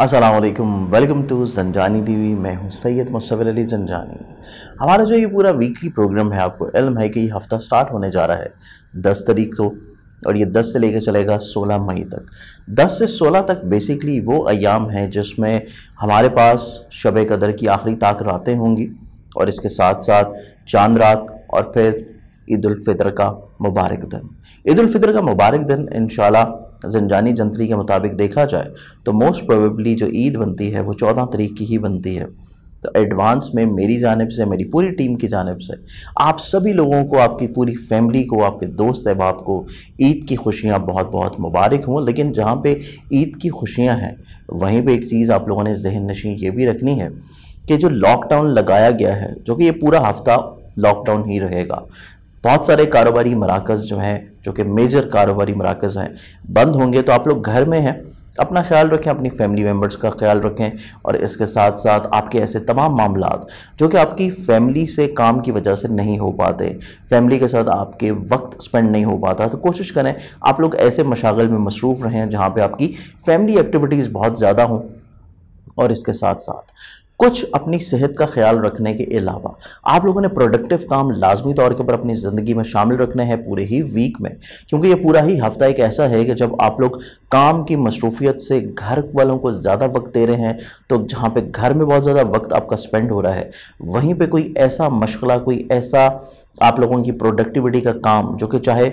Aslam welcome to Zanjani TV मैं हूं सैयद मुसविर अली जंजानी हमारा जो ये पूरा वीकली प्रोग्राम है आपको इल्म है कि ये हफ़्ता स्टार्ट होने जा रहा है दस तारीख को और ये 10 से लेकर चलेगा 16 मई तक 10 से 16 तक बेसिकली वो अयाम हैं जिसमें हमारे पास शब कदर की आखिरी ताक रातें होंगी और इसके साथ साथ चांद रात और फिर ईदालफ़ितर का मुबारक दिन ईदालफ़ितर का मुबारक दिन इन जनजानी जंतरी के मुताबिक देखा जाए तो मोस्ट प्रोबेबली जो ईद बनती है वो चौदह तरीक की ही बनती है तो एडवांस में मेरी जानब से मेरी पूरी टीम की जानब से आप सभी लोगों को आपकी पूरी फैमिली को आपके दोस्त अहबाब को ईद की खुशियाँ बहुत बहुत मुबारक हों लेकिन जहाँ पे ईद की खुशियाँ हैं वहीं पे एक चीज़ आप लोगों ने जहन नशी ये भी रखनी है कि जो लॉकडाउन लगाया गया है जो कि ये पूरा हफ्ता लॉकडाउन ही रहेगा बहुत सारे कारोबारी मराकज़ जो हैं जो कि मेजर कारोबारी मराकज़ हैं बंद होंगे तो आप लोग घर में हैं अपना ख्याल रखें अपनी फैमिली मेम्बर्स का ख्याल रखें और इसके साथ साथ आपके ऐसे तमाम मामला जो कि आपकी फैमिली से काम की वजह से नहीं हो पाते फैमिली के साथ आपके वक्त स्पेंड नहीं हो पाता तो कोशिश करें आप लोग ऐसे मशागल में मसरूफ़ रहें जहाँ पर आपकी फैमिली एक्टिविटीज़ बहुत ज़्यादा हों और इसके साथ साथ कुछ अपनी सेहत का ख्याल रखने के अलावा आप लोगों ने प्रोडक्टिव काम लाजमी तौर के ऊपर अपनी ज़िंदगी में शामिल रखने हैं पूरे ही वीक में क्योंकि ये पूरा ही हफ्ता एक ऐसा है कि जब आप लोग काम की मसरूफियत से घर वालों को ज़्यादा वक्त दे रहे हैं तो जहाँ पर घर में बहुत ज़्यादा वक्त आपका स्पेंड हो रहा है वहीं पर कोई ऐसा मशगला कोई ऐसा आप लोगों की प्रोडक्टिविटी का काम जो कि चाहे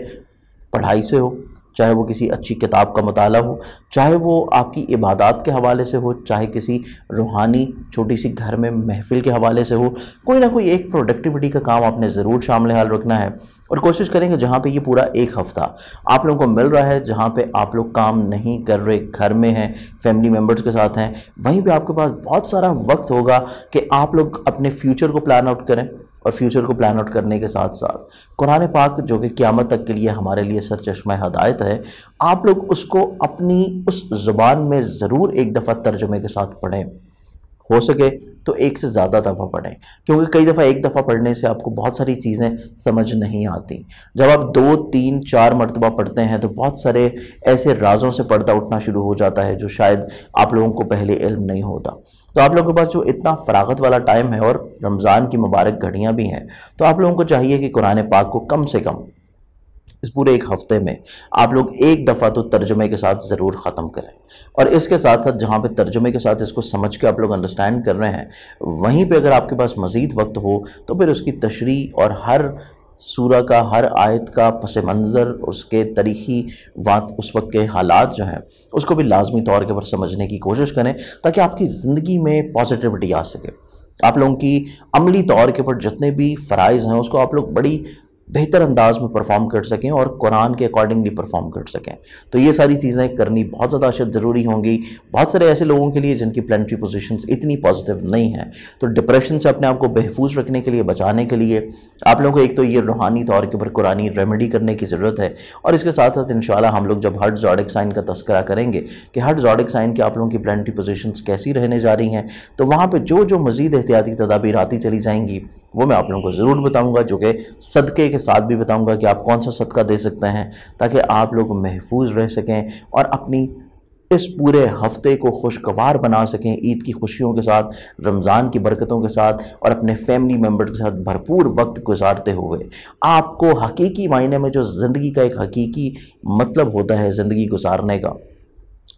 पढ़ाई से हो चाहे वो किसी अच्छी किताब का मताला हो चाहे वो आपकी इबादत के हवाले से हो चाहे किसी रूहानी छोटी सी घर में महफिल के हवाले से हो कोई ना कोई एक प्रोडक्टिविटी का काम आपने ज़रूर शामिल हाल रखना है और कोशिश करेंगे जहाँ पे ये पूरा एक हफ़्ता आप लोगों को मिल रहा है जहाँ पे आप लोग काम नहीं कर रहे घर में हैं फैमिली मेम्बर्स के साथ हैं वहीं पे आपके पास बहुत सारा वक्त होगा कि आप लोग अपने फ्यूचर को प्लान आउट करें और फ्यूचर को प्लान आउट करने के साथ साथ कुरान पाक जो कि क़्यामत तक के लिए हमारे लिए सर चश्मा हदायत है आप लोग उसको अपनी उस ज़ुबान में ज़रूर एक दफ़ा तर्जुमे के साथ पढ़ें हो सके तो एक से ज़्यादा दफ़ा पढ़ें क्योंकि कई दफ़ा एक दफ़ा पढ़ने से आपको बहुत सारी चीज़ें समझ नहीं आती जब आप दो तीन चार मरतबा पढ़ते हैं तो बहुत सारे ऐसे राजों से पर्दा उठना शुरू हो जाता है जो शायद आप लोगों को पहले इल्म नहीं होता तो आप लोगों के पास जो इतना फ़रागत वाला टाइम है और रमज़ान की मुबारक घड़ियाँ भी हैं तो आप लोगों को चाहिए कि कुरान पाक को कम से कम इस पूरे एक हफ्ते में आप लोग एक दफ़ा तो तर्जुमे के साथ ज़रूर ख़त्म करें और इसके साथ साथ जहाँ पे तर्जुमे के साथ इसको समझ के आप लोग अंडरस्टैंड कर रहे हैं वहीं पे अगर आपके पास मज़ीद वक्त हो तो फिर उसकी तशरी और हर सूरा का हर आयत का पस मंज़र उसके तरीखी वात उस वक्त के हालात जो हैं उसको भी लाजमी तौर के पर समझने की कोशिश करें ताकि आपकी ज़िंदगी में पॉजिटिविटी आ सके आप लोगों की अमली तौर के ऊपर जितने भी फ़राइज़ हैं उसको आप लोग बड़ी बेहतर अंदाज में परफॉर्म कर सकें और कुरान के अकॉर्डिंगली परफॉर्म कर सकें तो ये सारी चीज़ें करनी बहुत ज़्यादा अशद ज़रूरी होंगी बहुत सारे ऐसे लोगों के लिए जिनकी प्लानटरी पोजिशन इतनी पॉजिटिव नहीं है तो डिप्रेशन से अपने आप को महफूज रखने के लिए बचाने के लिए आप लोगों को एक तो ये रूहानी तौर के ऊपर कुरानी रेमेडी करने की ज़रूरत है और इसके साथ साथ इन हम लोग जब हर्ट जॉडिक साइन का तस्करा करेंगे कि हर्ट जॉडिक साइन के आप लोगों की प्लानटरी पोजिशन कैसी रहने जा रही हैं तो वहाँ पर जो जो मज़ीद एहतियाती तदाबीर आती चली जाएंगी वो मैं आप लोगों को ज़रूर बताऊंगा जो कि सदक़े के साथ भी बताऊंगा कि आप कौन सा सदका दे सकते हैं ताकि आप लोग महफूज रह सकें और अपनी इस पूरे हफ्ते को खुशगवार बना सकें ईद की खुशियों के साथ रमज़ान की बरकतों के साथ और अपने फैमिली मेम्बर के साथ भरपूर वक्त गुजारते हुए आपको हकीकी मायने में जो ज़िंदगी का एक हकीकी मतलब होता है ज़िंदगी गुजारने का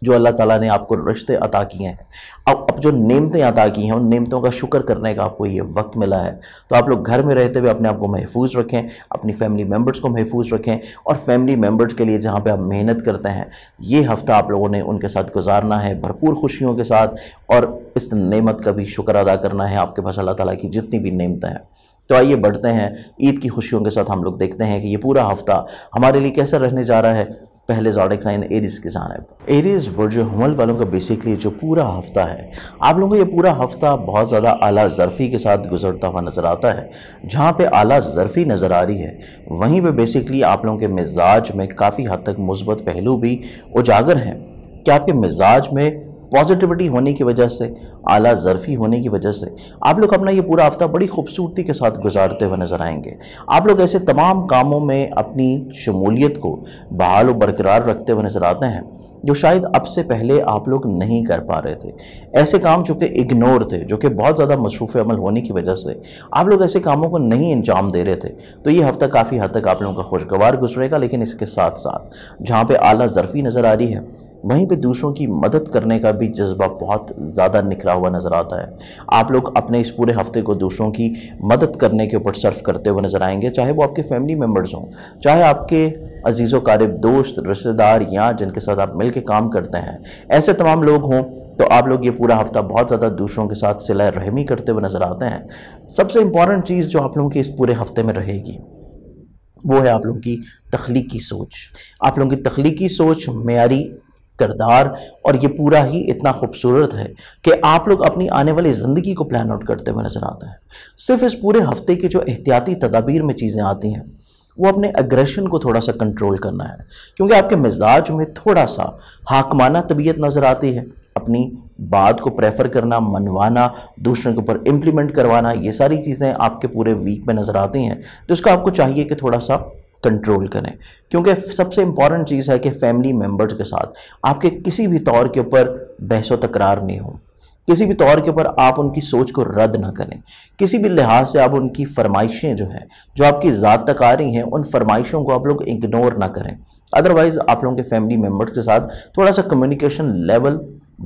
जो अल्लाह ताला ने आपको रिश्ते अता किए हैं अब अब जो नेमतें अता की हैं उन नेमतों का शुक्र करने का आपको ये वक्त मिला है तो आप लोग घर में रहते हुए अपने आप को महफूज रखें अपनी फैमिली मेम्बर्स को महफूज रखें और फैमिली मेम्बर्स के लिए जहाँ पर आप मेहनत करते हैं ये हफ़्ता आप लोगों ने उनके साथ गुजारना है भरपूर खुशियों के साथ और इस नेमत का भी शुक्र अदा करना है आपके पास अल्लाह ताली की जितनी भी नेमतें हैं तो आइए बढ़ते हैं ईद की खुशियों के साथ हम लोग देखते हैं कि ये पूरा हफ़्ता हमारे लिए कैसा रहने जा रहा है पहले जॉडिक साइन एरिस के जान है एरीज हमल वालों का बेसिकली जो पूरा हफ्ता है आप लोगों को ये पूरा हफ्ता बहुत ज़्यादा आला ज़रफ़ी के साथ गुजरता हुआ नज़र आता है जहाँ पे आला ज़रफ़ी नज़र आ रही है वहीं पे बेसिकली आप लोगों के मिजाज में काफ़ी हद तक मुस्बत पहलू भी उजागर हैं कि आपके मिजाज में पॉजिटिविटी होने की वजह से आला ज़रफ़ी होने की वजह से आप लोग अपना ये पूरा हफ्ता बड़ी खूबसूरती के साथ गुजारते हुए नज़र आएंगे आप लोग ऐसे तमाम कामों में अपनी शमूलियत को बहाल व बरकरार रखते हुए नज़र आते हैं जो शायद अब से पहले आप लोग नहीं कर पा रहे थे ऐसे काम जो कि इग्नोर थे जो कि बहुत ज़्यादा मसरूफ़ अमल होने की वजह से आप लोग ऐसे कामों को नहीं अंजाम दे रहे थे तो ये हफ्ता काफ़ी हद तक आप लोगों का खुशगवार गुजरेगा लेकिन इसके साथ साथ जहाँ पर आला ज़रफ़ी नज़र आ रही है वहीं पे दूसरों की मदद करने का भी जज्बा बहुत ज़्यादा निखरा हुआ नज़र आता है आप लोग अपने इस पूरे हफ्ते को दूसरों की मदद करने के ऊपर सर्फ करते हुए नज़र आएंगे चाहे वो आपके फैमिली मेम्बर्स हों चाहे आपके अजीज़ वारब दोस्त रिश्तेदार या जिनके साथ आप मिल के काम करते हैं ऐसे तमाम लोग हों तो आप लोग ये पूरा हफ्ता बहुत ज़्यादा दूसरों के साथ सिला रहमी करते हुए नज़र आते हैं सबसे इम्पॉर्टेंट चीज़ जो आप लोगों की इस पूरे हफ्ते में रहेगी वो है आप लोगों की तख्लीकी सोच आप लोगों की तख्लीकी सोच मैारी किरदार और ये पूरा ही इतना खूबसूरत है कि आप लोग अपनी आने वाली ज़िंदगी को प्लान आउट करते हुए नज़र आते हैं सिर्फ इस पूरे हफ्ते के जो एहतियाती तदाबीर में चीज़ें आती हैं वो अपने अग्रेशन को थोड़ा सा कंट्रोल करना है क्योंकि आपके मिजाज में थोड़ा सा हाकमाना तबीयत नज़र आती है अपनी बात को प्रेफर करना मनवाना दूसरों के ऊपर इम्प्लीमेंट करवाना ये सारी चीज़ें आपके पूरे वीक में नज़र आती हैं जिसको तो आपको चाहिए कि थोड़ा सा कंट्रोल करें क्योंकि सबसे इंपॉर्टेंट चीज़ है कि फैमिली मेम्बर्स के साथ आपके किसी भी तौर के ऊपर बहसो तकरार नहीं हो किसी भी तौर के ऊपर आप उनकी सोच को रद्द ना करें किसी भी लिहाज से आप उनकी फरमाइशें जो हैं जो आपकी ज़ात तक आ रही हैं उन फरमाइशों को आप लोग इग्नोर ना करें अदरवाइज़ आप लोगों के फैमिली मेम्बर्स के साथ थोड़ा सा कम्युनिकेशन लेवल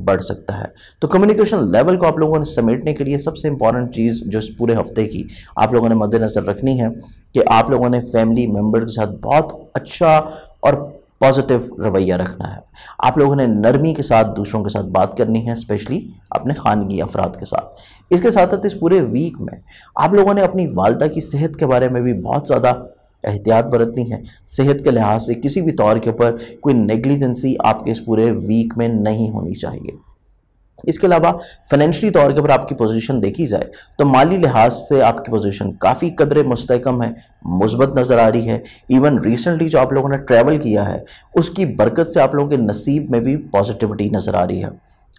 बढ़ सकता है तो कम्युनिकेशन लेवल को आप लोगों ने समेटने के लिए सबसे इंपॉर्टेंट चीज़ जो इस पूरे हफ्ते की आप लोगों ने मद्देनज़र रखनी है कि आप लोगों ने फैमिली मेम्बर के साथ बहुत अच्छा और पॉजिटिव रवैया रखना है आप लोगों ने नरमी के साथ दूसरों के साथ बात करनी है स्पेशली अपने खानगी अफराद के साथ इसके साथ साथ इस पूरे वीक में आप लोगों ने अपनी वालदा की सेहत के बारे में भी बहुत ज़्यादा एहतियात बरतनी है सेहत के लिहाज से किसी भी तौर के ऊपर कोई नेग्लिजेंसी आपके इस पूरे वीक में नहीं होनी चाहिए इसके अलावा फाइनेंशली तौर के ऊपर आपकी पोजीशन देखी जाए तो माली लिहाज से आपकी पोजीशन काफ़ी कदर मुस्तकम है मुस्बत नज़र आ रही है इवन रिसेंटली जो आप लोगों ने ट्रैवल किया है उसकी बरकत से आप लोगों के नसीब में भी पॉजिटिविटी नज़र आ रही है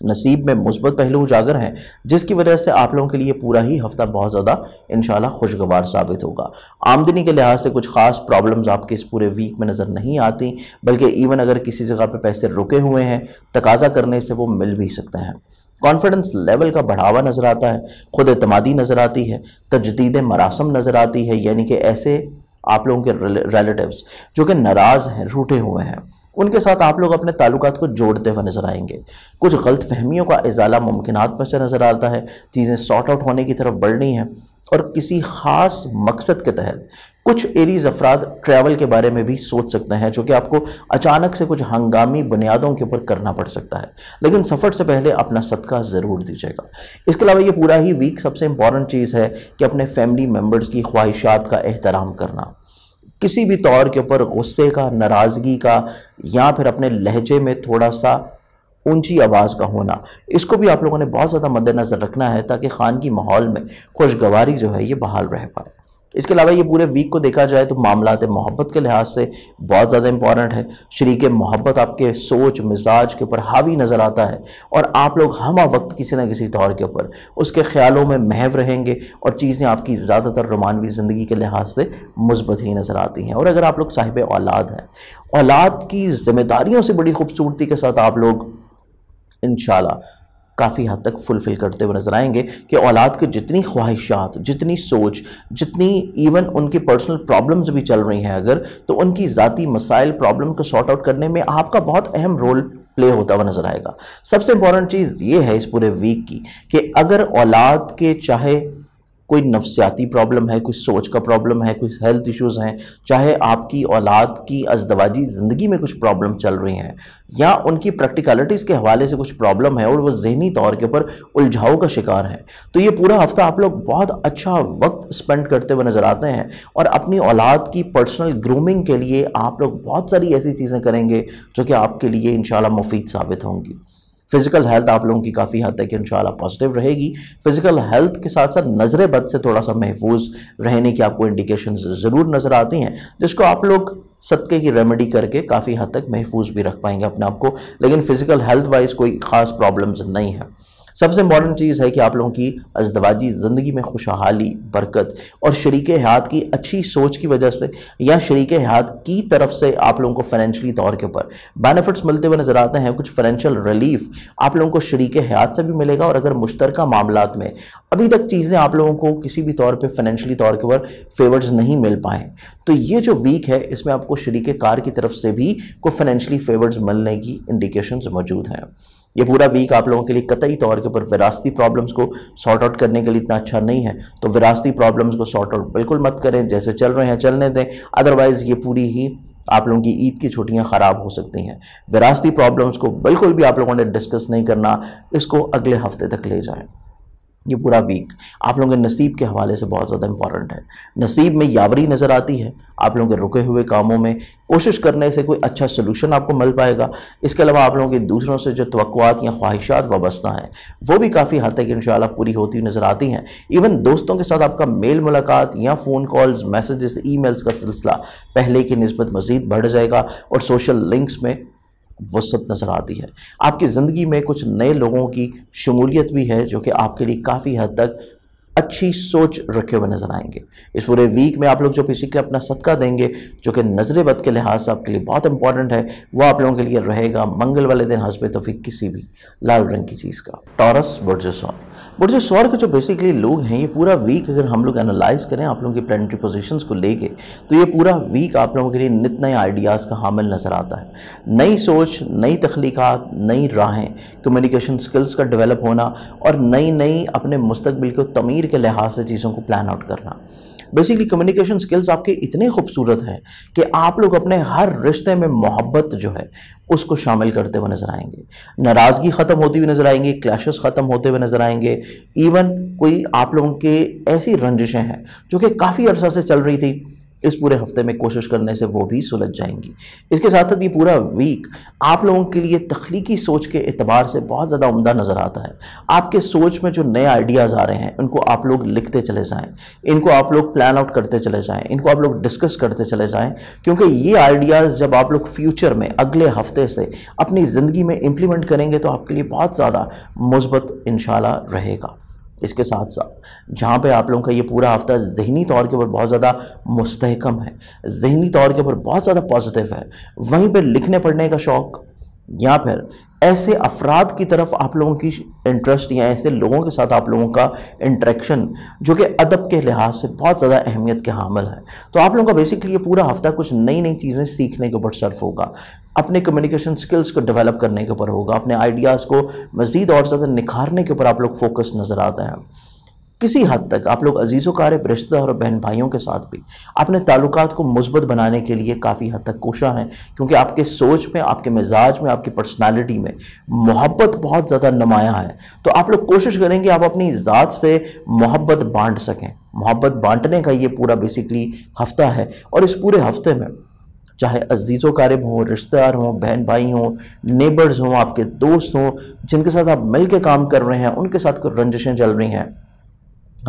नसीब में मुस्बत पहलू उजागर हैं जिसकी वजह से आप लोगों के लिए पूरा ही हफ्ता बहुत ज़्यादा इन खुशगवार साबित होगा आमदनी के लिहाज से कुछ खास प्रॉब्लम्स आपके इस पूरे वीक में नज़र नहीं आती बल्कि इवन अगर किसी जगह पर पैसे रुके हुए हैं तकाजा करने से वो मिल भी सकते हैं कॉन्फिडेंस लेवल का बढ़ावा नज़र आता है खुद अतमादी नज़र आती है तजदीद मरासम नज़र आती है यानी कि ऐसे आप लोगों के रिलेटिव्स जो कि नाराज़ हैं रूठे हुए हैं उनके साथ आप लोग अपने ताल्लुकात को जोड़ते हुए नजर आएंगे कुछ गलत फहमियों का इजाला मुमकिन में से नज़र आता है चीज़ें सॉर्ट आउट होने की तरफ बढ़ रही हैं और किसी ख़ास मकसद के तहत कुछ एरीज अफराद ट्रैवल के बारे में भी सोच सकते हैं जो कि आपको अचानक से कुछ हंगामी बुनियादों के ऊपर करना पड़ सकता है लेकिन सफ़र से पहले अपना सदका ज़रूर दीजिएगा इसके अलावा ये पूरा ही वीक सबसे इंपॉर्टेंट चीज़ है कि अपने फैमिली मेम्बर्स की ख्वाहिशात का एहतराम करना किसी भी तौर के ऊपर गुस्से का नाराज़गी का या फिर अपने लहजे में थोड़ा सा ऊंची आवाज़ का होना इसको भी आप लोगों ने बहुत ज़्यादा मद्देनज़र रखना है ताकि ख़ान की माहौल में खुशगवारी जो है ये बहाल रह पाए इसके अलावा ये पूरे वीक को देखा जाए तो मामला मोहब्बत के लिहाज से बहुत ज़्यादा इंपॉर्टेंट है शरीक मोहब्बत आपके सोच मिजाज के ऊपर हावी नज़र आता है और आप लोग हम वक्त किसी न किसी तौर के ऊपर उसके ख्यालों में महव रहेंगे और चीज़ें आपकी ज़्यादातर रोमानवी ज़िंदगी के लिहाज से मुस्बत ही नज़र आती हैं और अगर आप लोग साहिब औलाद हैं औलाद की जिम्मेदारियों से बड़ी खूबसूरती के साथ आप लोग इन काफ़ी हद तक फुलफ़िल करते हुए नज़र आएंगे कि औलाद की जितनी ख्वाहिशात जितनी सोच जितनी इवन उनकी पर्सनल प्रॉब्लम्स भी चल रही हैं अगर तो उनकी ज़ाती मसाइल प्रॉब्लम को सॉर्ट आउट करने में आपका बहुत अहम रोल प्ले होता हुआ नज़र आएगा सबसे इंपॉर्टेंट चीज़ ये है इस पूरे वीक की कि अगर औलाद के चाहे कोई नफसियाती प्रॉब्लम है कोई सोच का प्रॉब्लम है कोई हेल्थ इश्यूज़ हैं चाहे आपकी औलाद की अजदवाजी ज़िंदगी में कुछ प्रॉब्लम चल रही हैं या उनकी प्रैक्टिकलिटीज़ के हवाले से कुछ प्रॉब्लम है और वो जहनी तौर के ऊपर उलझाव का शिकार हैं तो ये पूरा हफ्ता आप लोग बहुत अच्छा वक्त स्पेंड करते हुए नज़र आते हैं और अपनी औलाद की पर्सनल ग्रूमिंग के लिए आप लोग बहुत सारी ऐसी चीज़ें करेंगे जो कि आपके लिए इन मुफीद साबित होंगी फिजिकल हेल्थ आप लोगों की काफ़ी हद तक इन पॉजिटिव रहेगी फिजिकल हेल्थ के साथ साथ नज़रे बद से थोड़ा सा महफूज रहने की आपको इंडिकेशन ज़रूर नज़र आती हैं जिसको आप लोग सदक़े की रेमेडी करके काफ़ी हद तक महफूज भी रख पाएंगे अपने आप को लेकिन फ़िज़िकल हेल्थ वाइज कोई ख़ास प्रॉब्लम्स नहीं है सबसे इंपॉर्टेंट चीज़ है कि आप लोगों की अजदवाजी ज़िंदगी में खुशहाली बरकत और शरीक हयात की अच्छी सोच की वजह से या शरीक हयात की तरफ से आप लोगों को फाइनेंशियली तौर के ऊपर बेनिफिट्स मिलते हुए नज़र आते हैं कुछ फाइनेंशियल रिलीफ आप लोगों को शरीक हयात से भी मिलेगा और अगर मुश्तर मामला में अभी तक चीज़ें आप लोगों को किसी भी तौर पर फाइनेंशियली तौर के ऊपर फेवर्स नहीं मिल पाए तो ये जो वीक है इसमें आपको शरीक कार की तरफ से भी कोई फाइनेंशली फेवर्स मिलने की इंडिकेशन मौजूद हैं ये पूरा वीक आप लोगों के लिए कतई तौर के ऊपर विरासती प्रॉब्लम्स को सॉर्ट आउट करने के लिए इतना अच्छा नहीं है तो विरासती प्रॉब्लम्स को सॉर्ट आउट बिल्कुल मत करें जैसे चल रहे हैं चलने दें अदरवाइज़ ये पूरी ही आप लोगों की ईद की छुट्टियां ख़राब हो सकती हैं विरासती प्रॉब्लम्स को बिल्कुल भी आप लोगों ने डिस्कस नहीं करना इसको अगले हफ्ते तक ले जाएं ये पूरा वीक आप लोगों के नसीब के हवाले से बहुत ज़्यादा इंपॉर्टेंट है नसीब में यावरी नज़र आती है आप लोगों के रुके हुए कामों में कोशिश करने से कोई अच्छा सलूशन आपको मिल पाएगा इसके अलावा आप लोगों के दूसरों से जो तवक़ात या ख्वाहिशात वाबस्ता हैं वो भी काफ़ी हद तक इन पूरी होती नज़र आती हैं इवन दोस्तों के साथ आपका मेल मुलाकात या फ़ोन कॉल्स मैसेजेस ई का सिलसिला पहले की नस्बत मज़ीद बढ़ जाएगा और सोशल लिंक्स में वसत नज़र आती है आपकी ज़िंदगी में कुछ नए लोगों की शमूलियत भी है जो कि आपके लिए काफ़ी हद तक अच्छी सोच रखे हुए नज़र आएंगे इस पूरे वीक में आप लोग जो बेसिकली अपना सदका देंगे जो कि नजर बद के लिहाज से आपके लिए बहुत इंपॉर्टेंट है वो आप लोगों के लिए रहेगा मंगल वाले दिन हंसबे तो फिर किसी भी लाल रंग की चीज़ का टॉरस बुर्जसौर बट जो सौर के जो बेसिकली लोग हैं ये पूरा वीक अगर हम लोग एनालाइज करें आप लोगों की प्लानिटरी पोजिशन को लेके तो ये पूरा वीक आप लोगों के लिए नित नए आइडियाज़ का हामिल नज़र आता है नई सोच नई तख्लीक नई राहें कम्युनिकेशन स्किल्स का डेवलप होना और नई नई अपने मुस्तबिल को तमीर के लिहाज से चीज़ों को प्लान आउट करना बेसिकली कम्युनिकेशन स्किल्स आपके इतने खूबसूरत हैं कि आप लोग अपने हर रिश्ते में मोहब्बत जो है उसको शामिल करते हुए नज़र आएंगे नाराज़गी ख़त्म होती हुई नज़र आएंगे क्लैशेस ख़त्म होते हुए नज़र आएंगे इवन कोई आप लोगों के ऐसी रंजिशें हैं जो कि काफ़ी अरसा से चल रही थी इस पूरे हफ्ते में कोशिश करने से वो भी सुलझ जाएंगी इसके साथ साथ ये पूरा वीक आप लोगों के लिए तख्लीकी सोच के अतबार से बहुत ज़्यादा उमदा नज़र आता है आपके सोच में जो नए आइडियाज़ आ रहे हैं उनको आप लोग लिखते चले जाएँ इनको आप लोग प्लान आउट करते चले जाएँ इनको आप लोग डिस्कस करते चले जाएँ क्योंकि ये आइडियाज़ जब आप लोग फ्यूचर में अगले हफ्ते से अपनी ज़िंदगी में इम्प्लीमेंट करेंगे तो आपके लिए बहुत ज़्यादा मुस्बत इन रहेगा इसके साथ साथ जहाँ पे आप लोगों का ये पूरा हफ्ता जहनी तौर के ऊपर बहुत ज़्यादा मुस्तकम है जहनी तौर के ऊपर बहुत ज़्यादा पॉजिटिव है वहीं पर लिखने पढ़ने का शौक़ या फिर ऐसे अफराद की तरफ आप लोगों की इंटरेस्ट या ऐसे लोगों के साथ आप लोगों का इंट्रैक्शन जो कि अदब के लिहाज से बहुत ज़्यादा अहमियत के हामिल है तो आप लोगों का बेसिकली ये पूरा हफ्ता कुछ नई नई चीज़ें सीखने के ऊपर सर्फ होगा अपने कम्युनिकेशन स्किल्स को डेवलप करने के ऊपर होगा अपने आइडियाज़ को मज़ीद और ज़्यादा निखारने के ऊपर आप लोग फोकस नज़र आते हैं किसी हद तक आप लोग अजीज़ वारब रिश्तेदार और बहन भाइयों के साथ भी अपने ताल्लुक को मुस्बत बनाने के लिए काफ़ी हद तक कोशा हैं क्योंकि आपके सोच में आपके मिजाज में आपकी पर्सनालिटी में मोहब्बत बहुत ज़्यादा नमाया है तो आप लोग कोशिश करें कि आप अपनी ज़ात से मोहब्बत बांट सकें मोहब्बत बांटने का ये पूरा बेसिकली हफ्ता है और इस पूरे हफ्ते में चाहे अजीज़ कारब हों रिश्तेदार हों बहन भाई हों नेबर्स हों आपके दोस्त हों जिनके साथ आप मिल के काम कर रहे हैं उनके साथ कुछ रंजिशें चल रही हैं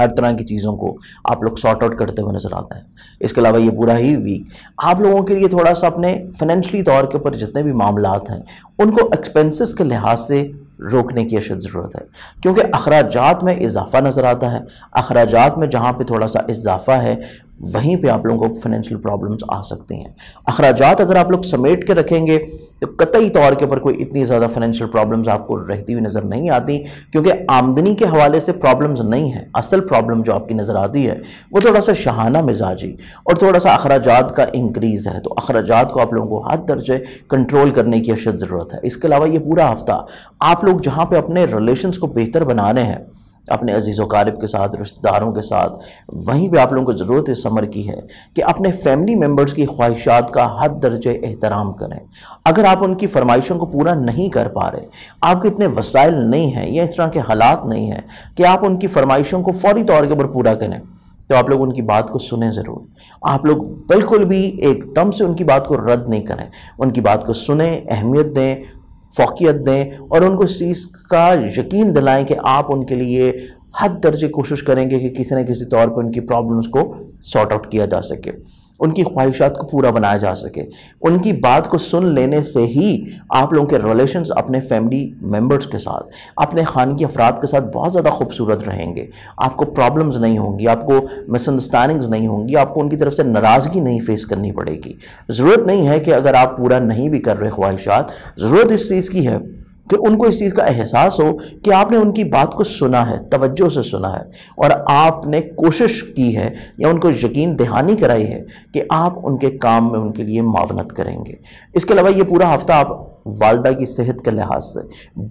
हर तरह की चीज़ों को आप लोग सॉर्ट आउट करते हुए नज़र आते हैं इसके अलावा ये पूरा ही वीक आप लोगों के लिए थोड़ा सा अपने फाइनेंशली तौर के ऊपर जितने भी मामला हैं उनको एक्सपेंसेस के लिहाज से रोकने की अशद ज़रूरत है क्योंकि अखराज में इजाफा नज़र आता है अखराज में जहाँ पर थोड़ा सा इजाफा है वहीं पर आप लोगों को फाइनेंशियल प्रॉब्लम्स आ सकती हैं अखराज अगर आप लोग समेट के रखेंगे तो कतई तौर के ऊपर कोई इतनी ज़्यादा फाइनेंशियल प्रॉब्लम्स आपको रहती हुई नज़र नहीं आती क्योंकि आमदनी के हवाले से प्रॉब्लम्स नहीं है असल प्रॉब्लम जो आपकी नज़र आती है वो थोड़ा सा शहाना मिजाजी और थोड़ा सा अखराज का इंक्रीज़ है तो अखराज को आप लोगों को हद दर्जे कंट्रोल करने की अशद ज़रूरत है इसके अलावा ये पूरा हफ्ता आप लोग जहाँ पर अपने रिलेशन को बेहतर बना रहे हैं अपने अजीज़ वारब के साथ रिश्तेदारों के साथ वहीं पर आप लोगों को ज़रूरत इस समर की है कि अपने फैमिली मेम्बर्स की ख्वाहिशात का हद दर्ज एहतराम करें अगर आप उनकी फरमाइशों को पूरा नहीं कर पा रहे आपके इतने वसाइल नहीं हैं या इस तरह के हालात नहीं हैं कि आप उनकी फरमाइशों को फौरी तौर के ऊपर पूरा करें तो आप लोग उनकी बात को सुने ज़रूर आप लोग बिल्कुल भी एकदम से उनकी बात को रद्द नहीं करें उनकी बात को सुने अहमियत दें फोकियत दें और उनको इस चीज़ का यकीन दिलाएं कि आप उनके लिए हद दर्जे कोशिश करेंगे कि किसी न किसी तौर पर उनकी प्रॉब्लम्स को सॉर्ट आउट किया जा सके उनकी ख्वाहिशात को पूरा बनाया जा सके उनकी बात को सुन लेने से ही आप लोगों के रिलेशन अपने फैमिली मेम्बर्स के साथ अपने खान के अफराद के साथ बहुत ज़्यादा खूबसूरत रहेंगे आपको प्रॉब्लम्स नहीं होंगी आपको मिसअंडरस्टैंडिंग्स नहीं होंगी आपको उनकी तरफ से नाराज़गी नहीं फेस करनी पड़ेगी ज़रूरत नहीं है कि अगर आप पूरा नहीं भी कर रहे ख्वाहिशात ज़रूरत इस चीज़ की है कि उनको इस चीज़ का एहसास हो कि आपने उनकी बात को सुना है तवज्जो से सुना है और आपने कोशिश की है या उनको यकीन दहानी कराई है कि आप उनके काम में उनके लिए मावनत करेंगे इसके अलावा ये पूरा हफ्ता आप वालदा की सेहत के लिहाज से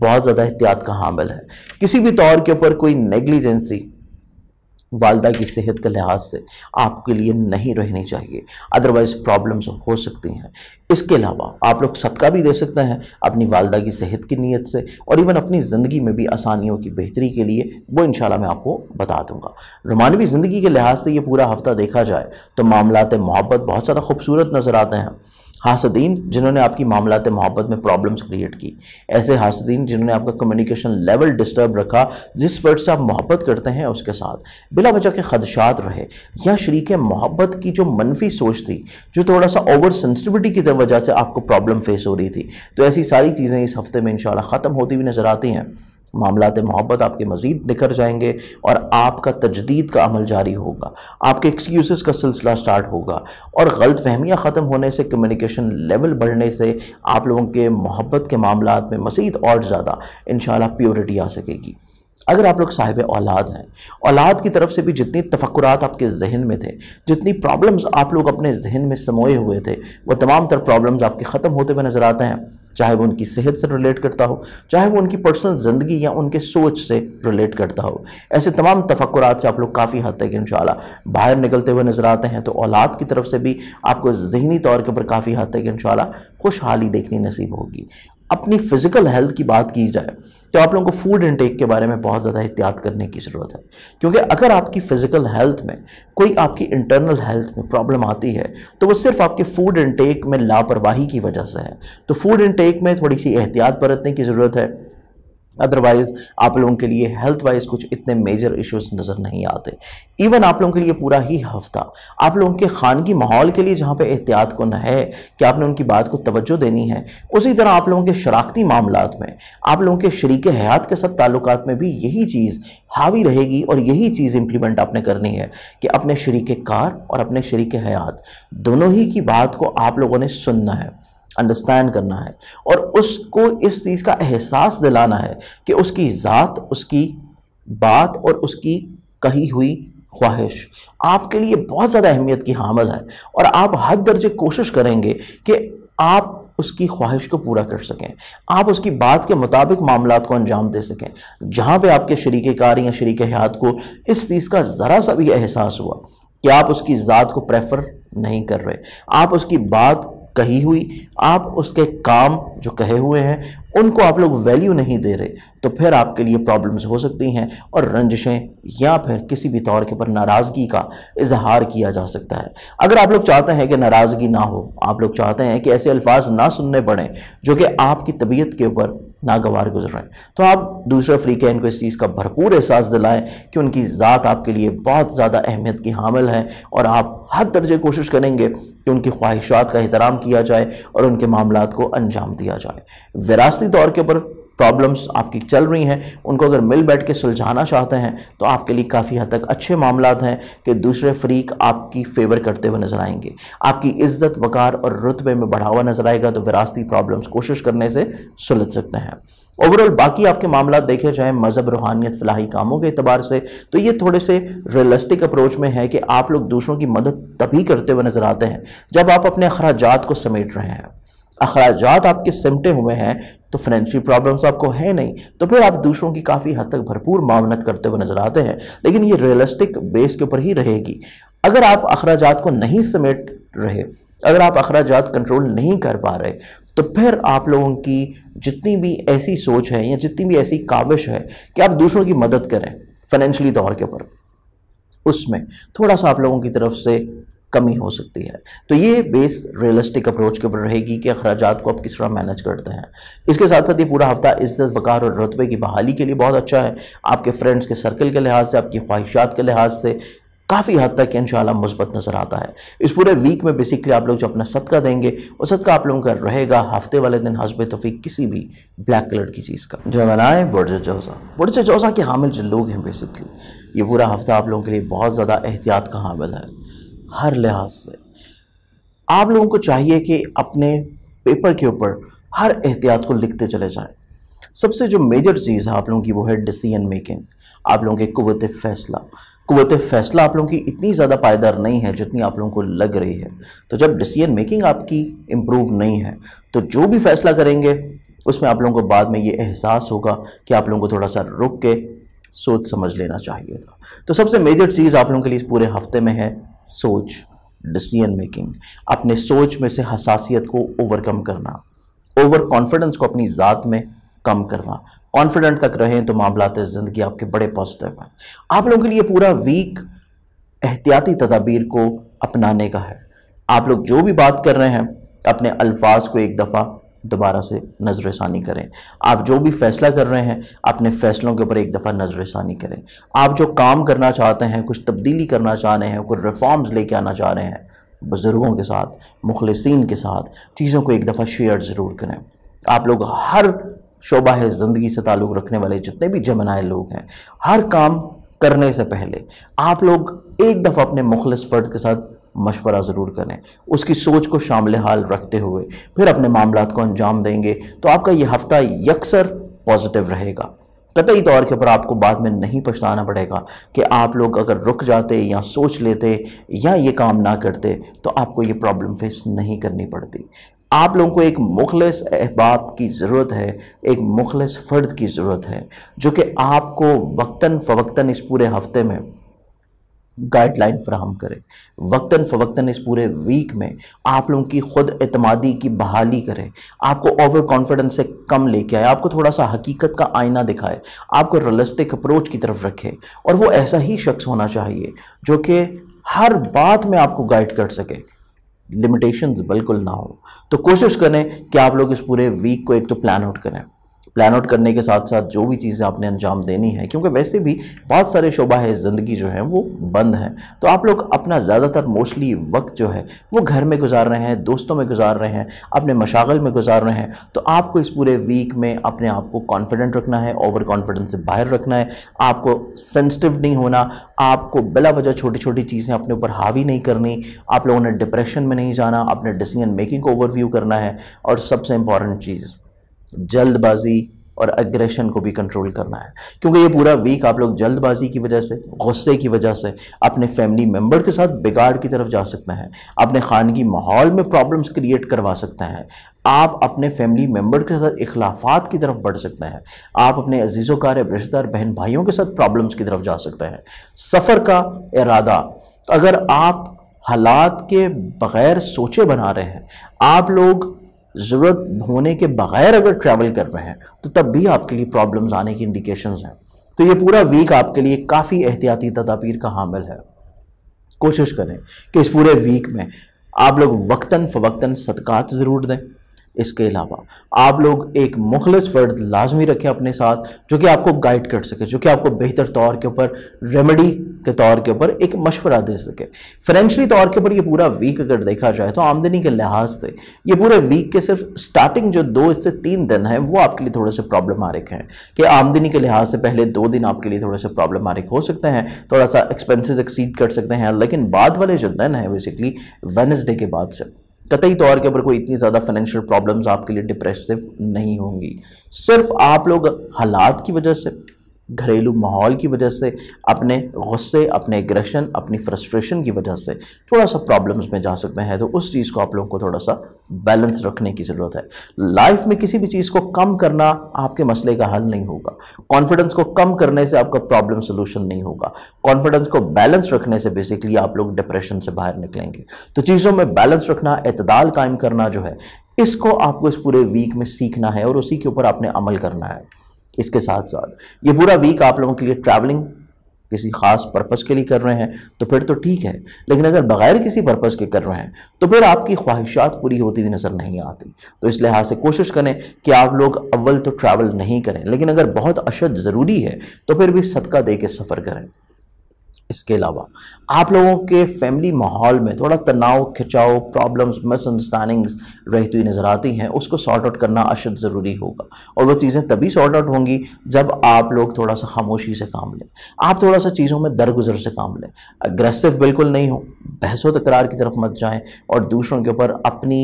बहुत ज़्यादा एहतियात का हामिल है किसी भी तौर के ऊपर कोई नेगलिजेंसी वालदा की सेहत के लिहाज से आपके लिए नहीं रहनी चाहिए अदरवाइज़ प्रॉब्लम्स हो सकती हैं इसके अलावा आप लोग सदका भी दे सकते हैं अपनी वालदा की सेहत की नीयत से और इवन अपनी ज़िंदगी में भी आसानियों की बेहतरी के लिए वो इन मैं आपको बता दूंगा रोमानवी ज़िंदगी के लिहाज से ये पूरा हफ्ता देखा जाए तो मामला मोहब्बत बहुत ज़्यादा खूबसूरत नज़र आते हैं हासदीन जिन्होंने आपकी मामला मोहब्बत में प्रॉब्लम्स क्रिएट की ऐसे हासदीन जिन्होंने आपका कम्युनिकेशन लेवल डिस्टर्ब रखा जिस वर्ड से आप मोहब्बत करते हैं उसके साथ बिला वजह के खदशात रहे या शरीक मोहब्बत की जो मनफी सोच थी जो थोड़ा सा ओवर सेंसिटिविटी की वजह से आपको प्रॉब्लम फेस हो रही थी तो ऐसी सारी चीज़ें इस हफ्ते में इन ख़त्म होती हुई नज़र आती हैं मामला मोहब्बत आपके मज़ीद निखर जाएंगे और आपका तजदीद का अमल जारी होगा आपके एक्सक्यूज़ का सिलसिला स्टार्ट होगा और गलत फहमियाँ ख़त्म होने से कम्युनिकेशन लेवल बढ़ने से आप लोगों के मोहब्बत के मामला में मज़ीद और ज़्यादा इन प्योरिटी आ सकेगी अगर आप लोग साहिब औलाद हैं औलाद की तरफ से भी जितनी तफक्रात आपके जहन में थे जितनी प्रॉब्लम्स आप लोग अपने जहन में समोए हुए थे वह तमाम तर प्रॉब्लम्स आपके ख़त्म होते हुए नज़र आते हैं चाहे वो उनकी सेहत से रिलेट करता हो चाहे वो उनकी पर्सनल ज़िंदगी या उनके सोच से रिलेट करता हो ऐसे तमाम तफक्रात से आप लोग काफ़ी हद तक इन बाहर निकलते हुए नज़र आते हैं तो औलाद की तरफ से भी आपको जहनी तौर के ऊपर काफ़ी हद तक इन खुशहाली देखनी नसीब होगी अपनी फ़िज़िकल हेल्थ की बात की जाए तो आप लोगों को फूड इनटेक के बारे में बहुत ज़्यादा एहतियात करने की ज़रूरत है क्योंकि अगर आपकी फ़िज़िकल हेल्थ में कोई आपकी इंटरनल हेल्थ में प्रॉब्लम आती है तो वो सिर्फ आपके फूड इनटेक में लापरवाही की वजह से है तो फूड इनटेक में थोड़ी सी एहतियात बरतने की ज़रूरत है अदरवाइज़ आप लोगों के लिए हेल्थ वाइज कुछ इतने मेजर इश्यूज नज़र नहीं आते इवन आप लोगों के लिए पूरा ही हफ्ता आप लोगों के खानगी माहौल के लिए जहाँ पे एहतियात न है कि आपने उनकी बात को तवज्जो देनी है उसी तरह आप लोगों के शराखती मामला में आप लोगों के शरीक हयात के सब ताल्लुक में भी यही चीज़ हावी रहेगी और यही चीज़ इम्प्लीमेंट आपने करनी है कि अपने शरीक कार और अपने शरीक हयात दोनों ही की बात को आप लोगों ने सुनना है अंडरस्टैंड करना है और उसको इस चीज़ का एहसास दिलाना है कि उसकी ज़ात उसकी बात और उसकी कही हुई ख्वाहिश आपके लिए बहुत ज़्यादा अहमियत की हामल है और आप हद दर्जे कोशिश करेंगे कि आप उसकी ख्वाहिश को पूरा कर सकें आप उसकी बात के मुताबिक मामला को अंजाम दे सकें जहाँ पे आपके शरीक कार या शरीक हयात को इस चीज़ का ज़रा सा भी एहसास हुआ कि आप उसकी ज़ात को प्रेफर नहीं कर रहे आप उसकी बात कही हुई आप उसके काम जो कहे हुए हैं उनको आप लोग वैल्यू नहीं दे रहे तो फिर आपके लिए प्रॉब्लम्स हो सकती हैं और रंजिशें या फिर किसी भी तौर के ऊपर नाराज़गी का इजहार किया जा सकता है अगर आप लोग चाहते हैं कि नाराज़गी ना हो आप लोग चाहते हैं कि ऐसे अल्फाज ना सुनने पड़ें जो कि आपकी तबीयत के ऊपर नागवार गुजराएं तो आप दूसरे अफ्रीकन इनको इस चीज़ का भरपूर एहसास दिलाएं कि उनकी ज़ात आपके लिए बहुत ज़्यादा अहमियत की हामिल है और आप हर दर्जे कोशिश करेंगे कि उनकी ख्वाहिशात का एहतराम किया जाए और उनके मामला को अंजाम दिया जाए विरासती तौर के ऊपर प्रॉब्लम्स आपकी चल रही हैं उनको अगर मिल बैठ के सुलझाना चाहते हैं तो आपके लिए काफ़ी हद तक अच्छे मामला हैं कि दूसरे फरीक आपकी फेवर करते हुए नजर आएंगे आपकी इज्जत वकार और रुतबे में बढ़ावा नजर आएगा तो विरासती प्रॉब्लम्स कोशिश करने से सुलझ सकते हैं ओवरऑल बाकी आपके मामला देखे जाए मज़हब रूहानियत फलाही कामों के अतबार से तो ये थोड़े से रियलिस्टिक अप्रोच में है कि आप लोग दूसरों की मदद तभी करते हुए नज़र आते हैं जब आप अपने अखराज को समेट रहे हैं अखराज आपके सिमटे हुए हैं तो फाइनेंशियल प्रॉब्लम्स तो आपको है नहीं तो फिर आप दूसरों की काफ़ी हद तक भरपूर मामनत करते हुए नजर आते हैं लेकिन ये रियलिस्टिक बेस के ऊपर ही रहेगी अगर आप अखराज को नहीं समेट रहे अगर आप अखराज कंट्रोल नहीं कर पा रहे तो फिर आप लोगों की जितनी भी ऐसी सोच है या जितनी भी ऐसी काविश है कि आप दूसरों की मदद करें फाइनेंशियली तौर के ऊपर उसमें थोड़ा सा आप लोगों की तरफ से कमी हो सकती है तो ये बेस रियलिस्टिक अप्रोच के ऊपर रहेगी कि अखराज को आप किस तरह मैनेज करते हैं इसके साथ साथ ये पूरा हफ्ता इज्जत वकार और रतबे की बहाली के लिए बहुत अच्छा है आपके फ्रेंड्स के सर्कल के लिहाज से आपकी ख्वाहिशात के लिहाज से काफ़ी हद तक इन मुस्बत नज़र आता है इस पूरे वीक में बेसिकली आप लोग जो अपना सदका देंगे वो सदका आप लोगों का रहेगा हफ्ते वाले दिन हजब तोफ़ी किसी भी ब्लैक कलर की चीज़ का जो मनाए बुरज जोज़ा बुरज जोज़ा के हामिल जो लोग हैं बेसिकली ये पूरा हफ्ता आप लोगों के लिए बहुत ज़्यादा एहतियात का हामिल है हर लिहाज से आप लोगों को चाहिए कि अपने पेपर के ऊपर हर एहतियात को लिखते चले जाएं सबसे जो मेजर चीज़ है आप लोगों की वो है डिसीजन मेकिंग आप लोगों के कुत फैसला कुत फैसला आप लोगों की इतनी ज़्यादा पायदार नहीं है जितनी आप लोगों को लग रही है तो जब डिसीजन मेकिंग आपकी इम्प्रूव नहीं है तो जो भी फैसला करेंगे उसमें आप लोगों को बाद में ये एहसास होगा कि आप लोगों को थोड़ा सा रुक के सोच समझ लेना चाहिए था तो सबसे मेजर चीज़ आप लोगों के लिए इस पूरे हफ्ते में है सोच डिसीजन मेकिंग अपने सोच में से हसासियत को ओवरकम करना ओवर कॉन्फिडेंस को अपनी ज़ात में कम करना कॉन्फिडेंट तक रहें तो मामला ज़िंदगी आपके बड़े पॉजिटिव हैं आप लोगों के लिए पूरा वीक एहतियाती तदाबीर को अपनाने का है आप लोग जो भी बात कर रहे हैं अपने अल्फाज को एक दफ़ा दोबारा से नजर षानी करें आप जो भी फैसला कर रहे हैं अपने फैसलों के ऊपर एक दफ़ा नजर षानी करें आप जो काम करना चाहते हैं कुछ तब्दीली करना चाह रहे हैं कुछ रिफॉर्म्स लेके आना चाह रहे हैं बुज़ुर्गों के साथ मुखलसिन के साथ चीज़ों को एक दफ़ा शेयर ज़रूर करें आप लोग हर शोबा है ज़िंदगी से ताल्लुक़ रखने वाले जितने भी जमनाए लोग हैं हर काम करने से पहले आप लोग एक दफ़ा अपने मुखलस फ़र्द के साथ मशवरा ज़रूर करें उसकी सोच को शामिल हाल रखते हुए फिर अपने मामला को अंजाम देंगे तो आपका यह हफ़्ता यकसर पॉजिटिव रहेगा कतई तौर के ऊपर आपको बाद में नहीं पछताना पड़ेगा कि आप लोग अगर रुक जाते या सोच लेते या ये काम ना करते तो आपको ये प्रॉब्लम फेस नहीं करनी पड़ती आप लोगों को एक मुखलस अहबाब की ज़रूरत है एक मुखलस फ़र्द की ज़रूरत है जो कि आपको वक्ता फ़वक्ता इस पूरे हफ्ते में गाइडलाइन फ्राहम करें वक्ता फ़वक्ता इस पूरे वीक में आप लोगों की खुद अतमादी की बहाली करें आपको ओवर कॉन्फिडेंस से कम लेके आए आपको थोड़ा सा हकीकत का आईना दिखाए आपको रलस्टिक अप्रोच की तरफ रखे और वो ऐसा ही शख्स होना चाहिए जो कि हर बात में आपको गाइड कर सके लिमिटेशंस बिल्कुल ना हो तो कोशिश करें कि आप लोग इस पूरे वीक को एक तो प्लान आउट करें प्लान आउट करने के साथ साथ जो भी चीज़ें आपने अंजाम देनी है क्योंकि वैसे भी बहुत सारे शोबा है ज़िंदगी जो है वो बंद हैं तो आप लोग अपना ज़्यादातर मोस्टली वक्त जो है वो घर में गुजार रहे हैं दोस्तों में गुजार रहे हैं अपने मशागल में गुजार रहे हैं तो आपको इस पूरे वीक में अपने आप को कॉन्फिडेंट रखना है ओवर कॉन्फिडेंस से बाहर रखना है आपको सेंसिटिव नहीं होना आपको बिला वजह छोटी छोटी चीज़ें अपने ऊपर हावी नहीं करनी आप लोगों ने डिप्रेशन में नहीं जाना अपने डिसीजन मेकिंग को ओवरव्यू करना है और सबसे इम्पॉर्टेंट चीज़ जल्दबाजी और एग्रेशन को भी कंट्रोल करना है क्योंकि ये पूरा वीक आप लोग जल्दबाजी की वजह से गुस्से की वजह से अपने फैमिली मेम्बर के साथ बिगाड़ की तरफ जा सकते हैं अपने खानगी माहौल में प्रॉब्लम्स क्रिएट करवा सकते हैं आप अपने फैमिली मेम्बर के साथ इखलाफात की तरफ बढ़ सकते हैं आप अपने अजीज़ों कार रिश्तेदार बहन भाइयों के साथ प्रॉब्लम्स की तरफ जा सकते हैं सफ़र का इरादा अगर आप हालात के बग़ैर सोचे बना रहे हैं आप लोग ज़रूरत होने के बगैर अगर ट्रैवल कर रहे हैं तो तब भी आपके लिए प्रॉब्लम्स आने की इंडिकेशंस हैं तो ये पूरा वीक आपके लिए काफ़ी एहतियाती तदाबीर का हामिल है कोशिश करें कि इस पूरे वीक में आप लोग वक्ता फ़वक्ता सदक़ात ज़रूर दें इसके अलावा आप लोग एक मुखलस फ़र्द लाजमी रखें अपने साथ जो कि आपको गाइड कर सके जो कि आपको बेहतर तौर के ऊपर रेमेडी के तौर के ऊपर एक मशवरा दे सके फाइनेंशली तौर के ऊपर ये पूरा वीक अगर देखा जाए तो आमदनी के लिहाज से ये पूरे वीक के सिर्फ स्टार्टिंग जो दो से तीन दिन हैं वो आपके लिए थोड़े से प्रॉब्लम आरिक हैं कि आमदनी के लिहाज से पहले दो दिन आपके लिए थोड़े से प्रॉब्लम आरिक हो सकते हैं थोड़ा सा एक्सपेंसिस एक्सीड कर सकते हैं लेकिन बाद वाले जो दिन हैं बेसिकली वेनसडे के बाद से कतई तौर के ऊपर कोई इतनी ज़्यादा फाइनेंशियल प्रॉब्लम्स आपके लिए डिप्रेसिव नहीं होंगी सिर्फ आप लोग हालात की वजह से घरेलू माहौल की वजह से अपने गुस्से अपने एग्रेशन अपनी फ्रस्ट्रेशन की वजह से थोड़ा सा प्रॉब्लम्स में जा सकते हैं तो उस चीज़ को आप लोगों को थोड़ा सा बैलेंस रखने की ज़रूरत है लाइफ में किसी भी चीज़ को कम करना आपके मसले का हल नहीं होगा कॉन्फिडेंस को कम करने से आपका प्रॉब्लम सोल्यूशन नहीं होगा कॉन्फिडेंस को बैलेंस रखने से बेसिकली आप लोग डिप्रेशन से बाहर निकलेंगे तो चीज़ों में बैलेंस रखना अतदाल कायम करना जो है इसको आपको इस पूरे वीक में सीखना है और उसी के ऊपर आपने अमल करना है इसके साथ साथ ये पूरा वीक आप लोगों के लिए ट्रैवलिंग किसी खास पर्पस के लिए कर रहे हैं तो फिर तो ठीक है लेकिन अगर बगैर किसी पर्पस के कर रहे हैं तो फिर आपकी ख्वाहिशात पूरी होती हुई नज़र नहीं आती तो इस लिहाज से कोशिश करें कि आप लोग अव्वल तो ट्रैवल नहीं करें लेकिन अगर बहुत अशद ज़रूरी है तो फिर भी सदका दे के सफ़र करें इसके अलावा आप लोगों के फैमिली माहौल में थोड़ा तनाव खिंचाव प्रॉब्लम्स मिसअंडरस्टैंडिंग्स रहती हुई नज़र आती हैं उसको सॉर्ट आउट करना अशद ज़रूरी होगा और वो चीज़ें तभी सॉर्ट आउट होंगी जब आप लोग थोड़ा सा खामोशी से काम लें आप थोड़ा सा चीज़ों में दरगुजर से काम लें अग्रेसिव बिल्कुल नहीं हो बहसो तकरार की तरफ मत जाएँ और दूसरों के ऊपर अपनी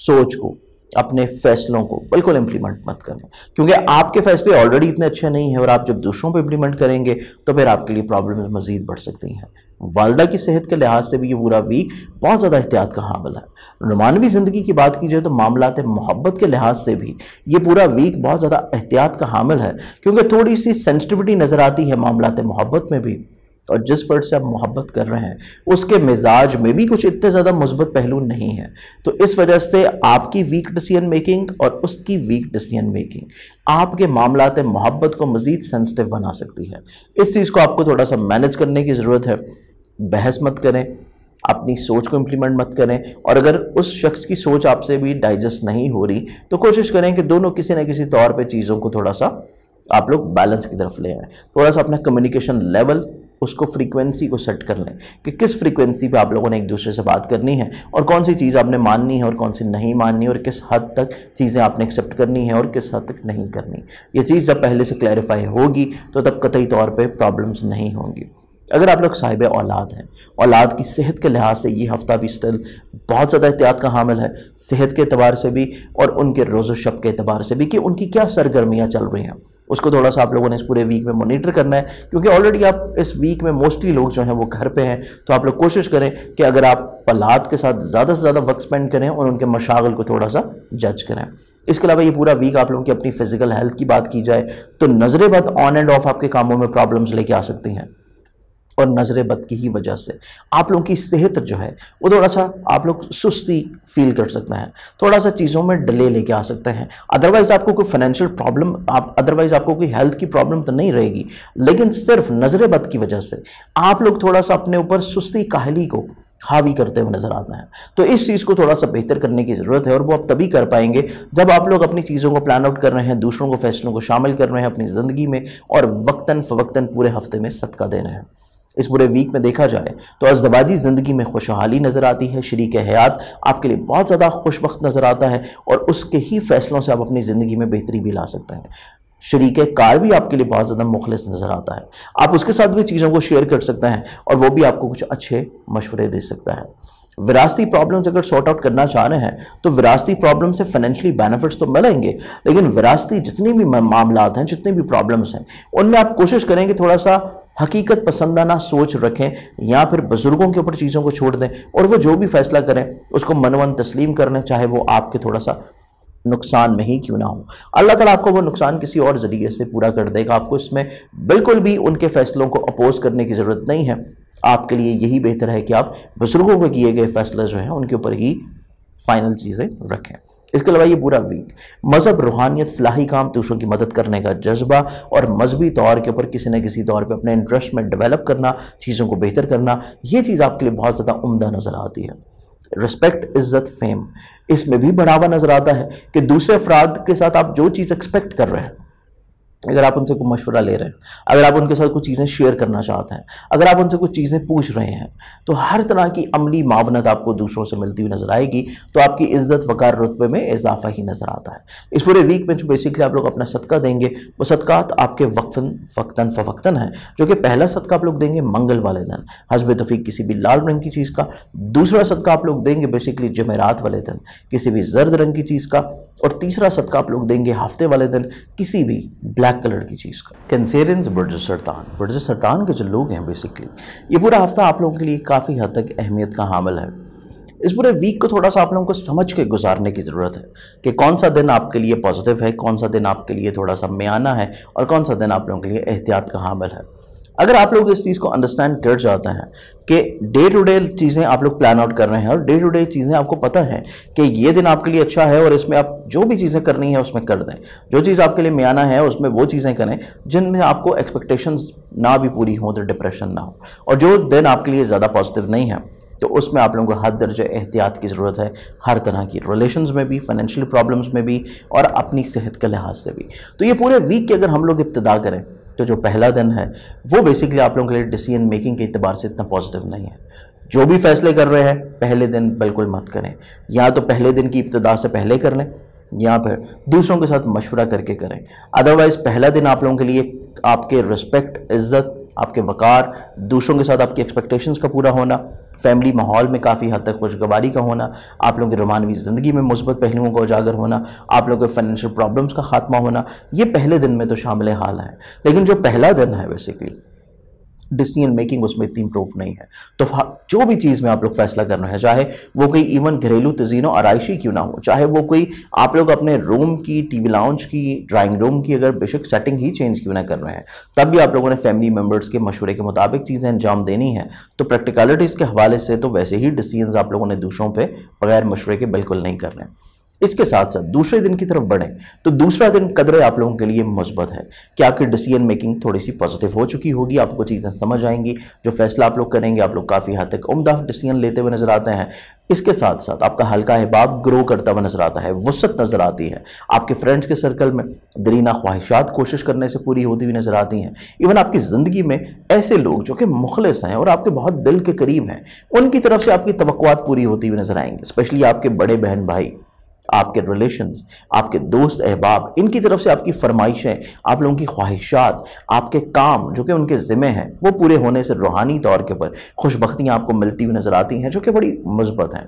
सोच को अपने फैसलों को बिल्कुल इम्प्लीमेंट मत करना क्योंकि आपके फैसले ऑलरेडी इतने अच्छे नहीं हैं और आप जब दूसरों पर इम्प्लीमेंट करेंगे तो फिर आपके लिए प्रॉब्लम मज़ीद बढ़ सकती हैं वालदा की सेहत के लिहाज से भी ये पूरा वीक बहुत ज़्यादा एहतियात का हामिल है रुमानवी ज़िंदगी की बात की जाए तो मामला मोहब्बत के लिहाज से भी ये पूरा वीक बहुत ज़्यादा एहतियात का हामिल है क्योंकि थोड़ी सी सेंसिटिविटी नज़र आती है मामला मोहब्बत में भी और जिस फर्द से आप मोहब्बत कर रहे हैं उसके मिजाज में भी कुछ इतने ज़्यादा मुस्बत पहलू नहीं है तो इस वजह से आपकी वीक डिसीजन मेकिंग और उसकी वीक डिसीजन मेकिंग आपके मामला मोहब्बत को मज़ीद सेंसिटिव बना सकती है इस चीज़ को आपको थोड़ा सा मैनेज करने की ज़रूरत है बहस मत करें अपनी सोच को इम्प्लीमेंट मत करें और अगर उस शख्स की सोच आपसे भी डाइजेस्ट नहीं हो रही तो कोशिश करें कि दोनों किसी न किसी तौर पे चीज़ों को थोड़ा सा आप लोग बैलेंस की तरफ ले आए थोड़ा सा अपना कम्युनिकेशन लेवल उसको फ्रीक्वेंसी को सेट कर लें कि किस फ्रीक्वेंसी पे आप लोगों ने एक दूसरे से बात करनी है और कौन सी चीज़ आपने माननी है और कौन सी नहीं माननी और किस हद तक चीज़ें आपने एक्सेप्ट करनी है और किस हद तक नहीं करनी ये चीज़ जब पहले से क्लैरिफाई होगी तो तब कतई तौर पर प्रॉब्लम्स नहीं होंगी अगर आप लोग साहिब औलाद हैं औलाद की सेहत के लिहाज से ये हफ्ता भी स्टिल बहुत ज़्यादा एहतियात का हामिल है सेहत के अतबार से भी और उनके रोज़ शब के अतबार से भी कि उनकी क्या सरगर्मियाँ चल रही हैं उसको थोड़ा सा आप लोगों ने इस पूरे वीक में मोनीटर करना है क्योंकि ऑलरेडी आप इस वीक में मोस्टली लोग जो हैं वो घर पे हैं तो आप लोग कोशिश करें कि अगर आप औलाद के साथ ज़्यादा से ज़्यादा वक्त स्पेंड करें और उनके मशागल को थोड़ा सा जज करें इसके अलावा ये पूरा वीक आप लोगों की अपनी फ़िज़िकल हेल्थ की बात की जाए तो नज़रें बद ऑन एंड ऑफ आपके कामों में प्रॉब्लम्स लेके आ सकती हैं और नज़र बद की ही वजह से आप लोगों की सेहत जो है वो थोड़ा सा आप लोग सुस्ती फील कर सकते हैं थोड़ा सा चीज़ों में डिले लेके आ सकते हैं अदरवाइज़ आपको कोई फाइनेंशियल प्रॉब्लम आप अदरवाइज़ आपको कोई हेल्थ की प्रॉब्लम तो नहीं रहेगी लेकिन सिर्फ नज़र बद की वजह से आप लोग थोड़ा सा अपने ऊपर सुस्ती काहली को हावी करते हुए नज़र आते हैं तो इस चीज़ को थोड़ा सा बेहतर करने की ज़रूरत है और वो आप तभी कर पाएंगे जब आप लोग अपनी चीज़ों को प्लान आउट कर रहे हैं दूसरों को फैसलों को शामिल कर रहे हैं अपनी ज़िंदगी में और वक्ता फ़वक्ता पूरे हफ्ते में सबका दे रहे हैं इस पूरे वीक में देखा जाए तो अजदवादी ज़िंदगी में खुशहाली नज़र आती है शरीक हयात आपके लिए बहुत ज़्यादा खुशबक नज़र आता है और उसके ही फैसलों से आप अपनी ज़िंदगी में बेहतरी भी ला सकते हैं शरीक कार भी आपके लिए बहुत ज़्यादा मुखलस नज़र आता है आप उसके साथ भी चीज़ों को शेयर कर सकते हैं और वो भी आपको कुछ अच्छे मशवरे दे सकता है विरासती प्रॉब्लम्स अगर शॉर्ट आउट करना चाह रहे हैं तो विरासती प्रॉब्लम से फाइनेंशियली बेनिफिट्स तो मिलेंगे लेकिन विरासती जितनी भी मामला हैं जितनी भी प्रॉब्लम्स हैं उनमें आप कोशिश करेंगे थोड़ा सा हकीकत पसंदाना सोच रखें या फिर बुज़ुर्गों के ऊपर चीज़ों को छोड़ दें और वो जो भी फैसला करें उसको मन वन तस्लीम कर लें चाहे वो आपके थोड़ा सा नुकसान में ही क्यों ना हो अल्लाह ताला आपको वो नुकसान किसी और ज़रिए से पूरा कर देगा आपको इसमें बिल्कुल भी उनके फ़ैसलों को अपोज करने की ज़रूरत नहीं है आपके लिए यही बेहतर है कि आप बुज़ुर्गों के किए गए फ़ैसले जो हैं उनके ऊपर ही फाइनल चीज़ें रखें इसके अलावा ये पूरा वीक मज़हब रूहानियत फलाही काम दूसरों की मदद करने का जज्बा और मजहबी तौर के ऊपर किसी न किसी तौर पर अपने इंटरेस्ट में डेवलप करना चीज़ों को बेहतर करना ये चीज़ आपके लिए बहुत ज़्यादा उम्दा नज़र आती है रिस्पेक्ट इज़्ज़त फेम इसमें भी बढ़ावा नज़र आता है कि दूसरे अफराद के साथ आप जो चीज़ एक्सपेक्ट कर रहे हैं अगर आप उनसे कोई मशवरा ले रहे हैं अगर आप उनके साथ कुछ चीज़ें शेयर करना चाहते हैं अगर आप उनसे कुछ चीज़ें पूछ रहे हैं तो हर तरह की अमली मावनत आपको दूसरों से मिलती हुई नज़र आएगी तो आपकी इज्जत वकार रुतबे में इजाफा ही नज़र आता है इस पूरे वीक में जो बेसिकली आप लोग अपना सदका देंगे वो सदका तो आपके वक्फन फ़क्ता फ़वक्ता है जो कि पहला सदका आप लोग देंगे मंगल वाले दिन हजब तफीक किसी भी लाल रंग की चीज़ का दूसरा सदका आप लोग देंगे बेसिकली जमेरात वाले दिन किसी भी जर्द रंग की चीज़ का और तीसरा सदका आप लोग देंगे हफ्ते वाले दिन किसी भी ब्लैक ब्लैक कलर की चीज़ का कैंसेरियंस बुरज सरतान बुरज सरतान के जो लोग हैं बेसिकली ये पूरा हफ्ता आप लोगों के लिए काफ़ी हद तक अहमियत का हामिल है इस पूरे वीक को थोड़ा सा आप लोगों को समझ के गुजारने की ज़रूरत है कि कौन सा दिन आपके लिए पॉजिटिव है कौन सा दिन आपके लिए थोड़ा सा म्याना है और कौन सा दिन आप लोगों के लिए एहतियात का हामिल है अगर आप लोग इस चीज़ को अंडरस्टैंड कर जाते हैं कि डे टू डे चीज़ें आप लोग प्लान आउट कर रहे हैं और डे टू डे चीज़ें आपको पता है कि ये दिन आपके लिए अच्छा है और इसमें आप जो भी चीज़ें करनी है उसमें कर दें जो चीज़ आपके लिए मियाना है उसमें वो चीज़ें करें जिनमें आपको एक्सपेक्टेशन ना भी पूरी हों तो डिप्रेशन ना हो और जो दिन आपके लिए ज़्यादा पॉजिटिव नहीं है तो उसमें आप लोगों को हर दर्जे एहतियात की ज़रूरत है हर तरह की रिलेशन में भी फाइनेंशियल प्रॉब्लम्स में भी और अपनी सेहत के लिहाज से भी तो ये पूरे वीक की अगर हम लोग इब्तदा करें तो जो पहला दिन है वो बेसिकली आप लोगों के लिए डिसीजन मेकिंग के अतबार से इतना पॉजिटिव नहीं है जो भी फैसले कर रहे हैं पहले दिन बिल्कुल मत करें या तो पहले दिन की इब्तदा से पहले कर लें या फिर दूसरों के साथ मशवरा करके करें अदरवाइज़ पहला दिन आप लोगों के लिए आपके रिस्पेक्ट इज़्ज़त आपके वक़ार दूसरों के साथ आपकी एक्सपेक्टेशंस का पूरा होना फैमिली माहौल में काफ़ी हद तक खुशगवारी का होना आप लोगों की रोमानवी ज़िंदगी में मुस्बत पहलुओं का उजागर होना आप लोगों के फाइनेंशियल प्रॉब्लम्स का खात्मा होना ये पहले दिन में तो शामिल हाल है लेकिन जो पहला दिन है बेसिकली डिसीजन मेकिंग उसमें इतनी इंप्रूव नहीं है तो जो भी चीज़ में आप लोग फैसला करना है चाहे वो कोई इवन घरेलू तजीनों आरइशी क्यों ना हो चाहे वो कोई आप लोग अपने रूम की टीवी लाउंज की ड्राइंग रूम की अगर बेशक सेटिंग ही चेंज क्यों ना कर रहे हैं तब भी आप लोगों ने फैमिली मेम्बर्स के मशवरे के मुताबिक चीज़ें अंजाम देनी है तो प्रैक्टिकलिटीज़ के हवाले से तो वैसे ही डिसीजन आप लोगों ने दूसरों पर बगैर मशवरे के बिल्कुल नहीं कर रहे हैं इसके साथ साथ दूसरे दिन की तरफ बढ़ें तो दूसरा दिन कदरे आप लोगों के लिए मुस्बत है कि आपकी डिसीजन मेकिंग थोड़ी सी पॉजिटिव हो चुकी होगी आपको चीज़ें समझ आएंगी जो फैसला आप लोग करेंगे आप लोग काफ़ी हद तक उमदा डिसीजन लेते हुए नजर आते हैं इसके साथ साथ आपका हल्का अहबाब ग्रो करता हुआ नजर आता है वसत नज़र आती है आपके फ्रेंड्स के सर्कल में दरीना ख्वाहिशात कोशिश करने से पूरी होती हुई नज़र आती हैं इवन आपकी ज़िंदगी में ऐसे लोग जो कि मुखलस हैं और आपके बहुत दिल के करीब हैं उनकी तरफ से आपकी तो पूरी होती हुई नज़र आएंगी स्पेशली आपके बड़े बहन भाई आपके रिलेशंस आपके दोस्त अहबाब इनकी तरफ से आपकी फरमाइशें आप लोगों की ख्वाहिशात आपके काम जो कि उनके ज़िम्मे हैं वो पूरे होने से रूहानी तौर के ऊपर खुशबख्तियाँ आपको मिलती हुई नज़र आती हैं जो कि बड़ी मजबत हैं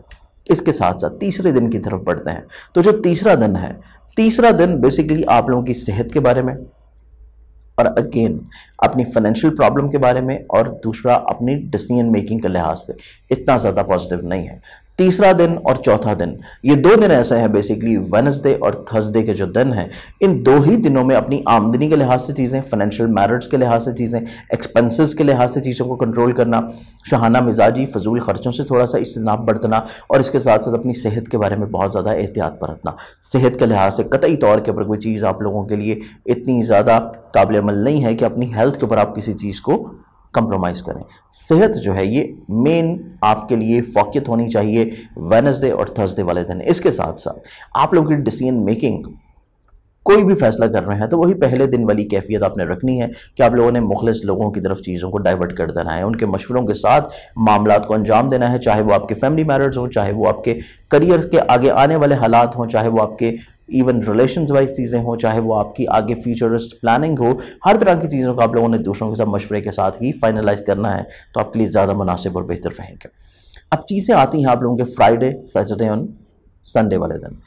इसके साथ साथ तीसरे दिन की तरफ बढ़ते हैं तो जो तीसरा दिन है तीसरा दिन बेसिकली आप लोगों की सेहत के बारे में और अगेन अपनी फाइनेंशियल प्रॉब्लम के बारे में और दूसरा अपनी डिसीजन मेकिंग के लिहाज से इतना ज़्यादा पॉजिटिव नहीं है तीसरा दिन और चौथा दिन ये दो दिन ऐसे हैं बेसिकली वेनसडे और थर्सडे के जो दिन हैं इन दो ही दिनों में अपनी आमदनी के लिहाज से चीज़ें फाइनेंशियल मैरिट्स के लिहाज से चीज़ें एक्सपेंसेस के लिहाज से चीज़ों को कंट्रोल करना शहाना मिजाजी फजूल खर्चों से थोड़ा सा इज्तनाब बरतना और इसके साथ साथ अपनी सेहत के बारे में बहुत ज़्यादा एहतियात बरतना सेहत के लिहाज से कतई तौर के ऊपर कोई चीज़ आप लोगों के लिए इतनी ज़्यादा काबिल अमल नहीं है कि अपनी हेल्थ के ऊपर आप किसी चीज़ को कंप्रोमाइज़ करें सेहत जो है ये मेन आपके लिए फोकियत होनी चाहिए वेनसडे और थर्सडे वाले दिन इसके साथ साथ आप लोगों की डिसीजन मेकिंग कोई भी फैसला कर रहे हैं तो वही पहले दिन वाली कैफियत आपने रखनी है कि आप लोगों ने मुखलस लोगों की तरफ चीज़ों को डाइवर्ट कर देना है उनके मशवरों के साथ मामला को अंजाम देना है चाहे वो आपके फैमिली मैटर्स हों चाहे वो आपके करियर के आगे आने वाले हालात हों चाहे वो आपके इवन रिलेशन वाइज चीज़ें हों चाहे वो आपकी आगे फ्यूचरिस्ट प्लानिंग हो हर तरह की चीज़ों को आप लोगों ने दूसरों के साथ मशवरे के साथ ही फाइनलाइज करना है तो आपके लिए ज़्यादा मुनासिब और बेहतर रहेंगे अब चीज़ें आती हैं आप लोगों के फ्राइडे सैटरडे और संडे वाले दिन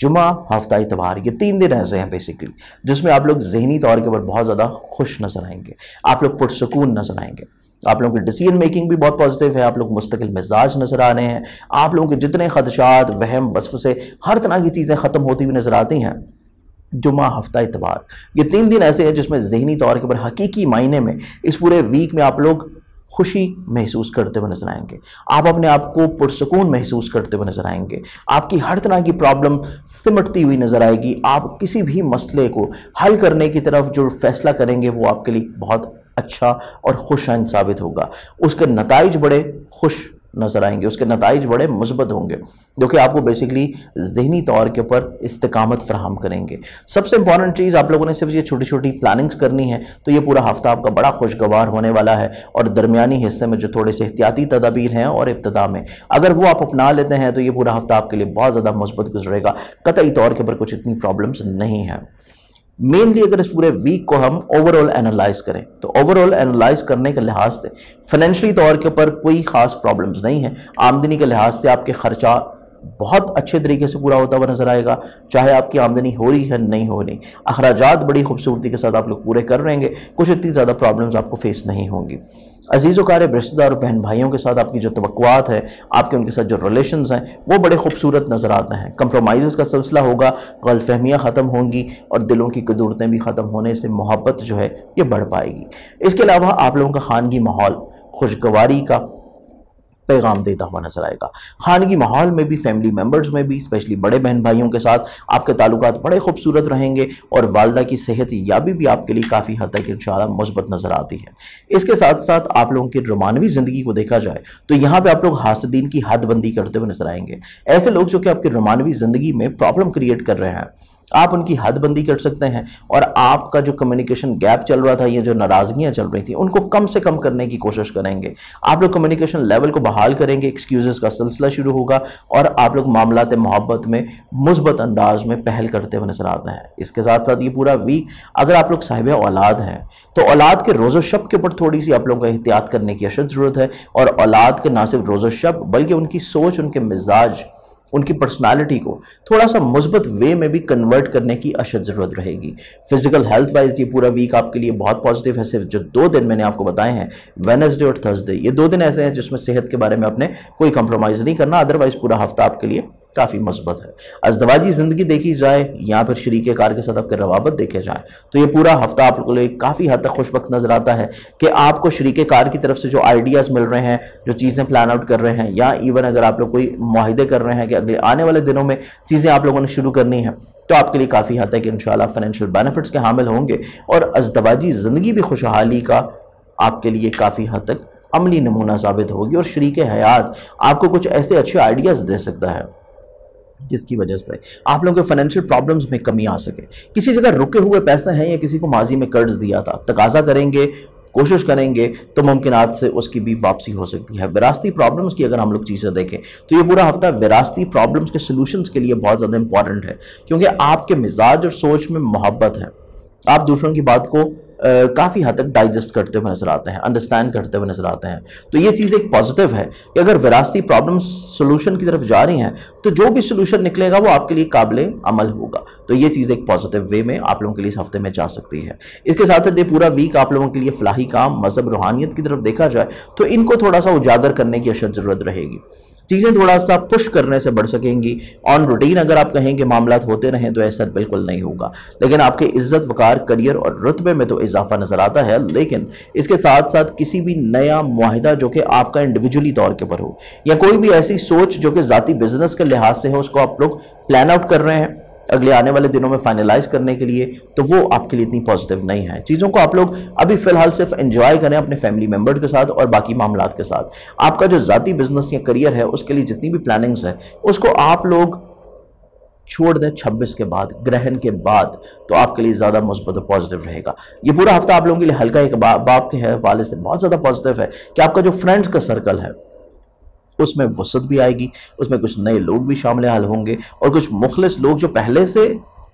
जुमा हफ्ता इतवार ये तीन दिन ऐसे हैं बेसिकली जिसमें आप लोग जहनी तौर के ऊपर बहुत ज़्यादा खुश नजर आएंगे आप लोग पुरसकून नजर आएंगे आप लोगों की डिसीजन मेकिंग भी बहुत पॉजिटिव है आप लोग मुस्तकिल मिजाज नज़र आ रहे हैं आप लोगों के जितने खदशात वहम वसफ से हर तरह की चीज़ें ख़त्म होती हुई नज़र आती हैं जुमा हफ्ता इतवार ये तीन दिन ऐसे हैं जिसमें जहनी तौर के ऊपर हकीकी मायने में इस पूरे वीक में आप लोग खुशी महसूस करते हुए नजर आएंगे आप अपने आप को पुरसकून महसूस करते हुए नजर आएंगे आपकी हर तरह की प्रॉब्लम सिमटती हुई नजर आएगी आप किसी भी मसले को हल करने की तरफ जो फैसला करेंगे वो आपके लिए बहुत अच्छा और खुश साबित होगा उसके नतज बड़े खुश नज़र आएंगे उसके नतज बड़े मुस्बत होंगे जो कि आपको बेसिकली जहनी तौर के ऊपर इस्तकामत फ्राहम करेंगे सबसे इंपॉर्टेंट चीज़ आप लोगों ने सिर्फ ये छोटी छोटी प्लानिंग्स करनी है तो ये पूरा हफ्ता आपका बड़ा खुशगवार होने वाला है और दरमियानी हिस्से में जो थोड़े से एहतियाती तदाबीर हैं और इब्तदा में अगर वो आप अपना लेते हैं तो ये पूरा हफ्ता आपके लिए बहुत ज़्यादा मुस्बत गुजरेगा कतई तौर के ऊपर कुछ इतनी प्रॉब्लम्स नहीं हैं मेनली अगर इस पूरे वीक को हम ओवरऑल एनालाइज करें तो ओवरऑल एनालाइज करने के लिहाज से फाइनेंशियली तौर के ऊपर कोई खास प्रॉब्लम्स नहीं है आमदनी के लिहाज से आपके खर्चा बहुत अच्छे तरीके से पूरा होता हुआ नज़र आएगा चाहे आपकी आमदनी हो रही है नहीं हो रही अखराज बड़ी खूबसूरती के साथ आप लोग पूरे कर रहेंगे कुछ इतनी ज़्यादा प्रॉब्लम्स आपको फेस नहीं होंगी अजीज़ वकार रिश्तेदार और बहन भाइयों के साथ आपकी जो तवक़ात है आपके उनके साथ जो रिलेशन हैं वो बड़े खूबसूरत नज़र आते हैं कम्प्रोमाइज़ का सिलसिला होगा गलतफहमियाँ ख़त्म होंगी और दिलों की कदूरतें भी ख़त्म होने से मोहब्बत जो है ये बढ़ पाएगी इसके अलावा आप लोगों का खानगी माहौल खुशगवारी का पैगाम देता हुआ नजर आएगा खानगी माहौल में भी फैमिली मेम्बर्स में भी स्पेशली बड़े बहन भाइयों के साथ आपके ताल्लुक बड़े खूबसूरत रहेंगे और वालदा की सेहत याबी भी आपके लिए काफ़ी हद तक इन मुस्बत नज़र आती है इसके साथ साथ आप लोगों की रोमानवी ज़िंदगी को देखा जाए तो यहाँ पर आप लोग हासदीन की हदबंदी करते हुए नजर आएंगे ऐसे लोग जो कि आपकी रोमानवी ज़िंदगी में प्रॉब्लम क्रिएट कर रहे हैं आप उनकी हदबंदी कर सकते हैं और आपका जो कम्युनिकेशन गैप चल रहा था ये जो नाराज़गियाँ चल रही थी उनको कम से कम करने की कोशिश करेंगे आप लोग कम्युनिकेशन लेवल को बहाल करेंगे एक्सक्यूज़ का सिलसिला शुरू होगा और आप लोग मामलाते मोहब्बत में मुस्बत अंदाज में पहल करते हुए नजर आते हैं इसके साथ साथ ये पूरा वीक अगर आप लोग साहिब औलाद हैं तो औलाद के रोज़ो शब के ऊपर थोड़ी सी आप लोगों का एहतियात करने की अशद ज़रूरत है और औलाद के ना सिर्फ रोज़ो शब बल्कि उनकी सोच उनके मिजाज उनकी पर्सनालिटी को थोड़ा सा मुस्बत वे में भी कन्वर्ट करने की अशद ज़रूरत रहेगी फिजिकल हेल्थ वाइज ये पूरा वीक आपके लिए बहुत पॉजिटिव है सिर्फ जो दो दिन मैंने आपको बताए हैं वेनसडे और थर्सडे ये दो दिन ऐसे हैं जिसमें सेहत के बारे में आपने कोई कंप्रोमाइज नहीं करना अदरवाइज़ पूरा हफ्ता आपके लिए काफ़ी मस्बत है अजदवाजी ज़िंदगी देखी जाए या फिर शरीक कार के साथ आपके रवाबत देखे जाए तो ये पूरा हफ्ता आपको लिए काफ़ी हद तक खुशबक नज़र आता है कि आपको शरीक कार की तरफ से जो आइडियाज़ मिल रहे हैं जो चीज़ें प्लान आउट कर रहे हैं या इवन अगर आप लोग कोई माहदे कर रहे हैं कि अगले आने वाले दिनों में चीज़ें आप लोगों ने शुरू करनी है तो आपके लिए काफ़ी हद तक इन शाला फाइनेंशियल बेनिफिट्स के हामिल होंगे और अजदवाजी ज़िंदगी भी खुशहाली का आपके लिए काफ़ी हद तक अमली नमूना साबित होगी और शरीक हयात आपको कुछ ऐसे अच्छे आइडियाज़ दे सकता है जिसकी वजह से आप लोगों के फाइनेंशियल प्रॉब्लम्स में कमी आ सके किसी जगह रुके हुए पैसे हैं या किसी को माजी में कर्ज दिया था तकाजा करेंगे कोशिश करेंगे तो मुमकिन से उसकी भी वापसी हो सकती है विरासती प्रॉब्लम्स की अगर हम लोग चीज़ें देखें तो ये पूरा हफ्ता विरासती प्रॉब्लम्स के सलूशन्स के लिए बहुत ज़्यादा इंपॉर्टेंट है क्योंकि आपके मिजाज और सोच में मोहब्बत है आप दूसरों की बात को काफ़ी हद तक डाइजेस्ट करते हुए नज़र आते हैं अंडरस्टैंड करते हुए नज़र आते हैं तो ये चीज़ एक पॉजिटिव है कि अगर विरासती प्रॉब्लम सोल्यूशन की तरफ जा रही हैं तो जो भी सोल्यूशन निकलेगा वो आपके लिए काबिल अमल होगा तो ये चीज़ एक पॉजिटिव वे में आप लोगों के लिए इस हफ्ते में जा सकती है इसके साथ साथ ये पूरा वीक आप लोगों के लिए फलाही काम मजहब रूहानियत की तरफ देखा जाए तो इनको थोड़ा सा उजागर करने की अशद ज़रूरत रहेगी चीज़ें थोड़ा सा पुश करने से बढ़ सकेंगी ऑन रूटीन अगर आप कहें कि मामला होते रहें तो ऐसा बिल्कुल नहीं होगा लेकिन आपके इज्जत वकार करियर और रुतबे में तो इजाफा नज़र आता है लेकिन इसके साथ साथ किसी भी नया माहिदा जो कि आपका इंडिविजुअली तौर के ऊपर हो या कोई भी ऐसी सोच जो कि ज़ाती बिजनेस के लिहाज से हो उसको आप लोग प्लान आउट कर रहे हैं अगले आने वाले दिनों में फाइनलाइज करने के लिए तो वो आपके लिए इतनी पॉजिटिव नहीं है चीज़ों को आप लोग अभी फिलहाल सिर्फ इन्जॉय करें अपने फैमिली मेम्बर के साथ और बाकी मामला के साथ आपका जो ज़ाती बिजनेस या करियर है उसके लिए जितनी भी प्लानिंग्स है उसको आप लोग छोड़ दें 26 के बाद ग्रहण के बाद तो आपके लिए ज़्यादा मुस्बत और पॉजिटिव रहेगा ये पूरा हफ्ता आप लोगों के लिए हल्का एक बाप के वाले से बहुत ज़्यादा पॉजिटिव है कि आपका जो फ्रेंड्स का सर्कल है उसमें वसत भी आएगी उसमें कुछ नए लोग भी शामिल हाल होंगे और कुछ मुखलस लोग जो पहले से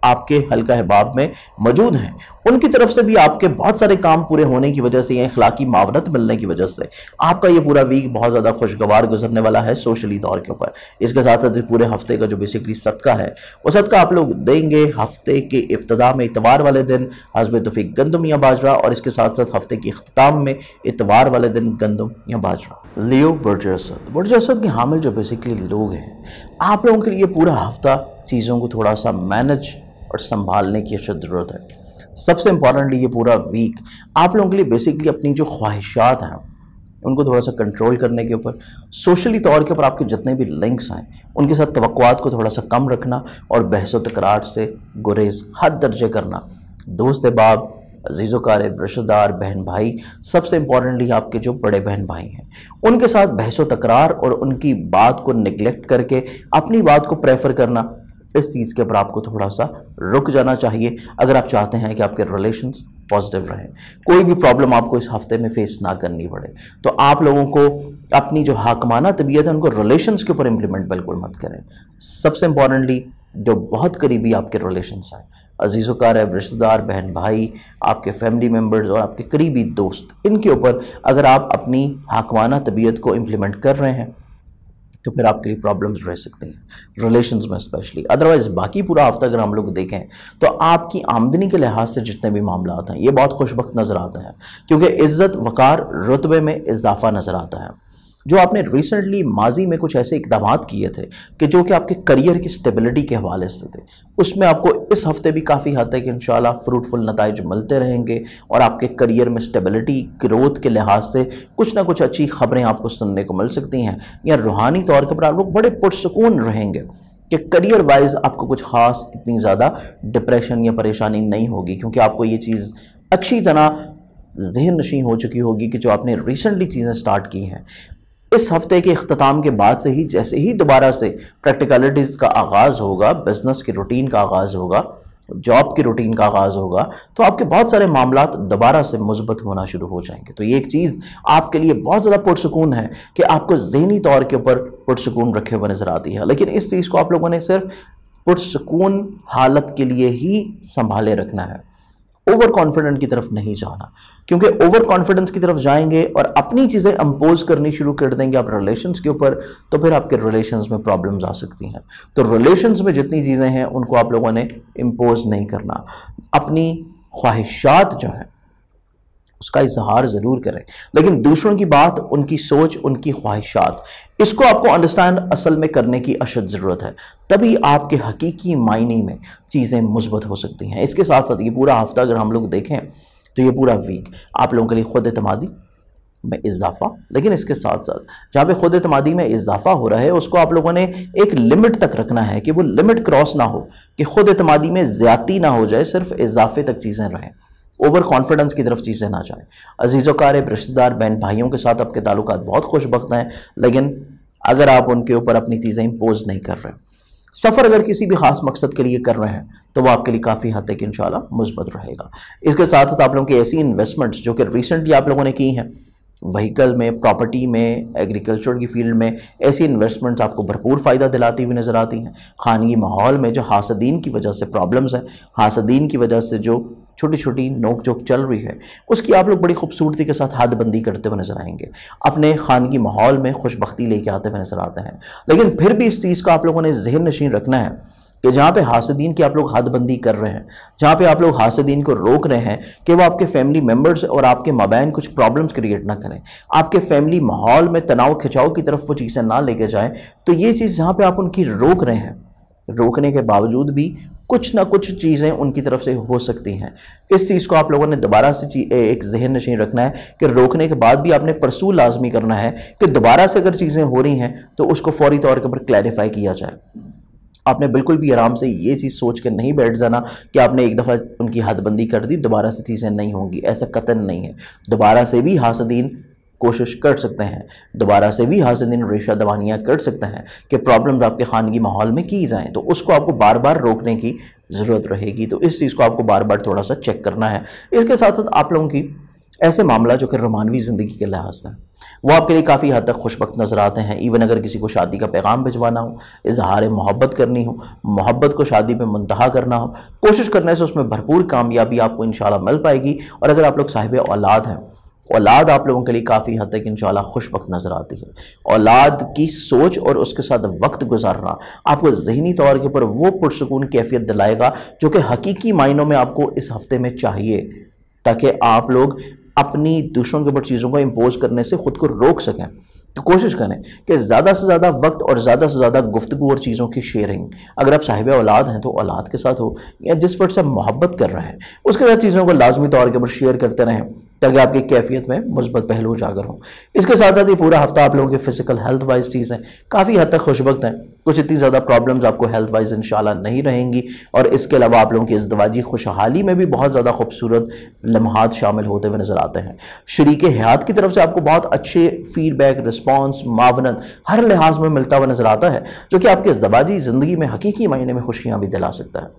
आपके हल्का अहबाब में मौजूद हैं उनकी तरफ से भी आपके बहुत सारे काम पूरे होने की वजह से या अखलाकी मावनत मिलने की वजह से आपका ये पूरा वीक बहुत ज़्यादा खुशगवार गुजरने वाला है सोशली तौर के ऊपर इसके साथ साथ पूरे हफ्ते का जो बेसिकली सदका है वो सदका आप लोग देंगे हफ्ते के इब्तदा में इतवार वाले दिन हजब तफीक गंदम या बाजरा और इसके साथ साथ हफ्ते के अख्ताम में इतवार वाले दिन गंदम या बाजरा लियो बुरज असद बुरज असद के हामिल जो बेसिकली लोग हैं आप लोगों के लिए पूरा हफ्ता चीज़ों को थोड़ा सा मैनेज और संभालने की जरूरत है सबसे इम्पॉर्टेंटली ये पूरा वीक आप लोगों के लिए बेसिकली अपनी जो ख्वाहिशात हैं उनको थोड़ा सा कंट्रोल करने के ऊपर सोशली तौर के ऊपर आपके जितने भी लिंक्स हैं उनके साथ तवक़ात को थोड़ा सा कम रखना और बहस तकरार से गुरेज हद दर्जे करना दोस्त बाब अजीज़ कारब रिश्तेदार बहन भाई सबसे इम्पॉर्टेंटली आपके जो बड़े बहन भाई हैं उनके साथ बहस तकरार और उनकी बात को निगलेक्ट करके अपनी बात को प्रेफर करना इस चीज़ के ऊपर आपको थोड़ा सा रुक जाना चाहिए अगर आप चाहते हैं कि आपके रिलेशन्स पॉजिटिव रहें कोई भी प्रॉब्लम आपको इस हफ्ते में फेस ना करनी पड़े तो आप लोगों को अपनी जो हाकमाना तबीयत है उनको रिलेशन के ऊपर इम्प्लीमेंट बिल्कुल मत करें सबसे इंपॉर्टेंटली जो बहुत करीबी आपके रिलेशन्स हैं अजीज़ोकार है रिश्तेदार बहन भाई आपके फैमिली मेम्बर्स और आपके करीबी दोस्त इनके ऊपर अगर आप अपनी हाकमाना तबीयत को इम्प्लीमेंट कर रहे हैं तो फिर आपके लिए प्रॉब्लम्स रह सकती हैं रिलेशन में स्पेशली अदरवाइज़ बाकी पूरा हफ्ता अगर हम लोग देखें तो आपकी आमदनी के लिहाज से जितने भी मामला आते हैं ये बहुत खुशबक नज़र आते हैं क्योंकि इज़्ज़त वक़ार रुतबे में इजाफा नज़र आता है जो आपने रिसेंटली माजी में कुछ ऐसे इकदाम किए थे कि जो कि आपके करियर की स्टेबिलिटी के हवाले से थे उसमें आपको इस हफ्ते भी काफ़ी हद तक इन फ्रूटफुल नतज मिलते रहेंगे और आपके करियर में स्टेबिलिटी ग्रोथ के लिहाज से कुछ ना कुछ अच्छी खबरें आपको सुनने को मिल सकती हैं या रूहानी तौर के पर आप लोग बड़े पुरसकून रहेंगे कि करियर वाइज आपको कुछ खास इतनी ज़्यादा डिप्रेशन या परेशानी नहीं होगी क्योंकि आपको ये चीज़ अच्छी तरह जहन नशी हो चुकी होगी कि जो आपने रिसेंटली चीज़ें स्टार्ट की हैं इस हफ्ते के अख्ताम के बाद से ही जैसे ही दोबारा से प्रैक्टिकलिटीज़ का आगाज़ होगा बिज़नेस के रूटीन का आगाज़ होगा जॉब की रूटीन का आगाज़ होगा तो आपके बहुत सारे मामला दोबारा से मुस्बत होना शुरू हो जाएंगे तो ये एक चीज़ आपके लिए बहुत ज़्यादा पुरसकून है कि आपको जहनी तौर के ऊपर पुरसकून रखे हुए नज़र आती है लेकिन इस चीज़ को आप लोगों ने सिर्फ पुरसकून हालत के लिए ही संभाले रखना है ओवर कॉन्फिडेंट की तरफ नहीं जाना क्योंकि ओवर कॉन्फिडेंस की तरफ जाएंगे और अपनी चीज़ें अम्पोज करनी शुरू कर देंगे आप रिलेशंस के ऊपर तो फिर आपके रिलेशंस में प्रॉब्लम्स आ सकती हैं तो रिलेशंस में जितनी चीज़ें हैं उनको आप लोगों ने इम्पोज नहीं करना अपनी ख्वाहिशात जो हैं उसका इजहार ज़रूर करें लेकिन दूसरों की बात उनकी सोच उनकी ख्वाहिशात इसको आपको अंडरस्टैंड असल में करने की अशद ज़रूरत है तभी आपके हकीकी मायने में चीज़ें मुस्बत हो सकती हैं इसके साथ साथ ये पूरा हफ्ता अगर हम लोग देखें तो ये पूरा वीक आप लोगों के लिए खुद अतमादी में इजाफा लेकिन इसके साथ साथ जहाँ पे खुद अतमादी में इजाफा हो रहा है उसको आप लोगों ने एक लिमिट तक रखना है कि वो लिमिट क्रॉस ना हो कि खुद अतमादी में ज़्यादी ना हो जाए सिर्फ इजाफे तक चीज़ें रहें ओवर कॉन्फिडेंस की तरफ चीज़ें ना जाएं अजीज़ कार रिश्तेदार बहन भाइयों के साथ आपके ताल्लुक बहुत खुशबक हैं लेकिन अगर आप उनके ऊपर अपनी चीज़ें इम्पोज नहीं कर रहे सफ़र अगर किसी भी खास मकसद के लिए कर रहे हैं तो वो आपके लिए काफ़ी हद तक इन मुस्बत रहेगा इसके साथ साथ आप लोगों की ऐसी इन्वेस्टमेंट्स जो कि रिसेंटली आप लोगों ने की हैं वहीकल में प्रॉपर्टी में एग्रीकल्चर की फील्ड में ऐसी इन्वेस्टमेंट्स आपको भरपूर फ़ायदा दिलाती हुई नज़र आती हैं खानगी माहौल में जो हासदीन की वजह से प्रॉब्लम्स हैं हासदीन की वजह से जो छोटी छोटी नोक जोक चल रही है उसकी आप लोग बड़ी खूबसूरती के साथ हाथबंदी करते हुए नज़र आएंगे अपने खानगी माहौल में खुशबख्ती लेके आते हुए नज़र आते हैं लेकिन फिर भी इस चीज़ को आप लोगों ने जहन नशीन रखना है कि जहाँ पे हासदीन की आप लोग हदबंदी कर रहे हैं जहाँ पे आप लोग हासदीन को रोक रहे हैं कि वो आपके फैमिली मेम्बर्स और आपके मबैन कुछ प्रॉब्लम्स क्रिएट ना करें आपके फैमिली माहौल में तनाव खिंचाव की तरफ वो चीज़ें ना लेके जाएं तो ये चीज़ जहाँ पे आप उनकी रोक रहे हैं रोकने के बावजूद भी कुछ ना कुछ चीज़ें उनकी तरफ से हो सकती हैं इस चीज़ को आप लोगों ने दोबारा से एक जहन नशीन रखना है कि रोकने के बाद भी आपने परसू लाजमी करना है कि दोबारा से अगर चीज़ें हो रही हैं तो उसको फौरी तौर के ऊपर क्लैरिफाई किया जाए आपने बिल्कुल भी आराम से ये चीज़ सोच कर नहीं बैठ जाना कि आपने एक दफ़ा उनकी हदबंदी कर दी दोबारा से चीज़ें नहीं होंगी ऐसा कतन नहीं है दोबारा से भी हासदीन कोशिश कर सकते हैं दोबारा से भी हाजिन रेशा दवानियाँ कर सकते हैं कि प्रॉब्लम आपके खानगी माहौल में की जाएँ तो उसको आपको बार बार रोकने की ज़रूरत रहेगी तो इस चीज़ को आपको बार बार थोड़ा सा चेक करना है इसके साथ साथ आप लोगों की ऐसे मामला जो कि रोमानवी ज़िंदगी के लिहाज से वो आपके लिए काफ़ी हद तक खुशबक नज़र आते हैं इवन अगर किसी को शादी का पैगाम भिजवाना हो इजहार मोहब्बत करनी हो मोहब्बत को शादी में मुंतहा करना हो कोशिश करने से उसमें भरपूर कामयाबी आपको इन मिल पाएगी और अगर आप लोग साहिब औलाद हैं औलाद आप लोगों के लिए काफ़ी हद तक इन वक्त नज़र आती है औलाद की सोच और उसके साथ वक्त गुजारना आपको जहनी तौर के ऊपर वो पुरसकून कैफियत दिलाएगा जो कि हकीकी मायनों में आपको इस हफ्ते में चाहिए ताकि आप लोग अपनी दूसरों के ऊपर चीज़ों को इम्पोज करने से ख़ुद को रोक सकें तो कोशिश करें कि ज़्यादा से ज़्यादा वक्त और ज़्यादा से ज़्यादा गुफ्तु और चीज़ों की शेयरिंग अगर आप साहिब औलाद हैं तो औलाद के साथ हो या जिस पर से आप मोहब्बत कर रहे हैं उसके साथ चीज़ों को लाजमी तौर के ऊपर शेयर करते रहें ताकि आपकी कैफियत में मुस्बत पहलू उजागर हों इसके साथ साथ ये पूरा हफ्ता आप लोगों की फ़िज़िकल हेल्थ वाइज चीज़ें काफ़ी हद तक खुशबक हैं कुछ इतनी ज़्यादा प्रॉब्लम्स आपको हेल्थ वाइज इन नहीं रहेंगी और इसके अलावा आप लोगों की इसदवाजी खुशहाली में भी बहुत ज़्यादा खूबसूरत लम्हात शामिल होते हुए नज़र आते हैं शरीक हयात की तरफ से आपको बहुत अच्छे फीडबैक रिस्पॉन्स मावनत हर लिहाज में मिलता हुआ नज़र आता है जो कि आपकी दवाजी ज़िंदगी में हकीकी मायने में खुशियाँ भी दिला सकता है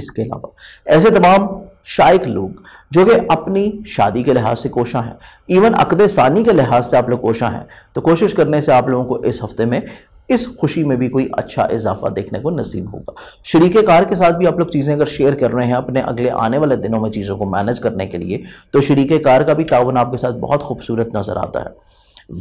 इसके अलावा ऐसे तमाम शायक लोग जो कि अपनी शादी के लिहाज से कोशा हैं इवन अकद सानी के लिहाज से आप लोग कोशा हैं तो कोशिश करने से आप लोगों को इस हफ्ते में इस खुशी में भी कोई अच्छा इजाफा देखने को नसीब होगा शरीक कार के साथ भी आप लोग चीज़ें अगर शेयर कर रहे हैं अपने अगले आने वाले दिनों में चीज़ों को मैनेज करने के लिए तो शरीक कार का भी तावन आपके साथ बहुत खूबसूरत नज़र आता है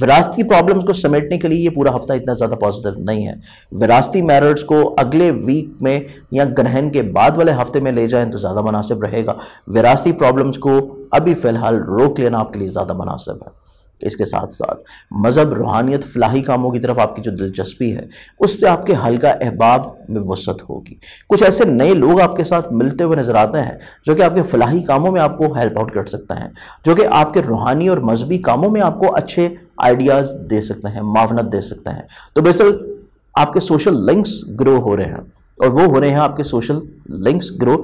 विरासती प्रॉब्लम्स को समेटने के लिए ये पूरा हफ्ता इतना ज़्यादा पॉजिटिव नहीं है विरासती मैरर्स को अगले वीक में या ग्रहण के बाद वाले हफ्ते में ले जाएं तो ज़्यादा मुनासिब रहेगा विरासती प्रॉब्लम्स को अभी फ़िलहाल रोक लेना आपके लिए ज़्यादा मुनासिब है इसके साथ साथ मज़हब रूहानियत फलाही कामों की तरफ आपकी जो दिलचस्पी है उससे आपके हल्का अहबाब में वसत होगी कुछ ऐसे नए लोग आपके साथ मिलते हुए नज़र आते हैं जो कि आपके फलाही कामों में आपको हेल्प आउट कर सकते हैं जो कि आपके रूहानी और मजहबी कामों में आपको अच्छे आइडियाज़ दे सकते हैं मावनत दे सकते हैं तो बेसल आपके सोशल लिंक्स ग्रो हो रहे हैं और वो हो रहे हैं आपके सोशल लिंक्स ग्रो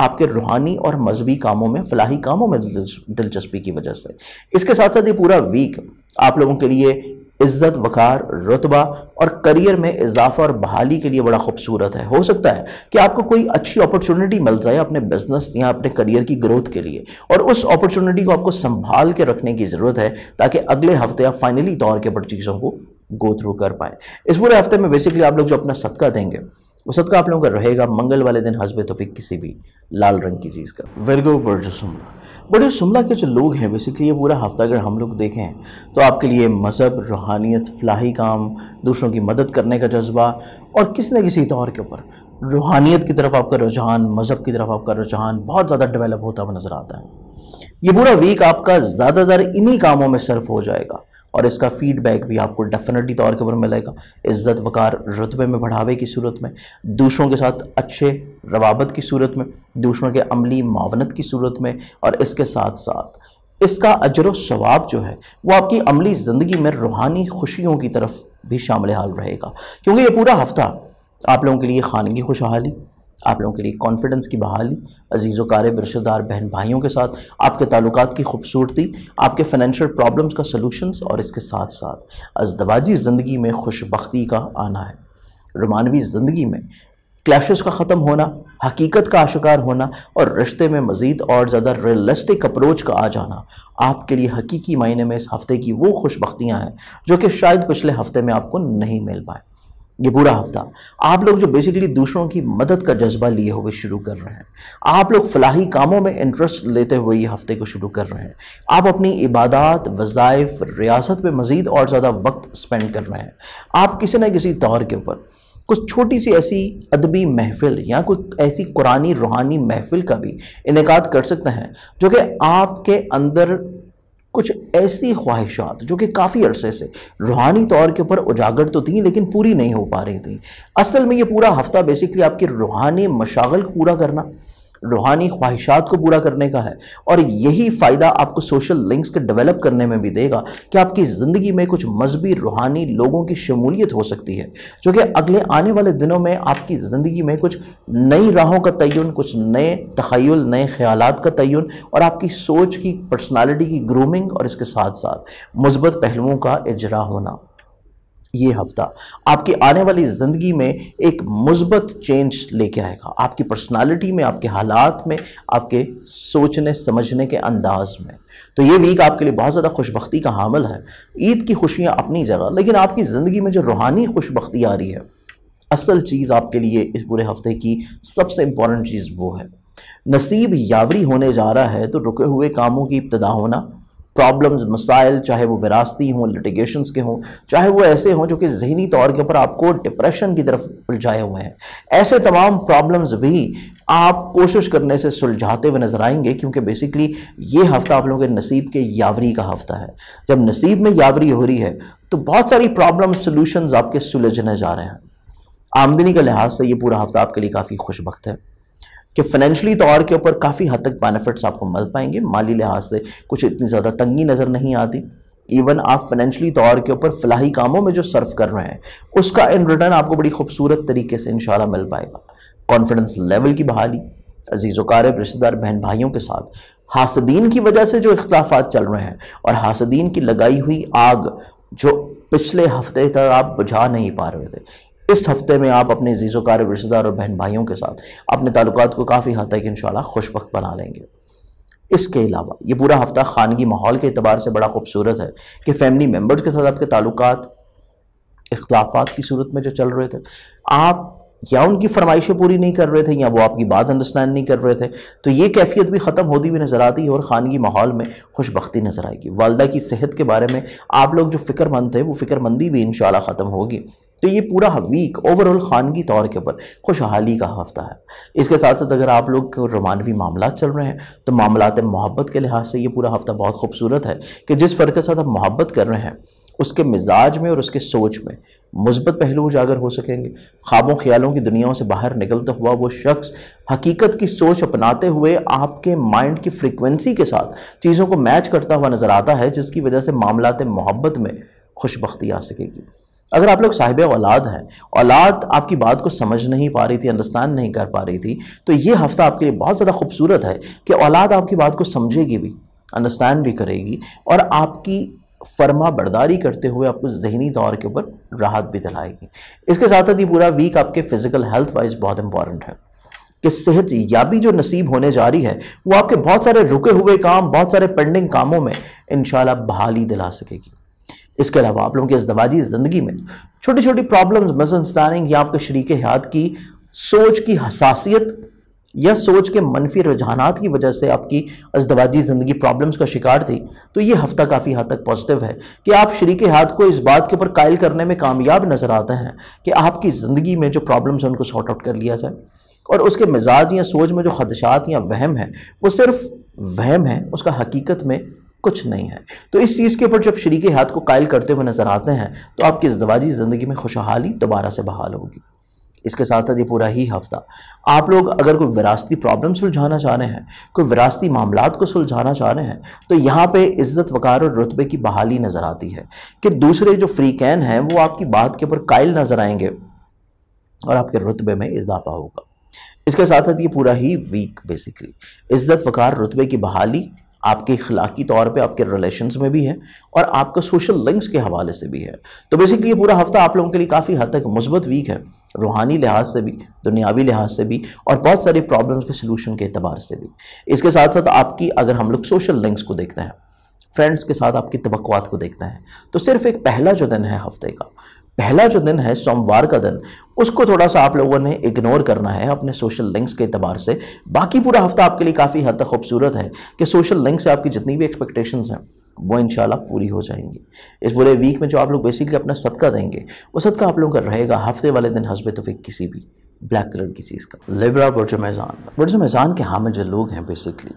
आपके रूहानी और मजहबी कामों में फलाही कामों में दिलचस्पी की वजह से इसके साथ साथ ये पूरा वीक आप लोगों के लिए इज्जत वकार रुतबा और करियर में इजाफा और बहाली के लिए बड़ा खूबसूरत है हो सकता है कि आपको कोई अच्छी अपॉर्चुनिटी मिल जाए अपने बिजनेस या अपने करियर की ग्रोथ के लिए और उस अपॉर्चुनिटी को आपको संभाल के रखने की ज़रूरत है ताकि अगले हफ्ते आप फाइनली तौर के बड़ी चीज़ों को गो थ्रू कर पाए इस पूरे हफ्ते में बेसिकली आप लोग जो अपना सदका देंगे वो सदका आप लोगों का रहेगा मंगल वाले दिन हजब तोफ़ी किसी भी लाल रंग की चीज़ का वर्गो बर्जसुमरा बट जो शिमला के जो लोग हैं बेसिकली ये पूरा हफ्ता अगर हम लोग देखें तो आपके लिए मज़हब रूहानियत फलाही काम दूसरों की मदद करने का जज्बा और किसी न किसी तौर के ऊपर रूहानियत की तरफ आपका रुझान मज़हब की तरफ आपका रुझान बहुत ज़्यादा डेवलप होता हुआ नज़र आता है ये पूरा वीक आपका ज़्यादातर इन्हीं कामों में सर्फ हो जाएगा और इसका फीडबैक भी आपको डेफिनेटली तौर के ऊपर मिलेगा इज़्ज़त वकार रतबे में बढ़ावे की सूरत में दूसरों के साथ अच्छे रवाबत की सूरत में दूसरों के अमली मावनत की सूरत में और इसके साथ साथ इसका अजर वाब जो है वो आपकी अमली ज़िंदगी में रूहानी खुशियों की तरफ भी शामिल हाल रहेगा क्योंकि ये पूरा हफ्ता आप लोगों के लिए खानगी खुशहाली आप लोगों के लिए कॉन्फिडेंस की बहाली अजीज़ वारब रिश्तेदार बहन भाइयों के साथ आपके ताल्लुक की खूबसूरती आपके फाइनेंशियल प्रॉब्लम्स का सलूशनस और इसके साथ साथ अजदवाजी ज़िंदगी में खुशबी का आना है रोमानवी ज़िंदगी में क्लैशेस का ख़त्म होना हकीकत का आशिकार होना और रिश्ते में मज़ीद और ज़्यादा रियलिस्टिक अप्रोच का आ जाना आपके लिए हकीकी मायने में इस हफ़्ते की वो खुशबियाँ हैं जो कि शायद पिछले हफ़्ते में आपको नहीं मिल पाएँ ये पूरा हफ्ता आप लोग जो बेसिकली दूसरों की मदद का जज्बा लिए हुए शुरू कर रहे हैं आप लोग फलाही कामों में इंटरेस्ट लेते हुए ये हफ्ते को शुरू कर रहे हैं आप अपनी इबादत वज़ाइफ रियासत पे मज़ीद और ज़्यादा वक्त स्पेंड कर रहे हैं आप किसी न किसी तौर के ऊपर कुछ छोटी सी ऐसी अदबी महफिल या कोई ऐसी कुरानी रूहानी महफिल का भी इनका कर सकते हैं जो कि आपके अंदर कुछ ऐसी ख्वाहिशात जो कि काफ़ी अरसे से रूहानी तौर के ऊपर उजागर तो थी लेकिन पूरी नहीं हो पा रही थी असल में ये पूरा हफ्ता बेसिकली आपके रूहानी मशागल पूरा करना रूहानी ख्वाहिशात को पूरा करने का है और यही फ़ायदा आपको सोशल लिंक्स के डेवलप करने में भी देगा कि आपकी ज़िंदगी में कुछ मजहबी रूहानी लोगों की शमूलियत हो सकती है जो कि अगले आने वाले दिनों में आपकी ज़िंदगी में कुछ नई राहों का तयन कुछ नए तखयल नए ख्याल का तयन और आपकी सोच की पर्सनैलिटी की ग्रूमिंग और इसके साथ साथ मुस्बत पहलुओं का इजरा होना ये हफ्ता आपकी आने वाली ज़िंदगी में एक मुस्बत चेंज लेके आएगा आपकी पर्सनालिटी में आपके हालात में आपके सोचने समझने के अंदाज में तो ये वीक आपके लिए बहुत ज़्यादा खुशबख्ती का हामल है ईद की खुशियाँ अपनी जगह लेकिन आपकी ज़िंदगी में जो रूहानी खुशबख्ती आ रही है असल चीज़ आपके लिए इस पूरे हफ्ते की सबसे इम्पॉर्टेंट चीज़ वो है नसीब यावरी होने जा रहा है तो रुके हुए कामों की इब्तदा होना प्रॉब्लम्स मसाइल चाहे वो विरासती हों लिटिगेशन के हों चाहे वो ऐसे हों जो कि जहनी तौर के ऊपर आपको डिप्रेशन की तरफ उलझाए हुए हैं ऐसे तमाम प्रॉब्लम्स भी आप कोशिश करने से सुलझाते हुए नज़र आएंगे क्योंकि बेसिकली ये हफ्ता आप लोगों के नसीब के यावरी का हफ्ता है जब नसीब में यावरी हो रही है तो बहुत सारी प्रॉब्लम सोल्यूशन आपके सुलझने जा रहे हैं आमदनी के लिहाज से ये पूरा हफ्ता आपके लिए काफ़ी खुशबक है कि फाइनेंशियली तौर तो के ऊपर काफ़ी हद तक बेनिफिट्स आपको मिल पाएंगे माली लिहाज से कुछ इतनी ज़्यादा तंगी नज़र नहीं आती इवन आप फाइनेंशियली तौर तो के ऊपर फलाही कामों में जो सर्व कर रहे हैं उसका इन रिटर्न आपको बड़ी खूबसूरत तरीके से इन मिल पाएगा कॉन्फिडेंस लेवल की बहाली अजीज़ वारब रिश्तेदार बहन भाइयों के साथ हासदीन की वजह से जो इख्लाफात चल रहे हैं और हासदीन की लगाई हुई आग जो पिछले हफ्ते तक आप बुझा नहीं पा रहे थे इस हफ्ते में आप अपने जीज़ो कार रिश्तेदार और बहन भाइयों के साथ अपने ताल्लुक को काफ़ी हद तक इन खुशबक बना लेंगे इसके अलावा ये पूरा हफ्ता खानगी माहौल के अतबार से बड़ा खूबसूरत है कि फैमिली मेम्बर्स के साथ आपके ताल्लुक इख्लाफा की सूरत में जो चल रहे थे आप या उनकी फरमाइशें पूरी नहीं कर रहे थे या वो आपकी बात अंडरस्टैंड नहीं कर रहे थे तो ये कैफियत भी ख़त्म होती हुई नज़र आती है और ख़ानगी माहौल में खुशबी नज़र आएगी वालदा की सेहत के बारे में आप लोग जो फ़िक्रमंद थे वो फ़िक्रमंदी भी इन ख़त्म होगी तो ये पूरा वीक ओवरऑल खानगी तौर के ऊपर खुशहाली का हफ्ता है इसके साथ साथ अगर आप लोग रोमानवी मामला चल रहे हैं तो मामलात मोहब्बत के लिहाज से ये पूरा हफ्ता बहुत खूबसूरत है कि जिस फ़र्क के साथ आप मोहब्बत कर रहे हैं उसके मिजाज में और उसके सोच में मुस्बत पहलू उजागर हो सकेंगे ख्वाबों ख्यालों की दुनियाओं से बाहर निकलता हुआ वो शख्स हकीकत की सोच अपनाते हुए आपके माइंड की फ्रिक्वेंसी के साथ चीज़ों को मैच करता हुआ नज़र आता है जिसकी वजह से मामलात मोहब्बत में खुशबी आ सकेगी अगर आप लोग साहिब औलाद हैं औलाद आपकी बात को समझ नहीं पा रही थी अंडरस्टैंड नहीं कर पा रही थी तो ये हफ्ता आपके लिए बहुत ज़्यादा खूबसूरत है कि औलाद आपकी बात को समझेगी भी अंडरस्टैंड भी करेगी और आपकी फर्मा बर्दारी करते हुए आपको जहनी तौर के ऊपर राहत भी दिलाएगी इसके साथ साथ ये पूरा वीक आपके फिजिकल हेल्थ वाइज बहुत इंपॉर्टेंट है कि सेहत याबी जो नसीब होने जा रही है वो आपके बहुत सारे रुके हुए काम बहुत सारे पेंडिंग कामों में इन बहाली दिला सकेगी इसके अलावा आप लोगों की इजदवाजी ज़िंदगी में छोटी छोटी प्रॉब्लम्स मिसअंडरस्टैंडिंग या आपके शरीक हाथ की सोच की हसासियत या सोच के मनफी रुझाना की वजह से आपकी अजदवाजी ज़िंदगी प्रॉब्लम्स का शिकार थी तो ये हफ्ता काफ़ी हद तक पॉजिटिव है कि आप शरीक के हाथ को इस बात के ऊपर कायल करने में कामयाब नज़र आते हैं कि आपकी ज़िंदगी में जो प्रॉब्लम्स हैं उनको सॉर्ट आउट कर लिया जाए और उसके मिजाज या सोच में जो खदशात या वहम है वो सिर्फ वहम है उसका हकीकत में कुछ नहीं है तो इस चीज़ के ऊपर जब शरीक हाथ को कायल करते हुए नज़र आते हैं तो आपकी इस दवाजी ज़िंदगी में खुशहाली दोबारा से बहाल होगी इसके साथ साथ ये पूरा ही हफ्ता आप लोग अगर कोई विरासती प्रॉब्लम सुलझाना चाह रहे हैं कोई विरासती मामला को सुलझाना चाह रहे हैं तो यहाँ पे इज्जत वकार और रुतबे की बहाली नज़र आती है कि दूसरे जो फ्री कैन हैं वो आपकी बात के ऊपर कायल नज़र आएंगे और आपके रुतबे में इजाफा होगा इसके साथ साथ ये पूरा ही वीक बेसिकली इज्जत वकार रुतबे की बहाली आपके इखलाकी तौर पे आपके रिलेशन में भी है और आपका सोशल लिंक्स के हवाले से भी है तो बेसिकली ये पूरा हफ्ता आप लोगों के लिए काफ़ी हद तक मुस्बत वीक है रूहानी लिहाज से भी दुनियावी लिहाज से भी और बहुत सारे प्रॉब्लम्स के सोलूशन के अतबार से भी इसके साथ साथ आपकी अगर हम लोग सोशल लिंक्स को देखते हैं फ्रेंड्स के साथ आपकी तो को देखते हैं तो सिर्फ एक पहला जो दिन है हफ्ते का पहला जो दिन है सोमवार का दिन उसको थोड़ा सा आप लोगों ने इग्नोर करना है अपने सोशल लिंक्स के अतबार से बाकी पूरा हफ्ता आपके लिए काफ़ी हद तक खूबसूरत है कि सोशल लिंक से आपकी जितनी भी एक्सपेक्टेशंस हैं वो इन पूरी हो जाएंगी इस पूरे वीक में जो आप लोग बेसिकली अपना सदका देंगे वो सदका आप लोगों का रहेगा हफ्ते वाले दिन तो फिर किसी भी ब्लैक कलर की चीज़ का लिब्रा बुरज मैजान बुरज मैजान के हामिद जो लोग हैं बेसिकली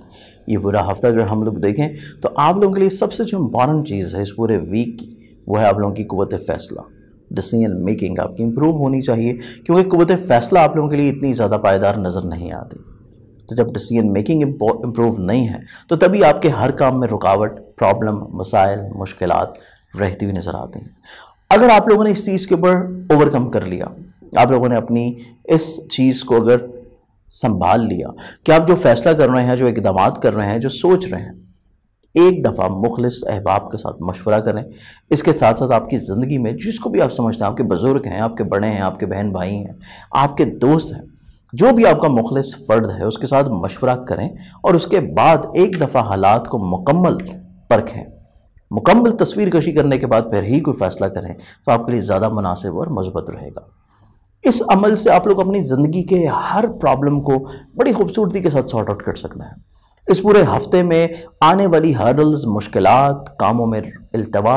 ये बुरा हफ्ता अगर हम लोग देखें तो आप लोगों के लिए सबसे जो इम्पॉर्टेंट चीज़ है इस पूरे वीक की वो है आप लोगों की कुत फ़ैसला डिसीजन मेकिंग आपकी इम्प्रूव होनी चाहिए क्योंकि कुत फैसला आप लोगों के लिए इतनी ज़्यादा पायदार नज़र नहीं आती तो जब डिसीजन मेकिंग इम्प्रूव नहीं है तो तभी आपके हर काम में रुकावट प्रॉब्लम मसाइल मुश्किल रहती हुई नज़र आती हैं अगर आप लोगों ने इस चीज़ के ऊपर ओवरकम कर लिया आप लोगों ने अपनी इस चीज़ को अगर संभाल लिया कि आप जो फैसला कर रहे हैं जो इकदाम कर रहे हैं जो सोच रहे हैं एक दफ़ा मुखलिस अहबाब के साथ मशवरा करें इसके साथ साथ आपकी ज़िंदगी में जिसको भी आप समझते हैं आपके बुज़ुर्ग हैं आपके बड़े हैं आपके बहन भाई हैं आपके दोस्त हैं जो भी आपका मुखलिस फ़र्द है उसके साथ मशवरा करें और उसके बाद एक दफ़ा हालात को मुकम्मल परखें मुकम्मल तस्वीर कशी करने के बाद फिर ही कोई फ़ैसला करें तो आपके लिए ज़्यादा मुनासिब और मजबूत रहेगा इस अमल से आप लोग अपनी ज़िंदगी के हर प्रॉब्लम को बड़ी खूबसूरती के साथ सॉर्ट आउट कर सकते हैं इस पूरे हफ्ते में आने वाली हर्डल्स मुश्किल कामों में अल्तवा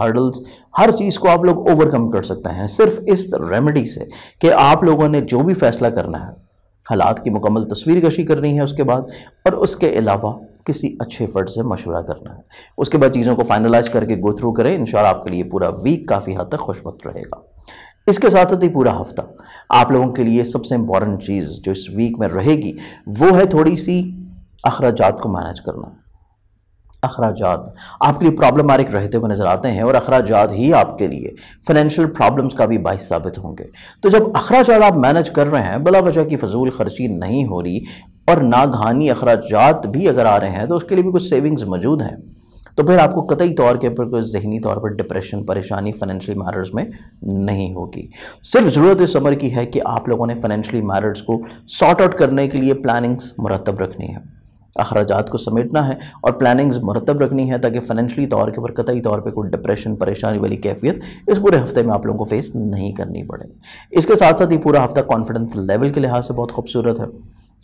हर्डल्स हर चीज़ को आप लोग ओवरकम कर सकते हैं सिर्फ इस रेमेडी से कि आप लोगों ने जो भी फैसला करना है हालात की मुकम्मल तस्वीर कशी करनी है उसके बाद और उसके अलावा किसी अच्छे फर्ड से मशवरा करना है उसके बाद चीज़ों को फाइनलाइज करके गो थ्रू करें इन आपके लिए पूरा वीक काफ़ी हद तक खुशबक रहेगा इसके साथ साथ ही पूरा हफ्ता आप लोगों के लिए सबसे इम्पॉर्टेंट चीज़ जो इस वीक में रहेगी वो है थोड़ी सी अखराज को मैनेज करना अखराजात आपके लिए प्रॉब्लम आरिक रहते हुए नज़र आते हैं और अखराज ही आपके लिए फाइनेंशियल प्रॉब्लम्स का भी बाइस साबित होंगे तो जब अखराजात आप मैनेज कर रहे हैं बला वजह की फजूल खर्ची नहीं हो रही और नागहानी अखराजात भी अगर आ रहे हैं तो उसके लिए भी कुछ सेविंग्स मौजूद हैं तो फिर आपको कतई तौर के ऊपर कोई जहनी तौर पर डिप्रेशन परेशानी फाइनेंशियल मैटर्स में नहीं होगी सिर्फ ज़रूरत इस अमर की है कि आप लोगों ने फाइनेंशियली मैटर्स को सॉर्ट आउट करने के लिए प्लानिंग्स मुरतब रखनी है अखराज को समेटना है और प्लानिंग्स मरतब रखनी है ताकि फाइनेंशली तौर के ऊपर कतई तौर पर कोई डिप्रेशन परेशानी वाली कैफियत इस पूरे हफ्ते में आप लोगों को फेस नहीं करनी पड़ेगी इसके साथ साथ ये पूरा हफ्ता कॉन्फिडेंस लेवल के लिहाज से बहुत खूबसूरत है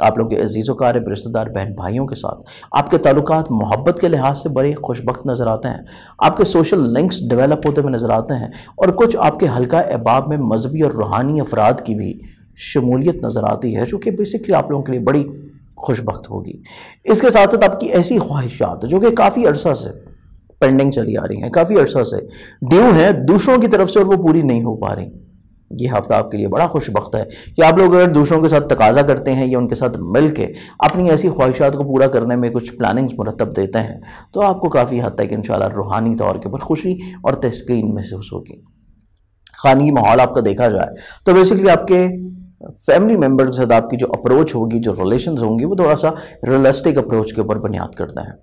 आप लोगों के अजीज़ों वकारब रिश्तेदार बहन भाइयों के साथ आपके ताल्लुक मोहब्बत के लिहाज से बड़े खुशबक नज़र आते हैं आपके सोशल लिंक्स डेवलप होते हुए नज़र आते हैं और कुछ आपके हल्का अहबाब में मजहबी और रूहानी अफराद की भी शमूलियत नज़र आती है जो कि बेसिकली आप लोगों के लिए बड़ी खुशबक्त होगी इसके साथ साथ आपकी ऐसी ख्वाहिशात जो कि काफ़ी अरसा से पेंडिंग चली आ रही हैं काफ़ी अरसा से ड्यू हैं दूसरों की तरफ से और वो पूरी नहीं हो पा रही ये हफ्ता आपके लिए बड़ा खुशबक है कि आप लोग अगर दूसरों के साथ तकाजा करते हैं या उनके साथ मिल के अपनी ऐसी ख्वाहिशात को पूरा करने में कुछ प्लानिंग्स मुरतब देते हैं तो आपको काफ़ी हद तक इन रूहानी तौर के ऊपर खुशी और तस्किन महसूस होगी खानगी माहौल आपका देखा जाए तो बेसिकली आपके फैमिली मेम्बर के साथ आपकी जो अप्रोच होगी जो रिलेशन होंगी वो थोड़ा सा रियलिस्टिक अप्रोच के ऊपर बुनियाद करते हैं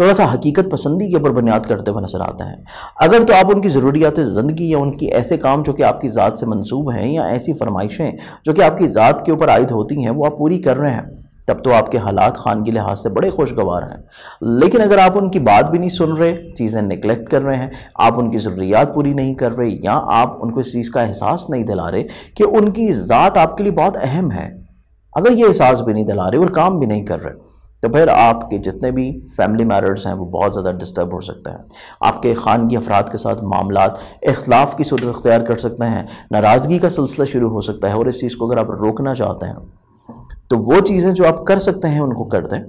थोड़ा सा हकीकत पसंदी के ऊपर बुनियाद करते हुए नज़र आते हैं अगर तो आप उनकी ज़रूरियात ज़िंदगी या उनकी ऐसे काम जो कि आपकी ज़ात से मंसूब हैं या ऐसी फरमाइशें जो कि आपकी ज़ात के ऊपर आयद होती हैं वो आप पूरी कर रहे हैं तब तो आपके हालात खान के लिहाज से बड़े खुशगवार हैं लेकिन अगर आप उनकी बात भी नहीं सुन रहे चीज़ें निगलेक्ट कर रहे हैं आप उनकी ज़रूरियात पूरी नहीं कर रहे या आप उनको इस चीज़ का एहसास नहीं दिला रहे कि उनकी ज़ात आपके लिए बहुत अहम है अगर ये एहसास भी नहीं दिला रहे और काम भी नहीं कर रहे तो फिर आपके जितने भी फैमिली मैटर्स हैं वो बहुत ज़्यादा डिस्टर्ब हो सकते हैं आपके खानगी अफराद के साथ मामला इख्लाफ की सूरत अख्तियार कर सकते हैं नाराज़गी का सिलसिला शुरू हो सकता है और इस चीज़ को अगर आप रोकना चाहते हैं तो वो चीज़ें जो आप कर सकते हैं उनको कर दें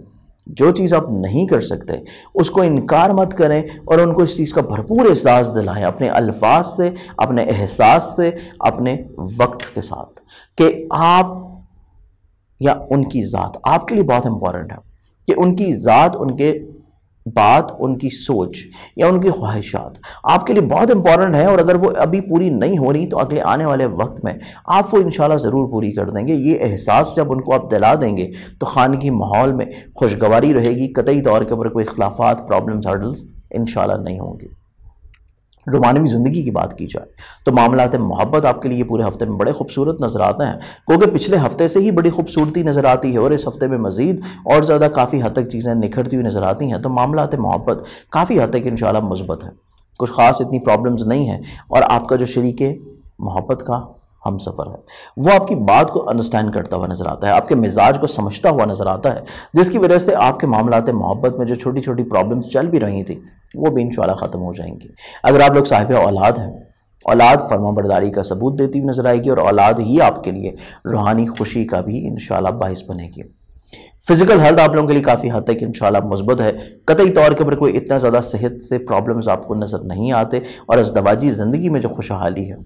जो चीज़ आप नहीं कर सकते उसको इनकार मत करें और उनको इस चीज़ का भरपूर एहसास दिलाएं अपने अल्फाज से अपने एहसास से अपने वक्त के साथ कि आप या उनकी ज़ात आपके लिए बहुत इम्पॉर्टेंट है कि उनकी ज़ात उनके बात उनकी सोच या उनकी ख्वाहिशात आपके लिए बहुत इंपॉर्टेंट है और अगर वो अभी पूरी नहीं हो रही तो अगले आने वाले वक्त में आप वो इंशाल्लाह ज़रूर पूरी कर देंगे ये एहसास जब उनको आप दिला देंगे तो खान की माहौल में खुशगवारी रहेगी कतई तौर के ऊपर कोई अख्लाफात प्रॉब्लम्स हर्डल्स इन नहीं होंगी रोमानवी ज़िंदगी की बात की जाए तो मामला मोहब्बत आपके लिए पूरे हफ्ते में बड़े खूबसूरत नज़र आते हैं क्योंकि पिछले हफ्ते से ही बड़ी खूबसूरती नज़र आती है और इस हफ्ते में मज़ीद और ज़्यादा काफ़ी हद तक चीज़ें निखरती हुई नज़र आती हैं तो मामला मोहब्बत काफ़ी हद तक इन मुस्बत है कुछ ख़ास इतनी प्रॉब्लम्स नहीं हैं और आपका जो शरीक मोहब्बत का हम सफ़र है वो आपकी बात को अंडरस्टैंड करता हुआ नज़र आता है आपके मिजाज को समझता हुआ नज़र आता है जिसकी वजह से आपके मामला मोहब्बत में जो छोटी छोटी प्रॉब्लम्स चल भी रही थी वो भी इंशाल्लाह ख़त्म हो जाएंगे अगर आप लोग साहिब औलाद हैं औलाद फर्मा बरदारी का सबूत देती हुई नज़र आएगी और औलाद ही आपके लिए रूहानी खुशी का भी इन बाहिस बनेगी फिज़िकल हेल्थ आप लोगों के लिए काफ़ी हद तक इन मज़बूत है कतई तौर के ऊपर कोई इतना ज़्यादा सेहत से प्रॉब्लम्स आपको नज़र नहीं आते और अजदवाजी ज़िंदगी में जो खुशहाली है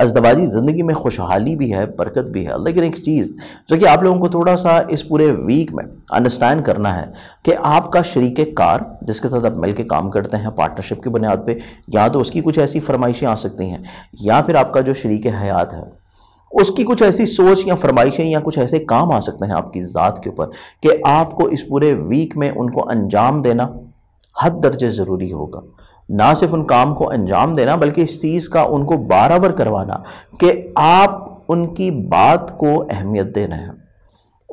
अजदवाजी ज़िंदगी में खुशहाली भी है बरकत भी है लेकिन एक चीज़ जो कि आप लोगों को थोड़ा सा इस पूरे वीक में अंडरस्टैंड करना है कि आपका शरीक कार जिसके साथ आप मिलकर काम करते हैं पार्टनरशिप की बुनियाद पर या तो उसकी कुछ ऐसी फरमाइशें आ सकती हैं या फिर आपका जो शरीक हयात है उसकी कुछ ऐसी सोच या फरमाइशें या कुछ ऐसे काम आ सकते हैं आपकी ज़ात के ऊपर कि आपको इस पूरे वीक में उनको अंजाम देना हद दर्जे ज़रूरी होगा ना सिर्फ उन काम को अंजाम देना बल्कि इस चीज़ का उनको बराबर करवाना कि आप उनकी बात को अहमियत दे रहे हैं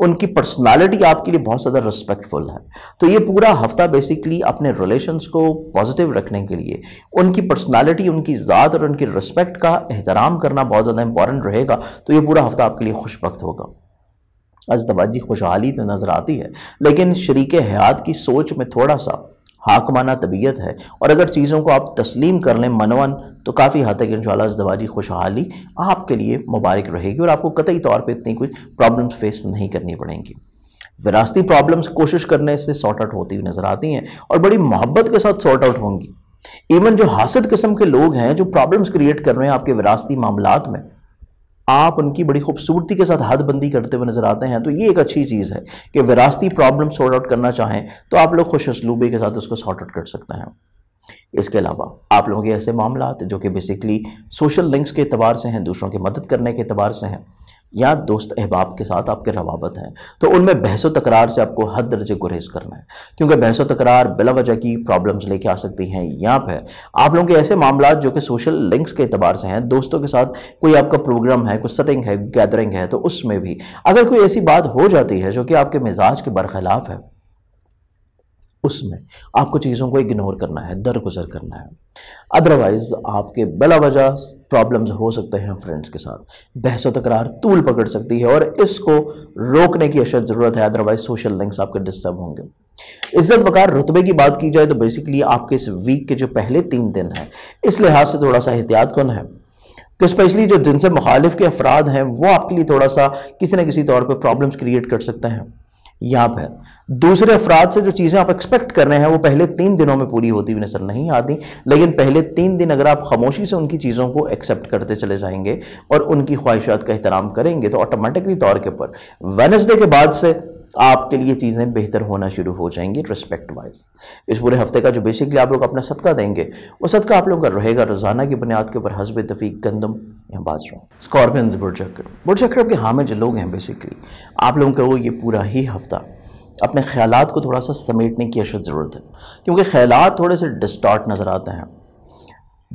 उनकी पर्सनालिटी आपके लिए बहुत ज़्यादा रिस्पेक्टफुल है तो ये पूरा हफ्ता बेसिकली अपने रिलेशंस को पॉजिटिव रखने के लिए उनकी पर्सनालिटी उनकी ज़ात और उनकी रिस्पेक्ट का एहतराम करना बहुत ज़्यादा इंपॉर्टेंट रहेगा तो ये पूरा हफ्ता आपके लिए खुशबक़्त होगा अजतबाजी खुशहाली तो नज़र आती है लेकिन शरीक हयात की सोच में थोड़ा सा हाकमाना तबीयत है और अगर चीज़ों को आप तस्लीम कर लें मनवन तो काफ़ी हद तक इन शवाजी खुशहाली आपके लिए मुबारक रहेगी और आपको कतई तौर पर इतनी कुछ प्रॉब्लम्स फेस नहीं करनी पड़ेंगी विरासती प्रॉब्लम्स कोशिश करने से सॉर्ट आउट होती हुई नज़र आती हैं और बड़ी मोहब्बत के साथ सॉर्ट आउट होंगी इवन जो हासद किस्म के लोग हैं जो प्रॉब्लम्स क्रिएट कर रहे हैं आपके विरासती मामला में आप उनकी बड़ी खूबसूरती के साथ हदबंदी करते हुए नज़र आते हैं तो ये एक अच्छी चीज़ है कि विरासती प्रॉब्लम सॉर्ट आउट करना चाहें तो आप लोग खुश उसलूबी के साथ उसको सॉर्ट आउट कर सकते हैं इसके अलावा आप लोगों के ऐसे मामला जो कि बेसिकली सोशल लिंक्स के अतबार से हैं दूसरों की मदद करने के अतबार से हैं या दोस्त अहबाब के साथ आपके रवाबत हैं तो उनमें बहस तकरार से आपको हद दर्जे गुरेज करना है क्योंकि बहस तकरार बिला वजह की प्रॉब्लम्स लेके आ सकती हैं या फिर आप लोगों के ऐसे मामला जो कि सोशल लिंक्स के अतबार से हैं दोस्तों के साथ कोई आपका प्रोग्राम है कोई सेटिंग है गैदरिंग है तो उसमें भी अगर कोई ऐसी बात हो जाती है जो कि आपके मिजाज के बरखिलाफ़ है उसमें आपको चीज़ों को इग्नोर करना है दरगुजर करना है अदरवाइज़ आपके बला वजह प्रॉब्लम्स हो सकते हैं फ्रेंड्स के साथ बहस व तकरार तूल पकड़ सकती है और इसको रोकने की अशद ज़रूरत है अदरवाइज़ सोशल लिंक्स आपके डिस्टर्ब होंगे इज्जत वकार रुतबे की बात की जाए तो बेसिकली आपके इस वीक के जो पहले तीन दिन हैं इस लिहाज से थोड़ा सा एहतियात कन है कि स्पेशली जो जिनसे मुखालिफ के अफराद हैं वो आपके लिए थोड़ा सा किसी न किसी तौर पर प्रॉब्लम्स क्रिएट कर सकते हैं यहां पर दूसरे अफराद से जो चीज़ें आप एक्सपेक्ट कर रहे हैं वो पहले तीन दिनों में पूरी होती हुई नज़र नहीं आती लेकिन पहले तीन दिन अगर आप खामोशी से उनकी चीज़ों को एक्सेप्ट करते चले जाएंगे और उनकी ख्वाहिशात का एहतराम करेंगे तो ऑटोमेटिकली तौर के ऊपर वेनसडे के बाद से तो आपके लिए चीज़ें बेहतर होना शुरू हो जाएंगी रिस्पेक्ट वाइज इस पूरे हफ्ते का जो बेसिकली आप लोग अपना सदका देंगे वो सदका आप लोगों का रहेगा रोज़ाना की बुनियाद के ऊपर हसब तफी गंदम या बाजरा स्कॉर्पियंस बुरजकर बुरजकर के हामे जो लोग हैं बेसिकली आप लोगों को ये पूरा ही हफ्ता अपने ख्याल को थोड़ा सा समेटने की अशद ज़रूरत है क्योंकि ख्याल थोड़े से डिस्टॉट नज़र आते हैं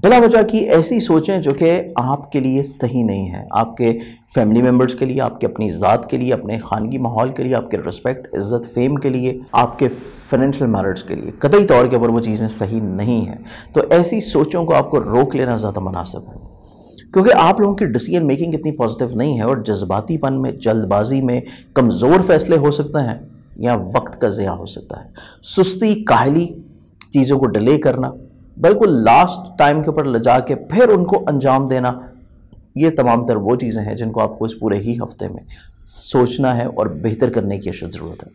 भला वजह की ऐसी सोचें जो कि आपके लिए सही नहीं है आपके फैमिली मेम्बर्स के लिए आपके अपनी ज़ात के लिए अपने खानगी माहौल के लिए आपके रिस्पेक्ट इज़्ज़त फेम के लिए आपके फाइनेंशियल मैरिट्स के लिए कतई तौर के ऊपर वो चीज़ें सही नहीं हैं तो ऐसी सोचों को आपको रोक लेना ज़्यादा मुनासिब है क्योंकि आप लोगों की डिसीजन मेकिंग इतनी पॉजिटिव नहीं है और जज्बातीपन में जल्दबाजी में कमज़ोर फैसले हो सकते हैं या वक्त का ज़िया हो सकता है सुस्ती काहली चीज़ों को डिले करना बिल्कुल लास्ट टाइम के ऊपर ले जा के फिर उनको अंजाम देना ये तमाम तर वो चीज़ें हैं जिनको आपको इस पूरे ही हफ्ते में सोचना है और बेहतर करने की अशद ज़रूरत है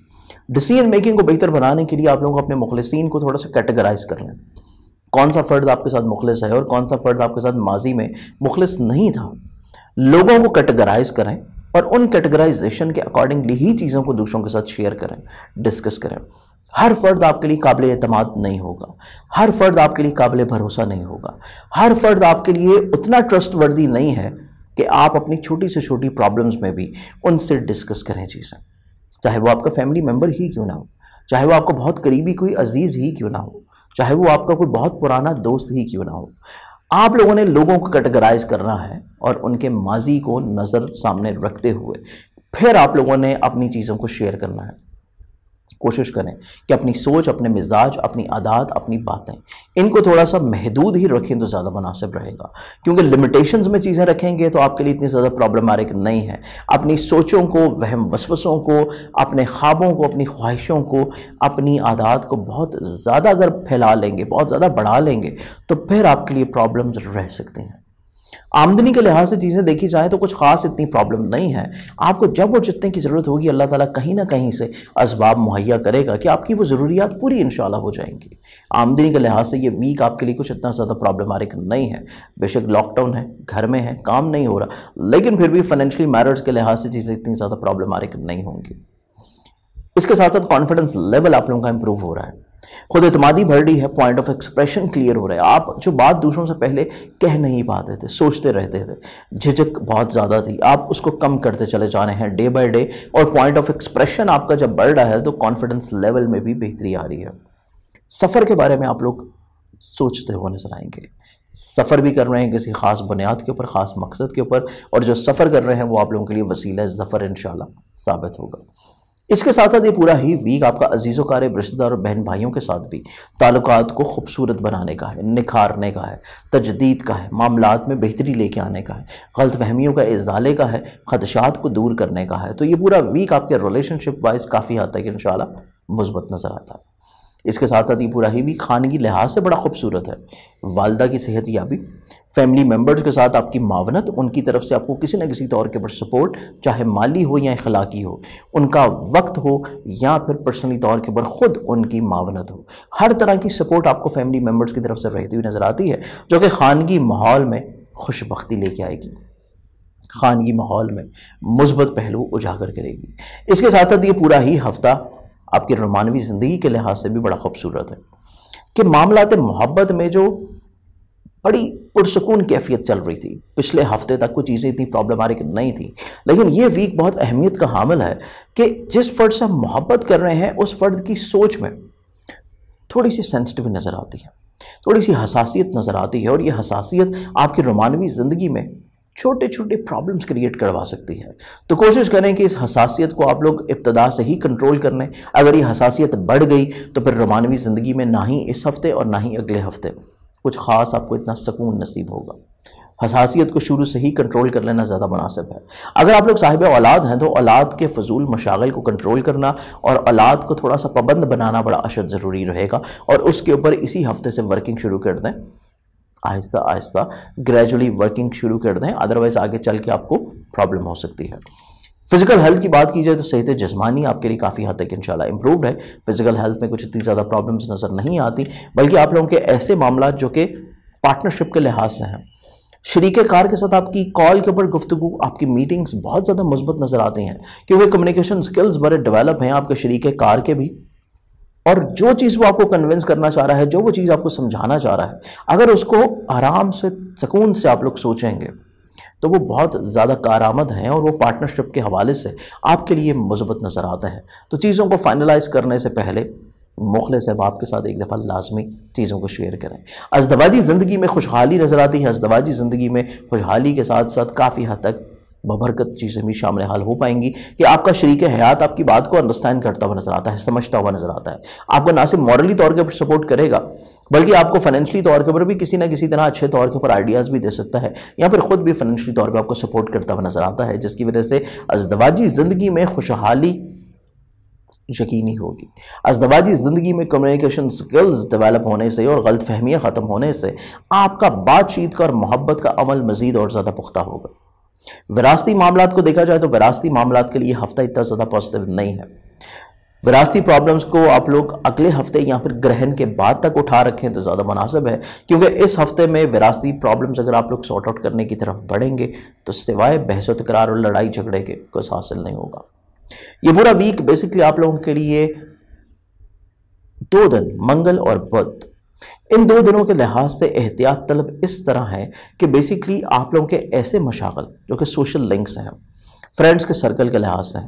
डिसीजन मेकिंग को बेहतर बनाने के लिए आप लोगों को अपने मुखलसिन को थोड़ा सा कैटेगराइज कर लें कौन सा फ़र्द आपके साथ मुखलस है और कौन सा फ़र्द आपके साथ माजी में मुखलस नहीं था लोगों को कैटेगराइज करें और उन कैटेगराइजेशन के अकॉर्डिंगली ही चीज़ों को दूसरों के साथ शेयर करें डिस्कस करें हर फर्द आपके लिए काबिल अतमाद नहीं होगा हर फर्द आपके लिए काबिल भरोसा नहीं होगा हर फर्द आपके लिए उतना ट्रस्टवर्दी नहीं है कि आप अपनी छोटी से छोटी प्रॉब्लम्स में भी उनसे डिस्कस करें चीज़ें चाहे वो आपका फैमिली मेम्बर ही क्यों ना हो चाहे वो आपको बहुत करीबी कोई अजीज़ ही क्यों ना हो चाहे वो आपका कोई बहुत पुराना दोस्त ही क्यों ना हो आप लोगों ने लोगों को कैटेगराइज करना है और उनके माजी को नज़र सामने रखते हुए फिर आप लोगों ने अपनी चीज़ों को शेयर करना है कोशिश करें कि अपनी सोच अपने मिजाज अपनी आदात अपनी बातें इनको थोड़ा सा महदूद ही रखें तो ज़्यादा मुनासिब रहेगा क्योंकि लिमिटेशंस में चीज़ें रखेंगे तो आपके लिए इतनी ज़्यादा प्रॉब्लमैरिक नहीं है अपनी सोचों को वहम वसवसों को अपने ख्वाबों को अपनी ख्वाहिशों को अपनी आदात को बहुत ज़्यादा अगर फैला लेंगे बहुत ज़्यादा बढ़ा लेंगे तो फिर आपके लिए प्रॉब्लम्स रह सकते हैं आमदनी के लिहाज से चीज़ें देखी जाए तो कुछ खास इतनी प्रॉब्लम नहीं है आपको जब और जितने की ज़रूरत होगी अल्लाह ताला कहीं ना कहीं से इसबाब मुहैया करेगा कि आपकी वो ज़रूरियात पूरी इन हो जाएंगी आमदनी के लिहाज से ये वीक आपके लिए कुछ इतना ज़्यादा प्रॉब्लमारिक नहीं है बेशक लॉकडाउन है घर में है काम नहीं हो रहा लेकिन फिर भी फाइनेंशियली मैटर्स के लिहाज से चीज़ें इतनी ज़्यादा प्रॉब्लमारिक नहीं होंगी इसके साथ साथ कॉन्फिडेंस लेवल आप लोगों का इंप्रूव हो रहा है खुद इतमादी भर रही है पॉइंट ऑफ एक्सप्रेशन क्लियर हो रहा है आप जो बात दूसरों से पहले कह नहीं पाते थे सोचते रहते थे झिझक बहुत ज़्यादा थी आप उसको कम करते चले जा रहे हैं डे बाय डे और पॉइंट ऑफ एक्सप्रेशन आपका जब बढ़ रहा है तो कॉन्फिडेंस लेवल में भी बेहतरी आ रही है सफ़र के बारे में आप लोग सोचते हुए नजर आएंगे सफ़र भी कर रहे हैं किसी ख़ास बुनियाद के ऊपर ख़ास मकसद के ऊपर और जो सफ़र कर रहे हैं वो आप लोगों के लिए वसीला ज़फ़र इन साबित होगा इसके साथ साथ ये पूरा ही वीक आपका अजीज़ों कार रिश्तेदार और बहन भाइयों के साथ भी ताल्लुक को खूबसूरत बनाने का है निखारने का है तजदीद का है मामला में बेहतरी लेके आने का है गलत फहमियों का इजाले का है खदशात को दूर करने का है तो ये पूरा वीक आपके रिलेशनशिप वाइज काफ़ी हद तक इन शाला मुस्बत नज़र आता है इसके साथ साथ ये पूरा ही भी खानगी लिहाज से बड़ा खूबसूरत है वालदा की सेहत याबी फैमिली मेम्बर्स के साथ आपकी मावनत उनकी तरफ से आपको किसी न किसी तौर के ऊपर सपोर्ट चाहे माली हो या अखलाकी हो उनका वक्त हो या फिर पर्सनली तौर के ऊपर ख़ुद उनकी मावनत हो हर तरह की सपोर्ट आपको फैमिली मेम्बर्स की तरफ से रहती हुई नज़र आती है जो कि खानगी माहौल में खुशबी लेके आएगी खानगी माहौल में मुस्बत पहलू उजागर करेगी इसके साथ साथ ये पूरा ही हफ्ता आपकी रोमानवी ज़िंदगी के लिहाज से भी बड़ा खूबसूरत है कि मामलात मोहब्बत में जो बड़ी पुरसकून कैफियत चल रही थी पिछले हफ्ते तक कुछ चीज़ें इतनी प्रॉब्लमारिक नहीं थी लेकिन ये वीक बहुत अहमियत का हामिल है कि जिस फ़र्द से हम मोहब्बत कर रहे हैं उस फ़र्द की सोच में थोड़ी सी सेंसिटिव नज़र आती है थोड़ी सी हसासियत नज़र आती है और ये हसासियत आपकी रोमानवी ज़िंदगी में छोटे छोटे प्रॉब्लम्स क्रिएट करवा सकती है तो कोशिश करें कि इस हसासियत को आप लोग इब्तदा से ही कंट्रोल कर लें अगर ये हसासियत बढ़ गई तो फिर रोमानवी ज़िंदगी में ना ही इस हफ्ते और ना ही अगले हफ्ते कुछ ख़ास आपको इतना सुकून नसीब होगा हसासियत को शुरू से ही कंट्रोल कर लेना ज़्यादा मुनासिब है अगर आप लोग साहिब औलाद हैं तो औलाद के फजूल मशागल को कंट्रोल करना और औलाद को थोड़ा सा पाबंद बनाना बड़ा अशद ज़रूरी रहेगा और उसके ऊपर इसी हफ्ते से वर्किंग शुरू कर दें आहिस्ता आहिस्ता ग्रेजुअली वर्किंग शुरू कर दें अदरवाइज़ आगे चल के आपको प्रॉब्लम हो सकती है फिजिकल हेल्थ की बात की जाए तो सेहत तो जिसमानी आपके लिए काफ़ी हद तक इंशाल्लाह इंप्रूव्ड है फिजिकल हेल्थ में कुछ इतनी ज़्यादा प्रॉब्लम्स नज़र नहीं आती बल्कि आप लोगों के ऐसे मामला जो कि पार्टनरशिप के लिहाज से हैं शरीक कार के साथ आपकी कॉल के ऊपर गुफ्तु आपकी मीटिंग्स बहुत ज़्यादा मजबूत नज़र आती हैं क्योंकि कम्युनिकेशन स्किल्स बड़े डेवलप हैं आपके शरीक कार के भी और जो चीज़ वो आपको कन्विंस करना चाह रहा है जो वो चीज़ आपको समझाना चाह रहा है अगर उसको आराम से सुकून से आप लोग सोचेंगे तो वो बहुत ज़्यादा कारामद हैं और वो पार्टनरशिप के हवाले से आपके लिए मजबत नज़र आते हैं तो चीज़ों को फाइनलाइज करने से पहले मुखले साहब आपके साथ एक दफ़ा लाजमी चीज़ों को शेयर करें अजदवाजी ज़िंदगी में खुशहाली नज़र आती है अजदवाजी ज़िंदगी में खुशहाली के साथ साथ काफ़ी हद तक बबरकत चीज़ें भी शामिल हाल हो पाएंगी कि आपका शरीक हयात आपकी बात को अंडरस्टैंड करता हुआ नज़र आता है समझता हुआ नज़र आता है आपको ना सिर्फ मॉरली तौर के ऊपर सपोर्ट करेगा बल्कि आपको फाइनेंशियली तौर के ऊपर भी किसी ना किसी तरह अच्छे तौर के ऊपर आइडियाज़ भी दे सकता है या फिर ख़ुद भी फाइनेंशियली तौर पर आपको सपोर्ट करता हुआ नज़र आता है जिसकी वजह से अजदवाजी ज़िंदगी में खुशहाली यकीनी होगी अजदवाजी ज़िंदगी में कम्युनिकेशन स्किल्स डेवलप होने से और गलत फहमियाँ ख़त्म होने से आपका बातचीत का और मोहब्बत का अमल मज़ीद और ज़्यादा पुख्ता होगा विरासती मामला को देखा जाए तो विरासती मामला के लिए हफ्ता इतना ज़्यादा पॉजिटिव नहीं है विरासती प्रॉब्लम्स को आप लोग अगले हफ्ते या फिर ग्रहण के बाद तक उठा रखें तो ज़्यादा मुनासिब है क्योंकि इस हफ्ते में विरासती प्रॉब्लम्स अगर आप लोग सॉर्ट आउट करने की तरफ बढ़ेंगे तो सिवाय बहस तकरार और लड़ाई झगड़े के कुछ हासिल नहीं होगा ये पूरा वीक बेसिकली आप लोगों के लिए दो दिन मंगल और बुध इन दो दिनों के लिहाज से एहतियात तलब इस तरह है कि बेसिकली आप लोगों के ऐसे मशागल जो कि सोशल लिंक्स हैं फ्रेंड्स के सर्कल के लिहाज से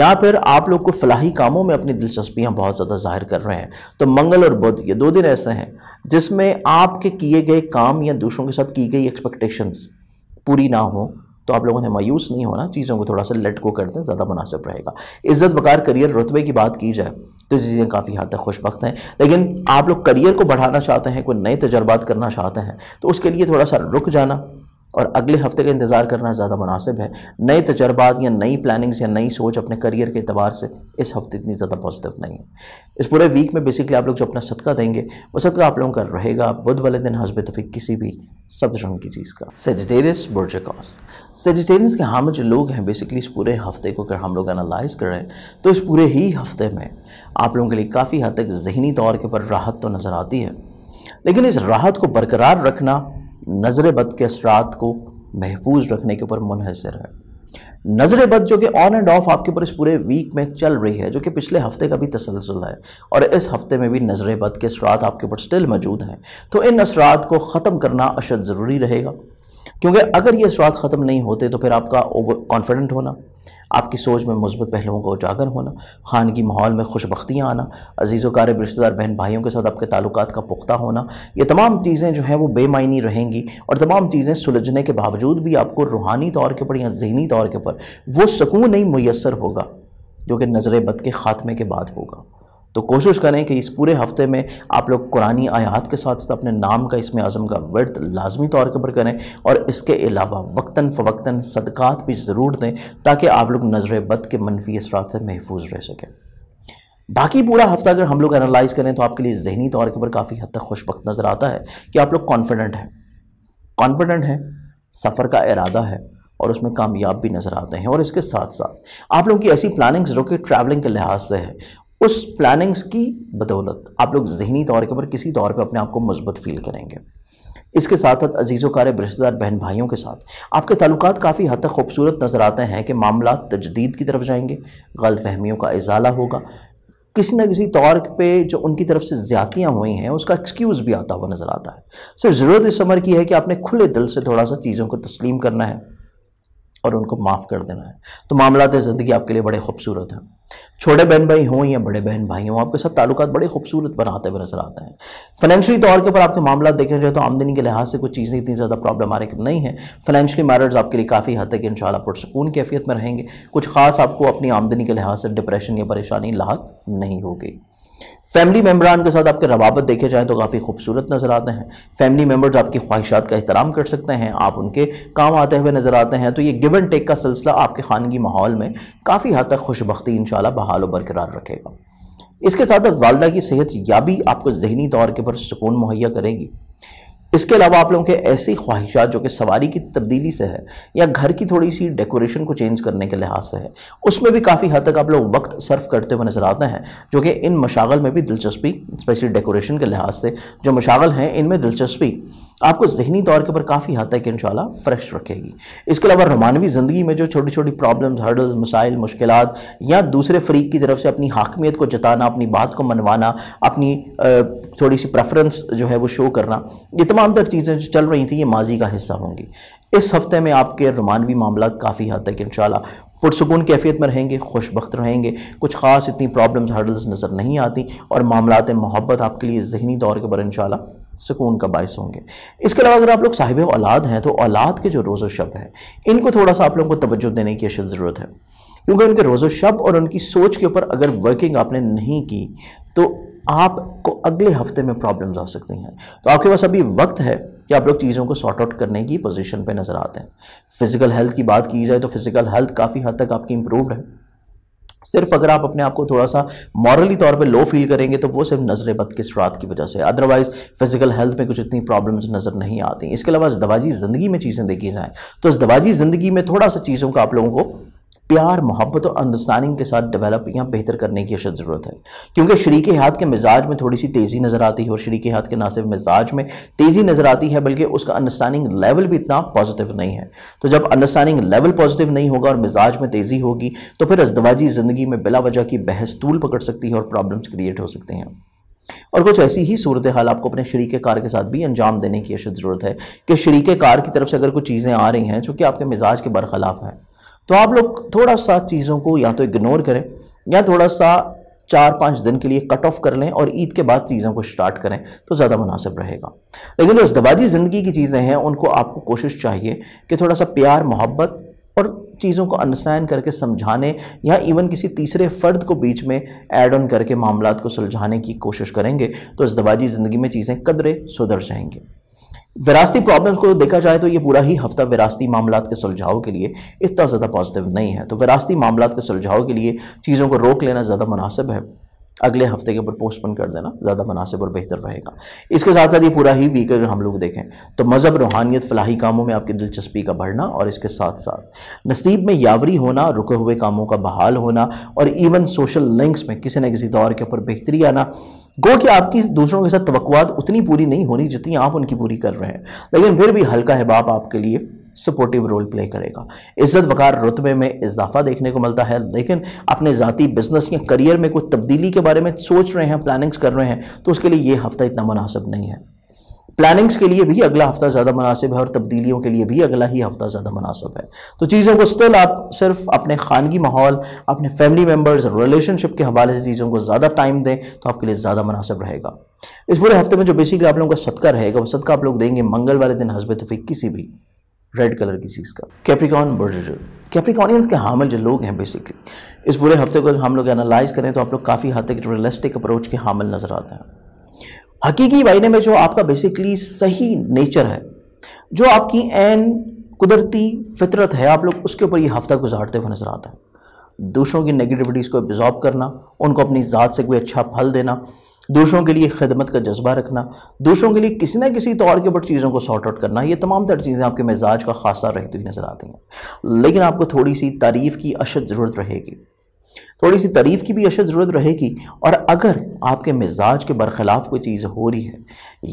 या फिर आप लोग को फलाही कामों में अपनी दिलचस्पियाँ बहुत ज़्यादा जाहिर कर रहे हैं तो मंगल और बुध ये दो दिन ऐसे हैं जिसमें आपके किए गए काम या दूसरों के साथ की गई एक्सपेक्टेशंस पूरी ना हो तो आप लोगों ने मायूस नहीं होना चीज़ों को थोड़ा सा लटको कर दें ज़्यादा मुनासिब रहेगा इज़्ज़त वकार करियर रुतबे की बात की जाए तो चीज़ें काफ़ी हद तक खुशबक़्त हैं लेकिन आप लोग करियर को बढ़ाना चाहते हैं कोई नए तजर्बात करना चाहते हैं तो उसके लिए थोड़ा सा रुक जाना और अगले हफ्ते का इंतज़ार करना ज़्यादा मुनासिब है नए तजर्बात या नई प्लानिंग्स या नई सोच अपने करियर के अतबार से इस हफ्ते इतनी ज़्यादा पॉजिटिव नहीं है इस पूरे वीक में बेसिकली आप लोग जो अपना सदका देंगे वो सदका आप लोगों का रहेगा बुध वाले दिन हजब तफी किसी भी सब्ज रंग की चीज़ का सेजिटेरियस बुर्जकॉस सेजिटेरियस के हम जो लोग हैं बेसिकली इस पूरे हफ्ते को अगर हम लोग एनालाइज कर रहे हैं तो इस पूरे ही हफ्ते में आप लोगों के लिए काफ़ी हद तक जहनी तौर के ऊपर राहत तो नज़र आती है लेकिन इस राहत को बरकरार रखना नज़र बद के असरात को महफूज रखने के ऊपर मुनहसर है नज़र बद जो कि ऑन एंड ऑफ आपके ऊपर इस पूरे वीक में चल रही है जो कि पिछले हफ्ते का भी तसलसल है और इस हफ्ते में भी नज़र बद के असरात आपके ऊपर स्टिल मौजूद हैं तो इन असरात को ख़त्म करना अशद ज़रूरी रहेगा क्योंकि अगर ये असरात ख़त्म नहीं होते तो फिर आपका ओवर कॉन्फिडेंट होना आपकी सोच में मुस्बत पहलुओं का उजागर होना खानगी माहौल में खुशबख्तियाँ आना अजीज़ कारब रिश्तेदार बहन भाइयों के साथ आपके ताल्लुक का पुख्ता होना ये तमाम चीज़ें जो हैं वो बेमायनी रहेंगी और तमाम चीज़ें सुलझने के बावजूद भी आपको रूहानी तौर के ऊपर या जहनी तौर के ऊपर वो सुकून नहीं मैसर होगा जो कि नज़र बद के ख़ात्मे के बाद होगा तो कोशिश करें कि इस पूरे हफ्ते में आप लोग कुरानी आयात के साथ साथ अपने नाम का इसमें आज़म का वर्द लाजमी तौर पर करें और इसके अलावा वक्ता फ़वक्ता सदक़ात भी ज़रूर दें ताकि आप लोग नज़र बद के मनफी असरात से महफूज रह सकें बाकी पूरा हफ्ता अगर हम लोग एनालाइज करें तो आपके लिए जहनी तौर पर काफ़ी हद तक खुशबक नज़र आता है कि आप लोग कॉन्फिडेंट हैं कॉन्फिडेंट हैं सफ़र का इरादा है और उसमें कामयाब भी नज़र आते हैं और इसके साथ साथ आप लोगों की ऐसी प्लानिंग्स जो कि ट्रैवलिंग के लिहाज से है उस प्लानिंग्स की बदौलत आप लोग जहनी तौर के ऊपर किसी तौर पे अपने आप को मजबूत फील करेंगे इसके साथ साथ अजीज़ों कारब रिश्तेदार बहन भाइयों के साथ आपके ताल्लुकात काफ़ी हद तक खूबसूरत नज़र आते हैं कि मामला तजदीद की तरफ जाएंगे गलत फहमियों का इजाला होगा किसी न किसी तौर पे जो उनकी तरफ से ज़्यादतियाँ हुई हैं उसका एक्सक्यूज़ भी आता हुआ नज़र आता है सिर्फ ज़रूरत इस समर की है कि आपने खुले दिल से थोड़ा सा चीज़ों को तस्लीम करना है और उनको माफ़ कर देना है तो मामला ज़िंदगी आपके लिए बड़े खूबसूरत हैं छोटे बहन भाई हों या बड़े बहन भाई हों आपके साथ ताल्लुक बड़े खूबसूरत बनाते हुए नजर आते हैं फाइनेंशियली तौर के ऊपर आपके मामला देखे जाए तो आमदनी के लिहाज से कुछ चीज़ें इतनी ज़्यादा प्रॉब्लम रही नहीं है फाइनेंशियली मैटर्स आपके लिए काफ़ी हद तक इन पुरसकून कैफियत में रहेंगे कुछ खास आपको अपनी आमदनी के लिहाज से डिप्रेशन या परेशानी लाक नहीं होगी फैमिली मेम्बरान के साथ आपके रवाबत देखे जाएँ तो काफ़ी खूबसूरत नज़र आते हैं फैमिली मेम्बर्स आपकी ख्वाहिशात का एहतराम कर सकते हैं आप उनके काम आते हुए नज़र आते हैं तो ये गिव एंड टेक का सिलसिला आपके खानगी माहौल में काफ़ी हद तक खुशबी इन बहाल व बरकरार रखेगा इसके साथ वालदा की सेहत या भी आपको जहनी तौर के ऊपर सुकून मुहैया करेगी इसके अलावा आप लोगों के ऐसी ख्वाहिशात जो कि सवारी की तब्दीली से है या घर की थोड़ी सी डेकोरेशन को चेंज करने के लिहाज से है उसमें भी काफ़ी हद तक आप लोग वक्त सर्व करते हुए नजर आते हैं जो कि इन मशागल में भी दिलचस्पी स्पेशली डेकोरेशन के लिहाज से जो मशागल हैं इनमें दिलचस्पी आपको जहनी तौर के ऊपर काफ़ी हद तक इन फ्रेश रखेगी इसके अलावा रोमानवी ज़िंदगी में जो छोटी छोटी प्रॉब्लम्स हर्डल्स मसाइल मुश्किल या दूसरे फरीक की तरफ से अपनी हाकमियत को जताना अपनी बात को मनवाना अपनी थोड़ी सी प्रेफरेंस जो है वो शो करना ये तमाम तर चीज़ें जो चल रही थी ये माजी का हिस्सा होंगी इस हफ्ते में आपके रोमानवी मामला काफ़ी हद तक इन पुरसकून कैफियत में रहेंगे खुशबक़्त रहेंगे कुछ ख़ास इतनी प्रॉब्लम्स हर्डल्स नज़र नहीं आती और मामलात मोहब्बत आपके लिए जहनी तौर के पर इन सुकून का बायस होंगे इसके अलावा अगर आप लोग साहिब औलाद हैं तो औलाद के जो रोज़ शब हैं इनको थोड़ा सा आप लोगों को तवज्जो देने की अशद ज़रूरत है क्योंकि उनके रोज़ शब और उनकी सोच के ऊपर अगर वर्किंग आपने नहीं की तो आपको अगले हफ्ते में प्रॉब्लम्स आ सकती हैं तो आपके पास अभी वक्त है कि आप लोग चीज़ों को सॉर्ट आउट करने की पोजीशन पे नज़र आते हैं फिज़िकल हेल्थ की बात की जाए तो फिज़िकल हेल्थ काफ़ी हद तक आपकी इम्प्रूवड है सिर्फ अगर आप अपने आप को थोड़ा सा मॉरली तौर पे लो फील करेंगे तो वो सिर्फ नजर बद के शुरुआत की वजह से अदरवाइज फिजिकल हेल्थ में कुछ इतनी प्रॉब्लम्स नज़र नहीं आती इसके अलावा दवाजी ज़िंदगी में चीज़ें देखी जाएँ तो इस दवाजी ज़िंदगी में थोड़ा सा चीज़ों का आप लोगों को प्यार मोहब्बत और अंडरस्टैंडिंग के साथ डेवलप या बेहतर करने की अशद ज़रूरत है क्योंकि शरीक हाथ के मिजाज में थोड़ी सी तेज़ी नज़र आती है और शरीक हाथ के ना सिर्फ मिजाज में तेज़ी नज़र आती है बल्कि उसका अंडरस्टैंडिंग लेवल भी इतना पॉजिटिव नहीं है तो जब अंडरस्टैंडिंग लेवल पॉजिटिव नहीं होगा और मिजाज में तेज़ी होगी तो फिर अजदवाजी ज़िंदगी में बिला वजह की बहस तूल पकड़ सकती है और प्रॉब्लम्स क्रिएट हो सकते हैं और कुछ ऐसी ही सूरत हाल आपको अपने शरीक कार के साथ भी अंजाम देने की अशद ज़रूरत है कि शरीक कार की तरफ से अगर कुछ चीज़ें आ रही हैं जो कि आपके मिजाज के बरखलाफ हैं तो आप लोग थोड़ा सा चीज़ों को या तो इग्नोर करें या थोड़ा सा चार पाँच दिन के लिए कट ऑफ कर लें और ईद के बाद चीज़ों को स्टार्ट करें तो ज़्यादा मुनासिब रहेगा लेकिन जो इसदवाजी ज़िंदगी की चीज़ें हैं उनको आपको कोशिश चाहिए कि थोड़ा सा प्यार मोहब्बत और चीज़ों को अंडरस्टैंड करके समझाने या इवन किसी तीसरे फ़र्द को बीच में ऐड ऑन करके मामला को सुलझाने की कोशिश करेंगे तो इस ज़िंदगी में चीज़ें कदरे सुधर जाएंगी विरासती प्रॉब्लम्स को देखा जाए तो ये पूरा ही हफ्ता विरासती मामला के सुलझाव के लिए इतना ज़्यादा पॉजिटिव नहीं है तो विरासती मामला के सुलझाव के लिए चीज़ों को रोक लेना ज़्यादा मुनासिब है अगले हफ्ते के ऊपर पोस्टपोन कर देना ज़्यादा मुनासिब और बेहतर रहेगा इसके साथ साथ ये पूरा ही वीक अगर हम लोग देखें तो मज़हब रूहानियत फलाही कामों में आपकी दिलचस्पी का बढ़ना और इसके साथ साथ नसीब में यावरी होना रुके हुए कामों का बहाल होना और इवन सोशल लिंक्स में किसी न किसी दौर के ऊपर बेहतरी आना गो कि आपकी दूसरों के साथ तवक्वात उतनी पूरी नहीं होनी जितनी आप उनकी पूरी कर रहे हैं लेकिन फिर भी हल्का है बाप आपके लिए सपोर्टिव रोल प्ले करेगा इज्जत वकार रुतबे में इजाफा देखने को मिलता है लेकिन अपने ज़ाती बिजनेस या करियर में कुछ तब्दीली के बारे में सोच रहे हैं प्लानिंग्स कर रहे हैं तो उसके लिए ये हफ्ता इतना मुनासिब नहीं है प्लानिंग्स के लिए भी अगला हफ्ता ज़्यादा मुनासिब है और तब्दीलियों के लिए भी अगला ही हफ्ता ज़्यादा मुनासिब है तो चीज़ों को स्टिल आप सिर्फ अपने खानगी माहौल अपने फैमिली मेम्बर्स रिलेशनशिप के हवाले से चीज़ों को ज़्यादा टाइम दें तो आपके लिए ज़्यादा मुनासिब रहेगा इस पूरे हफ्ते में जो बेसिकली आप लोगों का सदका रहेगा वो सदका आप लोग देंगे मंगल वाले दिन हसब तफी किसी भी रेड कलर की चीज़ का कैप्रिकॉन बर्ज कैप्रिकॉनियंस के हामिल जो लोग हैं बेसिकली इस पूरे हफ्ते को हम लोग एनालाइज करें तो आप लोग काफ़ी हद तक रियलिस्टिक अप्रोच के हामिल नज़र आते हैं हकीकी मायने में जो आपका बेसिकली सही नेचर है जो आपकी एन कुदरती फितरत है आप लोग उसके ऊपर ये हफ्ता गुजारते हुए नज़र आता है दूसरों की नेगेटिविटीज़ को एब्जॉर्ब करना उनको अपनी ज़ात से कोई अच्छा फल देना दूसरों के लिए खिदमत का जज्बा रखना दूसरों के लिए किसी न किसी तौर के ऊपर चीज़ों को सॉर्ट आउट करना ये तमाम तर चीज़ें आपके मिजाज का खासा रहती हुई नज़र आती हैं लेकिन आपको थोड़ी सी तारीफ़ की अशद ज़रूरत रहेगी थोड़ी सी तारीफ़ की भी अशद ज़रूरत रहेगी और अगर आपके मिजाज के बरखिलाफ़ कोई चीज़ हो रही है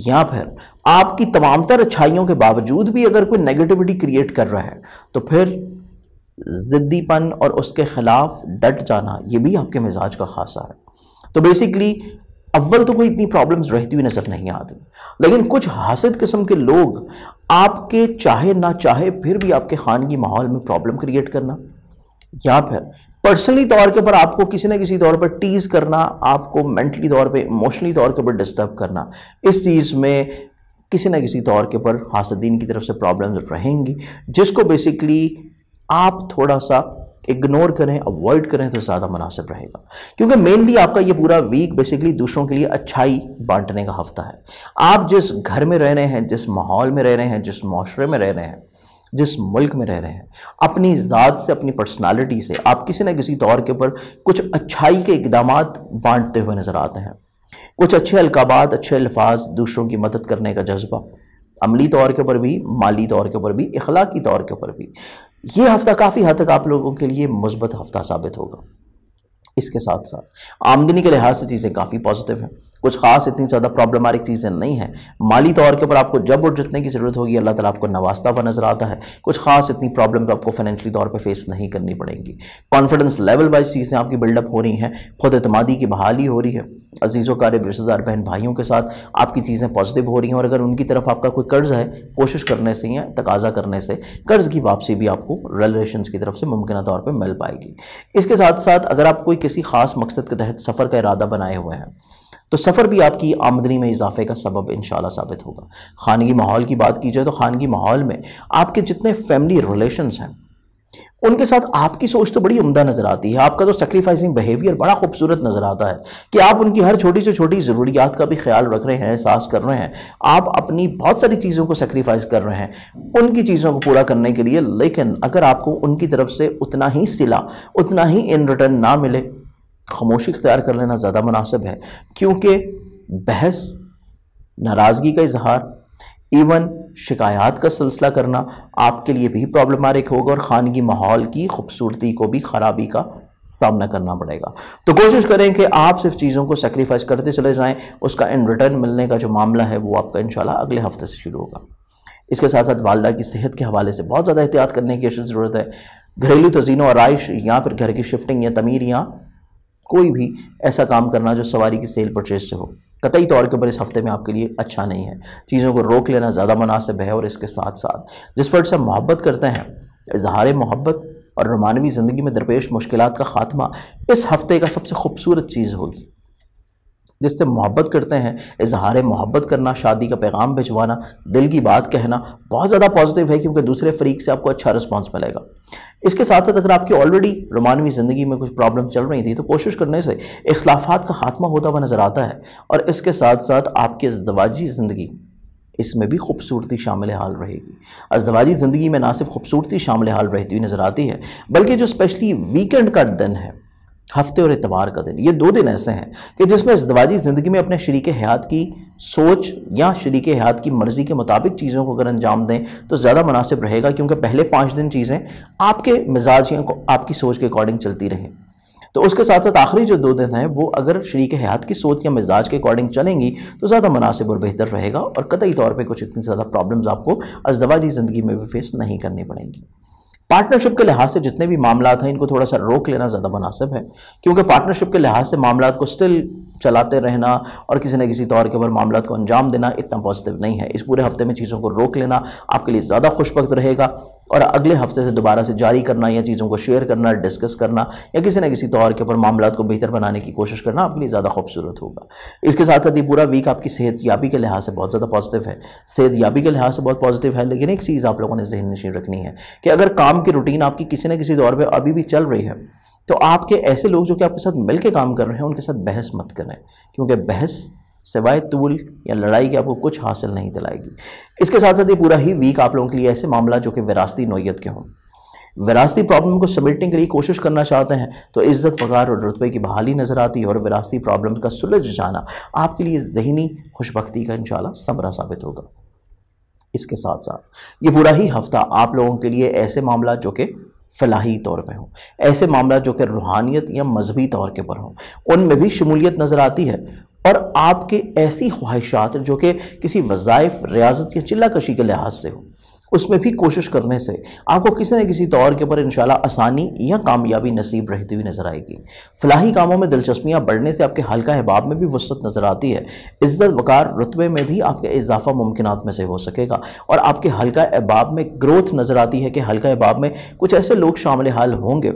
या फिर आपकी तमाम तर अच्छाइयों के बावजूद भी अगर कोई नेगेटिविटी क्रिएट कर रहा है तो फिर ज़िद्दीपन और उसके ख़िलाफ़ डट जाना ये भी आपके मिजाज का खासा है तो बेसिकली अव्वल तो कोई इतनी प्रॉब्लम्स रहती हुई नज़र नहीं आती लेकिन कुछ हासिल किस्म के लोग आपके चाहे ना चाहे फिर भी आपके खानगी माहौल में प्रॉब्लम क्रिएट करना या फिर पर्सनली तौर के ऊपर आपको किसी ना किसी तौर पर टीज करना आपको मेंटली तौर पे इमोशनली तौर के ऊपर डिस्टर्ब करना इस चीज़ में किसी ना किसी तौर के ऊपर हासदीन की तरफ से प्रॉब्लम्स रहेंगी जिसको बेसिकली आप थोड़ा सा इग्नोर करें अवॉइड करें तो ज़्यादा मुनासिब रहेगा क्योंकि मेनली आपका ये पूरा वीक बेसिकली दूसरों के लिए अच्छाई बांटने का हफ्ता है आप जिस घर में रह रहे हैं जिस माहौल में रह रहे हैं जिस माशरे में रह रहे हैं जिस मुल्क में रह रहे हैं अपनी ज़ात से अपनी पर्सनालिटी से आप किसी न किसी तौर के ऊपर कुछ अच्छाई के इकदाम बांटते हुए नज़र आते हैं कुछ अच्छे अलकाबात अच्छे अल्फाज दूसरों की मदद करने का जज्बा अमली तौर के ऊपर भी माली तौर के ऊपर भी अखलाकी तौर के ऊपर भी ये हफ़्ता काफ़ी हद तक आप लोगों के लिए मिसबत हफ़्ता साबित होगा इसके साथ साथ आमदनी के लिहाज से चीज़ें काफ़ी पॉजिटिव हैं कुछ खास इतनी ज़्यादा प्रॉब्लमारिक चीज़ें नहीं हैं माली तौर के ऊपर आपको जब और जितने की ज़रूरत होगी अल्लाह ताला आपको नवास्ता हुआ नज़र आता है कुछ खास इतनी प्रॉब्लम तो आपको फाइनेंशियली तौर पर फेस नहीं करनी पड़ेंगी कॉन्फिडेंस लेवल वाइज चीज़ें आपकी बिल्डअप हो रही हैं खुद अतमादी की बहाली हो रही है अजीज़ों कार्य रिश्तेदार बहन भाइयों के साथ आपकी चीज़ें पॉजिटिव हो रही हैं और अगर उनकी तरफ आपका कोई कर्ज़ है कोशिश करने से या तकाजा करने से कर्ज़ की वापसी भी आपको रिलेशन की तरफ से मुमकिन तौर पर मिल पाएगी इसके साथ साथ अगर आप कोई किसी खास मकसद के तहत सफ़र का इरादा बनाए हुए हैं तो सफ़र भी आपकी आमदनी में इजाफे का सबब इन साबित होगा खानगी माहौल की बात की जाए तो खानगी माहौल में आपके जितने फैमिली रिलेशंस हैं उनके साथ आपकी सोच तो बड़ी उम्दा नज़र आती है आपका तो सेक्रीफाइसिंग बिहेवियर बड़ा खूबसूरत नज़र आता है कि आप उनकी हर छोटी से छोटी ज़रूरियात का भी ख्याल रख रहे हैं एहसास कर रहे हैं आप अपनी बहुत सारी चीज़ों को सेक्रीफाइस कर रहे हैं उनकी चीज़ों को पूरा करने के लिए लेकिन अगर आपको उनकी तरफ से उतना ही सिला उतना ही इन रिटर्न ना मिले खामोशी इख्तियार कर लेना ज़्यादा मुनासिब है क्योंकि बहस नाराज़गी का इजहार इवन शिकायत का सिलसिला करना आपके लिए भी प्रॉब्लमारिक होगा और ख़ानगी माहौल की खूबसूरती को भी ख़राबी का सामना करना पड़ेगा तो कोशिश करें कि आप सिर्फ चीज़ों को सेक्रीफाइस करते चले जाएं उसका इन रिटर्न मिलने का जो मामला है वो आपका इन अगले हफ्ते से शुरू होगा इसके साथ साथ वालदा की सेहत के हवाले से बहुत ज़्यादा एहतियात करने की ज़रूरत है घरेलू तजीनों आरइश या फिर घर की शिफ्टिंग या तमीर या कोई भी ऐसा काम करना जो सवारी की सेल परचेज से हो कतई तौर के ऊपर इस हफ्ते में आपके लिए अच्छा नहीं है चीज़ों को रोक लेना ज़्यादा मुनासिब है और इसके साथ साथ जिस फर्ट से मोहब्बत करते हैं इजहार मोहब्बत और रोमानवी ज़िंदगी में दरपेश मुश्किल का ख़ात्मा इस हफ्ते का सबसे खूबसूरत चीज़ होगी जिससे मोहब्बत करते हैं इजहार मोहब्बत करना शादी का पैगाम भिजवाना दिल की बात कहना बहुत ज़्यादा पॉजिटिव है क्योंकि दूसरे फरीक से आपको अच्छा रिस्पॉन्स मिलेगा इसके साथ साथ अगर आपकी ऑलरेडी रोमानवी ज़िंदगी में कुछ प्रॉब्लम चल रही थी तो कोशिश करने से अख्लाफात का खात्मा होता हुआ नज़र आता है और इसके साथ साथ आपकी अजदवाजी ज़िंदगी इसमें भी खूबसूरती शामिल हाल रहेगी अजदवाजी ज़िंदगी में ना सिर्फ खूबसूरती शामिल हाल रहती हुई नज़र आती है बल्कि जो स्पेशली वीकेंड का दिन है हफ्ते और इतवार का दिन ये दो दिन ऐसे हैं कि जिसमें इजदवाजी ज़िंदगी में अपने शरीक हयात की सोच या शरीक हयात की मर्ज़ी के मुताबिक चीज़ों को अगर अंजाम दें तो ज़्यादा मुनासिब रहेगा क्योंकि पहले पाँच दिन चीज़ें आपके मिजाज या आपकी सोच के अकॉर्डिंग चलती रहें तो उसके साथ साथ आखिरी जो दो दिन हैं वो अगर शरीक हयात की सोच या मिजाज के अकॉर्डिंग चलेंगी तो ज़्यादा मुनासिब और बेहतर रहेगा और कतई तौर पर कुछ इतनी ज़्यादा प्रॉब्लम्स आपको अजदवाजी ज़िंदगी में भी फेस नहीं करनी पड़ेंगी पार्टनरशिप के लिहाज से जितने भी मामला हैं इनको थोड़ा सा रोक लेना ज़्यादा मुनासिब है क्योंकि पार्टनरशिप के लिहाज से मामला को स्टिल चलाते रहना और किसी न किसी तौर के ऊपर मामला को अंजाम देना इतना पॉजिटिव नहीं है इस पूरे हफ्ते में चीज़ों को रोक लेना आपके लिए ज़्यादा खुशबक रहेगा और अगले हफ्ते से दोबारा से जारी करना या चीज़ों को शेयर करना डिस्कस करना या किसी न किसी तौर के ऊपर मामला को बेहतर बनाने की कोशिश करना आपके लिए ज़्यादा खूबसूरत होगा इसके साथ साथ ये पूरा वीक आपकी सेहत याबी के लिहाज से बहुत ज़्यादा पॉजिटिव है सेहत याबी के लिहाज से बहुत पॉजिटिव है लेकिन एक चीज़ आप लोगों ने जहन नशीन रखनी है कि अगर काम की रूटीन आपकी किसी न किसी दौर पर अभी भी चल रही है तो आपके ऐसे लोग जो कि आपके साथ मिल के काम कर रहे हैं उनके साथ बहस मत करें क्योंकि बहस सिवाय तूल या लड़ाई के आपको कुछ हासिल नहीं दिलाएगी इसके साथ साथ ये पूरा ही वीक आप लोगों के लिए ऐसे मामला जो कि विरासती नोयत के हों विरासती प्रॉब्लम को समेटने के लिए कोशिश करना चाहते हैं तो इज़्ज़त वगार और रुतबे की बहाली नज़र आती है और विरासती प्रॉब्लम का सुलझ जाना आपके लिए जहनी खुशबख्ती का इन समरा साबित होगा इसके साथ साथ ये पूरा ही हफ्ता आप लोगों के लिए ऐसे मामला जो कि फलाही तौर पे हों ऐसे मामला जो कि रूहानियत या मजहबी तौर के पर हों उनमें भी शमूलियत नज़र आती है और आपके ऐसी ख्वाहिशात जो कि किसी वज़ाइफ रियाजत या चिल्ला कशी के लिहाज से हो उसमें भी कोशिश करने से आपको किसी न किसी तौर के ऊपर इन आसानी या कामयाबी नसीब रहती हुई नज़र आएगी फलाही कामों में दिलचस्पियाँ बढ़ने से आपके हल्का अहबाब में भी वसत नज़र आती है इज्जत वकार रुतबे में भी आपका इजाफा मुमकिन में से हो सकेगा और आपके हल्का अहबाब में ग्रोथ नज़र आती है कि हल्का अहबाब में कुछ ऐसे लोग शामिल हाल होंगे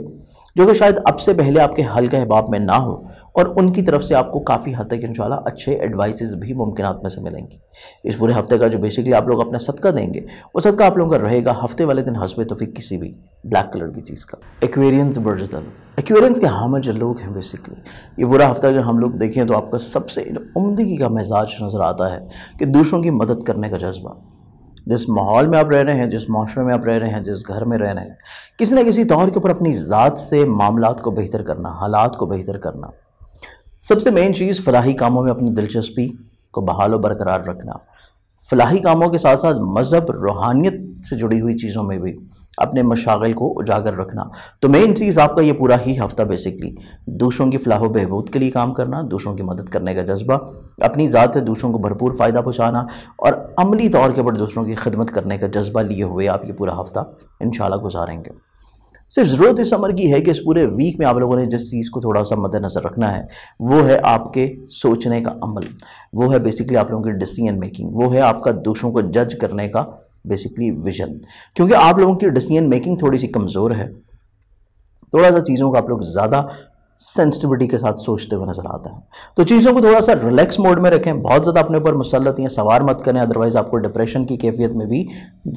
जो कि शायद अब से पहले आपके हल्के अहबाब में ना हो और उनकी तरफ से आपको काफ़ी हद तक शाला अच्छे एडवाइसेस भी मुमकिन में से मिलेंगी इस पूरे हफ्ते का जो बेसिकली आप लोग अपना सदका देंगे वो सदका आप लोगों का रहेगा हफ्ते वाले दिन हंसबे तो फिर किसी भी ब्लैक कलर की चीज़ का एक्वेरियंस बर्जतल एक्वेरियंस के हम हाँ जो लोग हैं बेसिकली ये बुरा हफ्ता जब हम लोग देखें तो आपका सबसे उमदगी का मिजाज नज़र आता है कि दूसरों की मदद करने का जज्बा जिस माहौल में आप रह रहे हैं जिस माशरे में आप रह रहे हैं जिस घर में रह रहे हैं किसी न किसी तौर के ऊपर अपनी ज़ात से मामला को बेहतर करना हालात को बेहतर करना सबसे मेन चीज़ फलाही कामों में अपनी दिलचस्पी को बहाल और बरकरार रखना फलाही कामों के साथ साथ मज़हब रूहानियत से जुड़ी हुई चीज़ों में भी अपने मशागल को उजागर रखना तो मेन चीज़ आपका ये पूरा ही हफ्ता बेसिकली दूसरों की फलाह बहबूद के लिए काम करना दूसरों की मदद करने का जज्बा अपनी ज़ात से दूसरों को भरपूर फ़ायदा पहुँचाना और अमली तौर के ऊपर दूसरों की खिदमत करने का जज्बा लिए हुए आप ये पूरा हफ्ता इन गुजारेंगे सिर्फ ज़रूरत इस अमर की है कि इस पूरे वीक में आप लोगों ने जिस चीज़ को थोड़ा सा मद्दनज़र रखना है वो है आपके सोचने का अमल वो है बेसिकली आप लोगों की डिसीजन मेकिंग वो है आपका दूसरों को जज करने का बेसिकली विजन क्योंकि आप लोगों की डिसीजन मेकिंग थोड़ी सी कमज़ोर है थोड़ा सा चीज़ों का आप लोग ज़्यादा सेंसिटिविटी के साथ सोचते हुए नजर आता है तो चीज़ों को थोड़ा सा रिलैक्स मोड में रखें बहुत ज़्यादा अपने ऊपर मुसलत या सवार मत करें अदरवाइज़ आपको डिप्रेशन की कैफियत में भी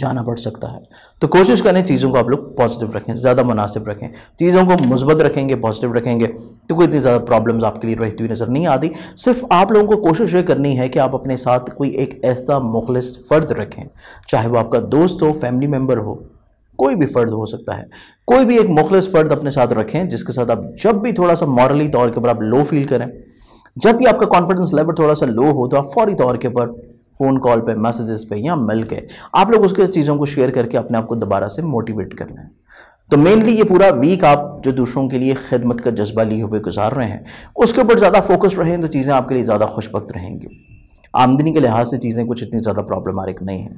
जाना पड़ सकता है तो कोशिश करें चीज़ों को आप लोग पॉजिटिव रखें ज़्यादा मुनासिब रखें चीज़ों को मुस्बत रखेंगे पॉजिटिव रखेंगे तो कोई इतनी ज़्यादा प्रॉब्लम्स आपके लिए रहती हुई नज़र नहीं आती सिर्फ आप लोगों को कोशिश ये करनी है कि आप अपने साथ कोई एक ऐसा मुखलिस फ़र्द रखें चाहे वो आपका दोस्त हो फैमिली मेम्बर हो कोई भी फ़र्द हो सकता है कोई भी एक मुखलस फ़र्द अपने साथ रखें जिसके साथ आप जब भी थोड़ा सा मॉरली तौर के ऊपर आप लो फील करें जब भी आपका कॉन्फिडेंस लेवल थोड़ा सा लो हो तो आप फौरी तौर के ऊपर फ़ोन कॉल पे मैसेजेस पे या मिल के आप लोग उसके चीज़ों को शेयर करके अपने आप को दोबारा से मोटिवेट कर लें तो मेनली ये पूरा वीक आप जो दूसरों के लिए खिदमत का जज्बा लिए हुए गुजार रहे हैं उसके ऊपर ज़्यादा फोकस रहें तो चीज़ें आपके लिए ज़्यादा खुशबक रहेंगी आमदनी के लिहाज से चीज़ें कुछ इतनी ज़्यादा प्रॉब्लमेटिक नहीं है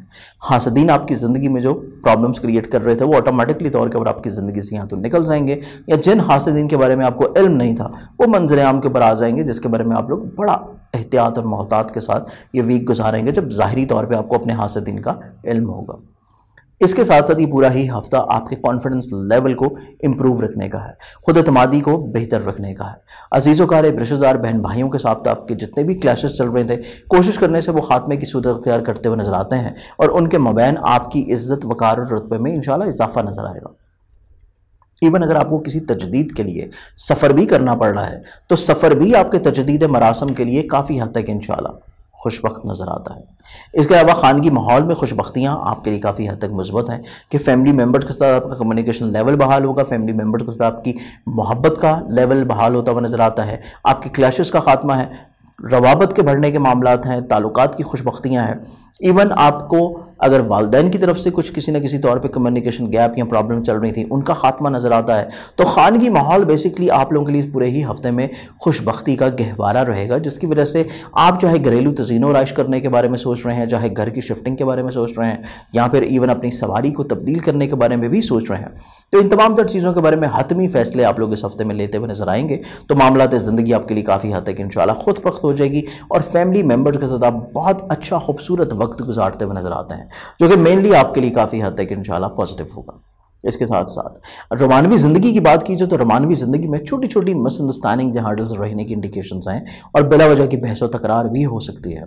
हाँ सदीन आपकी ज़िंदगी में जो प्रॉब्लम्स क्रिएट कर रहे थे वो ऑटोमेटिकली तौर के ऊपर आपकी ज़िंदगी से यहाँ तो निकल जाएंगे या जिन हादसेदीन के बारे में आपको इल्म नहीं था वो मंजर आम के ऊपर आ जाएंगे जिसके बारे में आप लोग बड़ा एहतियात और महतात के साथ ये वीक गुजारेंगे जब ज़ाहरी तौर पर आपको अपने हादसेदीन का इल्म होगा इसके साथ साथ ये पूरा ही हफ्ता आपके कॉन्फिडेंस लेवल को इम्प्रूव रखने का है खुद अतमादी को बेहतर रखने का है अजीज़ों कार ब्रशदार बहन भाइयों के साथ आपके जितने भी क्लासेस चल रहे थे कोशिश करने से वो खात्मे की सूरत अख्तियार करते हुए नजर आते हैं और उनके मबैन आपकी इज्जत वकार और रतबे में इनशाला इजाफा नजर आएगा इवन अगर आपको किसी तजदीद के लिए सफ़र भी करना पड़ रहा है तो सफ़र भी आपके तजदीद मरासम के लिए काफ़ी हद तक इनशाला खुशबक नज़र आता है इसके अलावा ख़ानगी माहौल में खुशबख्तियाँ आपके लिए काफ़ी हद तक मजबूत हैं कि फैमिली मेम्बर्स के साथ आपका कम्युनिकेशन लेवल बहाल होगा फैमिली मेम्बर्स के साथ आपकी मोहब्बत का लेवल बहाल होता हुआ नज़र आता है आपके क्लैश का ख़ात्मा है रवाबत के बढ़ने के मामला हैं ताल्लुक की खुशबख्तियाँ हैं इवन आपको अगर वालदेन की तरफ से कुछ किसी ना किसी तौर पर कम्युनिकेशन गैप या प्रॉब्लम चल रही थी उनका खात्मा नज़र आता है तो खानगी माहौल बेसिकली आप लोगों के लिए पूरे ही हफ्ते में खुशबख्ती का गहवारा रहेगा जिसकी वजह से आप चाहे घरेलू तजीनों राइश करने के बारे में सोच रहे हैं चाहे घर की शिफ्टिंग के बारे में सोच रहे हैं या फिर इवन अपनी सवारी को तब्दील करने के बारे में भी सोच रहे हैं तो इन तमाम तर चीज़ों के बारे में हतमी फैसले आप लोग इस हफ्ते में लेते हुए नजर आएंगे तो मामला ज़िंदगी आपके लिए काफ़ी हद तक इन शुद पख्त हो जाएगी और फैमिली मेम्बर के साथ आप बहुत अच्छा खूबसूरत वक्त गुजारते हुए नजर आते हैं है जो कि मेनली आपके लिए काफ़ी हद तक इन पॉजिटिव होगा इसके साथ साथ रोमानवी ज़िंदगी की बात की जाए तो रोमानवी ज़िंदगी में छोटी छोटी मिसअंडरस्टैंडिंग या हर्डल्स रहने की इंडिकेशन हैं और बिला वजह की बहसों तकरार भी हो सकती है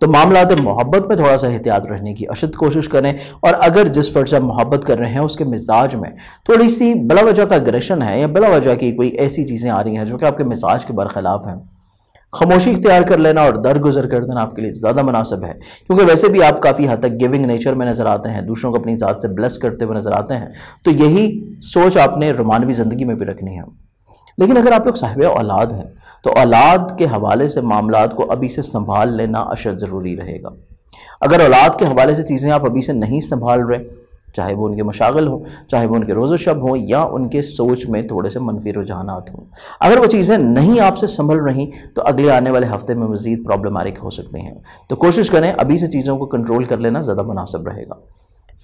तो मामला तो मोहब्बत में थोड़ा सा एहतियात रहने की अशद कोशिश करें और अगर जिस फर्ज आप मोहब्बत कर रहे हैं उसके मिजाज में थोड़ी सी बिला वजह का अग्रेशन है या बिला वजह की कोई ऐसी चीज़ें आ रही हैं जो कि आपके मिजाज के बरखिलाफ़ हैं खामोशी इख्तियार कर लेना और दरगुजर कर देना आपके लिए ज़्यादा मुनासिब है क्योंकि वैसे भी आप काफ़ी हद तक गिविंग नेचर में नज़र आते हैं दूसरों को अपनी ज़ात से ब्लेस करते हुए नज़र आते हैं तो यही सोच आपने रोमानवी ज़िंदगी में भी रखनी है लेकिन अगर आप लोग साहिब औलाद हैं तो औलाद के हवाले से मामला को अभी से संभाल लेना अशद ज़रूरी रहेगा अगर औलाद के हवाले से चीज़ें आप अभी से नहीं संभाल रहे चाहे वो उनके मशागल हों चाहे वो उनके रोज़ शब हों या उनके सोच में थोड़े से मनफी रुझान हों अगर वो चीज़ें नहीं आपसे संभल रही तो अगले आने वाले हफ्ते में मज़ीद प्रॉब्लमारिक हो सकती हैं तो कोशिश करें अभी से चीज़ों को कंट्रोल कर लेना ज़्यादा मुनासब रहेगा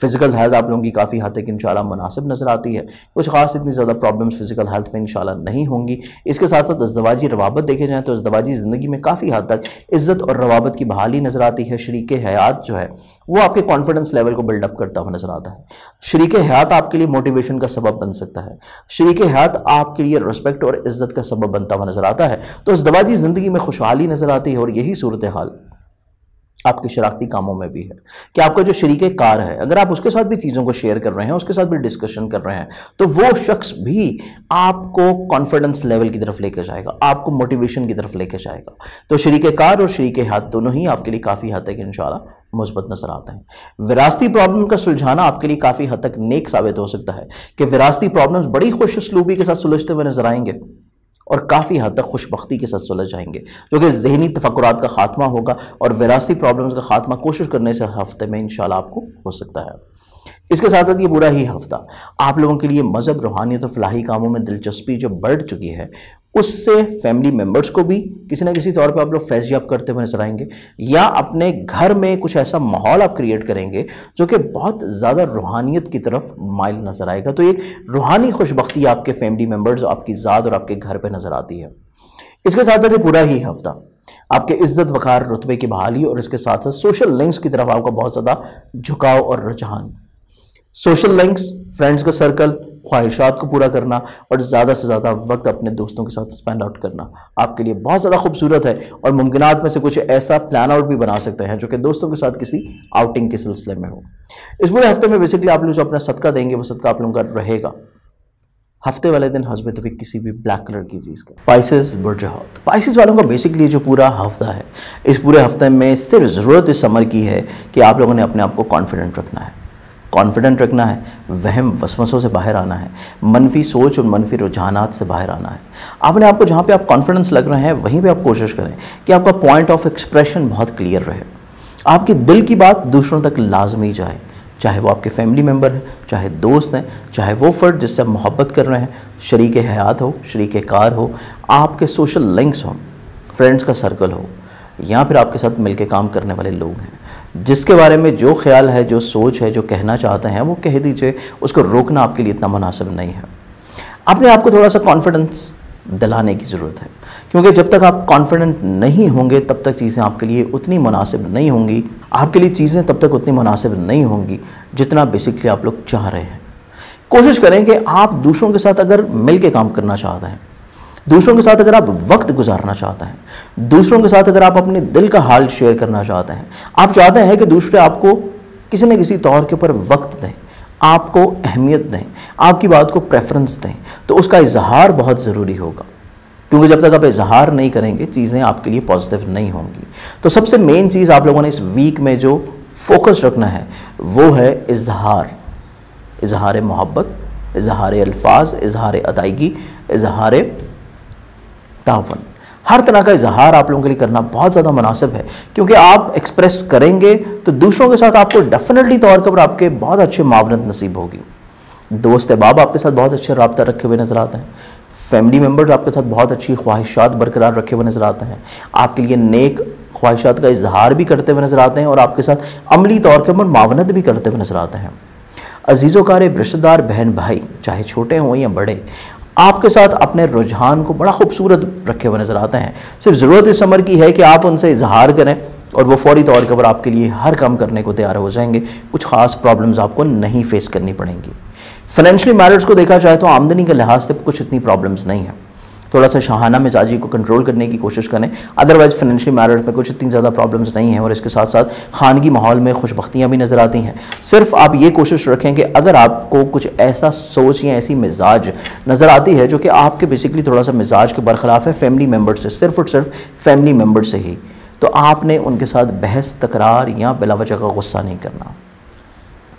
फिजिकल हेल्थ आप लोगों की काफ़ी हद तक इन मुनासिब नज़र आती है कुछ खास इतनी ज़्यादा प्रॉब्लम्स फिजिकल हेल्थ में इन नहीं होंगी इसके साथ साथ अजदवाजी रवाबत देखे जाएँ तो अजदवाजी ज़िंदगी में काफ़ी हद तक इज़्ज़त और रवाबत की बहाली नज़र आती है शरीक हयात जो है वो आपके कॉन्फिडेंस लेवल को बिल्डअप करता हुआ नज़र आता है शरीक हयात आपके लिए मोटिवेशन का सबब बन सकता है शरीक हयात आपके लिए रिस्पेक्ट और इज़्ज़त का सबब बनता हुआ नज़र आता है तो अजदवाजी ज़िंदगी में खुशहाली नज़र आती है और यही सूरत हाल आपके शराखती कामों में भी है कि आपका जो शरीक कार है अगर आप उसके साथ भी चीज़ों को शेयर कर रहे हैं उसके साथ भी डिस्कशन कर रहे हैं तो वो शख्स भी आपको कॉन्फिडेंस लेवल की तरफ लेके जाएगा आपको मोटिवेशन की तरफ लेके जाएगा तो शरीक कार और शरीक हाथ दोनों ही आपके लिए काफ़ी हद तक इन मुस्बत नजर आते हैं विरासती प्रॉब्लम का सुलझाना आपके लिए काफ़ी हद तक नेक साबित हो सकता है कि विरासती प्रॉब्लम्स बड़ी खुश के साथ सुलझते हुए नजर आएंगे और काफ़ी हद तक खुशबी के साथ सुलझ जाएंगे जो कि जहनी तफक्रात का खात्मा होगा और विरासती प्रॉब्लम्स का खात्मा कोशिश करने से हफ्ते में इन आपको हो सकता है इसके साथ साथ ये पूरा ही हफ्ता आप लोगों के लिए मज़हब रूहानियत और फलाही कामों में दिलचस्पी जो बढ़ चुकी है उससे फैमिली मेम्बर्स को भी किसी ना किसी तौर पर आप लोग फैजियाब करते हुए नजर आएंगे या अपने घर में कुछ ऐसा माहौल आप क्रिएट करेंगे जो कि बहुत ज़्यादा रूहानियत की तरफ माइल नज़र आएगा तो एक रूहानी खुशबख्ती आपके फैमिली मेम्बर्स आपकी ज़ात और आपके घर पर नज़र आती है इसके साथ साथ ये पूरा ही हफ्ता आपके इज्जत वकार रुतबे की बहाली और इसके साथ साथ सोशल लिंक्स की तरफ आपका बहुत ज़्यादा झुकाव और रुझान सोशल लिंक्स फ्रेंड्स का सर्कल ख्वाहिशात को पूरा करना और ज़्यादा से ज़्यादा वक्त अपने दोस्तों के साथ स्पेंड आउट करना आपके लिए बहुत ज़्यादा खूबसूरत है और मुमकिन में से कुछ ऐसा प्लान आउट भी बना सकते हैं जो कि दोस्तों के साथ किसी आउटिंग के सिलसिले में हो इस पूरे हफ्ते में बेसिकली आप लोग जो अपना सदका देंगे वो सदका आप लोगों का रहेगा हफ्ते वाले दिन तो फिर किसी भी ब्लैक कलर की चीज़ का पाइसिस बुरजहत पाइसिस वालों का बेसिकली जो पूरा हफ्ता है इस पूरे हफ्ते में सिर्फ ज़रूरत इस समर की है कि आप लोगों ने अपने आप को कॉन्फिडेंट रखना है कॉन्फिडेंट रखना है वहम वसवसों से बाहर आना है मनफी सोच और मनफी रुझान से बाहर आना है आपने आपको जहाँ पे आप कॉन्फिडेंस लग रहे हैं वहीं पे आप कोशिश करें कि आपका पॉइंट ऑफ एक्सप्रेशन बहुत क्लियर रहे आपके दिल की बात दूसरों तक लाजमी जाए चाहे वो आपके फैमिली मेम्बर हैं चाहे दोस्त हैं चाहे वो फ़र्द जिससे आप मोहब्बत कर रहे हैं शरीक हयात हो शरीक कार हो आपके सोशल लिंक्स हों फ्रेंड्स का सर्कल हो या फिर आपके साथ मिलकर काम करने वाले लोग हैं जिसके बारे में जो ख्याल है जो सोच है जो कहना चाहते हैं वो कह दीजिए उसको रोकना आपके लिए इतना मुनासिब नहीं है अपने आप को थोड़ा सा कॉन्फिडेंस दिलाने की ज़रूरत है क्योंकि जब तक आप कॉन्फिडेंट नहीं होंगे तब तक चीज़ें आपके लिए उतनी मुनासिब नहीं होंगी आपके लिए चीज़ें तब तक उतनी मुनासिब नहीं होंगी जितना बेसिकली आप लोग चाह रहे हैं कोशिश करें कि आप दूसरों के साथ अगर मिल के काम करना चाहते हैं दूसरों के साथ अगर आप वक्त गुजारना चाहते हैं दूसरों के साथ अगर आप अपने दिल का हाल शेयर करना चाहते हैं आप चाहते हैं कि दूसरे आपको किसी न किसी तौर के ऊपर वक्त दें आपको अहमियत दें आपकी बात को प्रेफरेंस दें तो उसका इजहार बहुत ज़रूरी होगा क्योंकि जब तक आप इजहार नहीं करेंगे चीज़ें आपके लिए पॉजिटिव नहीं होंगी तो सबसे मेन चीज़ आप लोगों ने इस वीक में जो फोकस रखना है वो है इजहार इजहार मोहब्बत इजहार अल्फाज इजहार अदायगी इजहार तावन हर तरह का इजहार आप लोगों के लिए करना बहुत ज़्यादा मुनासिब है क्योंकि आप एक्सप्रेस करेंगे तो दूसरों के साथ आपको डेफिनेटली तौर के पर आपके बहुत अच्छे मावनत नसीब होगी दोस्त अहबाब आपके साथ बहुत अच्छे रबता रखे हुए नज़र आते हैं फैमिली मेम्बर आपके साथ बहुत अच्छी ख्वाहिशात बरकरार रखे हुए नज़र आते हैं आपके लिए नेक ख्वाहिशात का इजहार भी करते हुए नज़र आते हैं और आपके साथ अमली तौर के ऊपर मावनत भी करते हुए नज़र आते हैं अजीज़ों कार रिश्तेदार बहन भाई चाहे छोटे हों या बड़े आपके साथ अपने रुझान को बड़ा खूबसूरत रखे हुए नज़र आते हैं सिर्फ ज़रूरत इस समर की है कि आप उनसे इजहार करें और वो फौरी तौर पर आपके लिए हर काम करने को तैयार हो जाएंगे कुछ ख़ास प्रॉब्लम्स आपको नहीं फेस करनी पड़ेंगी फाइनेंशियली मैरिट्स को देखा जाए तो आमदनी के लिहाज से कुछ इतनी प्रॉब्लम्स नहीं हैं थोड़ा सा शहाना मिजाजी को कंट्रोल करने की कोशिश करें अदरवाइज़ फाइनेंशियल मैटर्स में कुछ इतनी ज़्यादा प्रॉब्लम्स नहीं हैं और इसके साथ साथ खानगी माहौल में खुशबख्तियाँ भी नज़र आती हैं सिर्फ आप ये कोशिश रखें कि अगर आपको कुछ ऐसा सोच या ऐसी मिजाज नज़र आती है जो कि आपके बेसिकली थोड़ा सा मिजाज के बरखिलाफ़ है फैमिली मेम्बर से सिर्फ और सिर्फ फैमिली मेम्बर से ही तो आपने उनके साथ बहस तकरार या बिलावजह का गुस्सा नहीं करना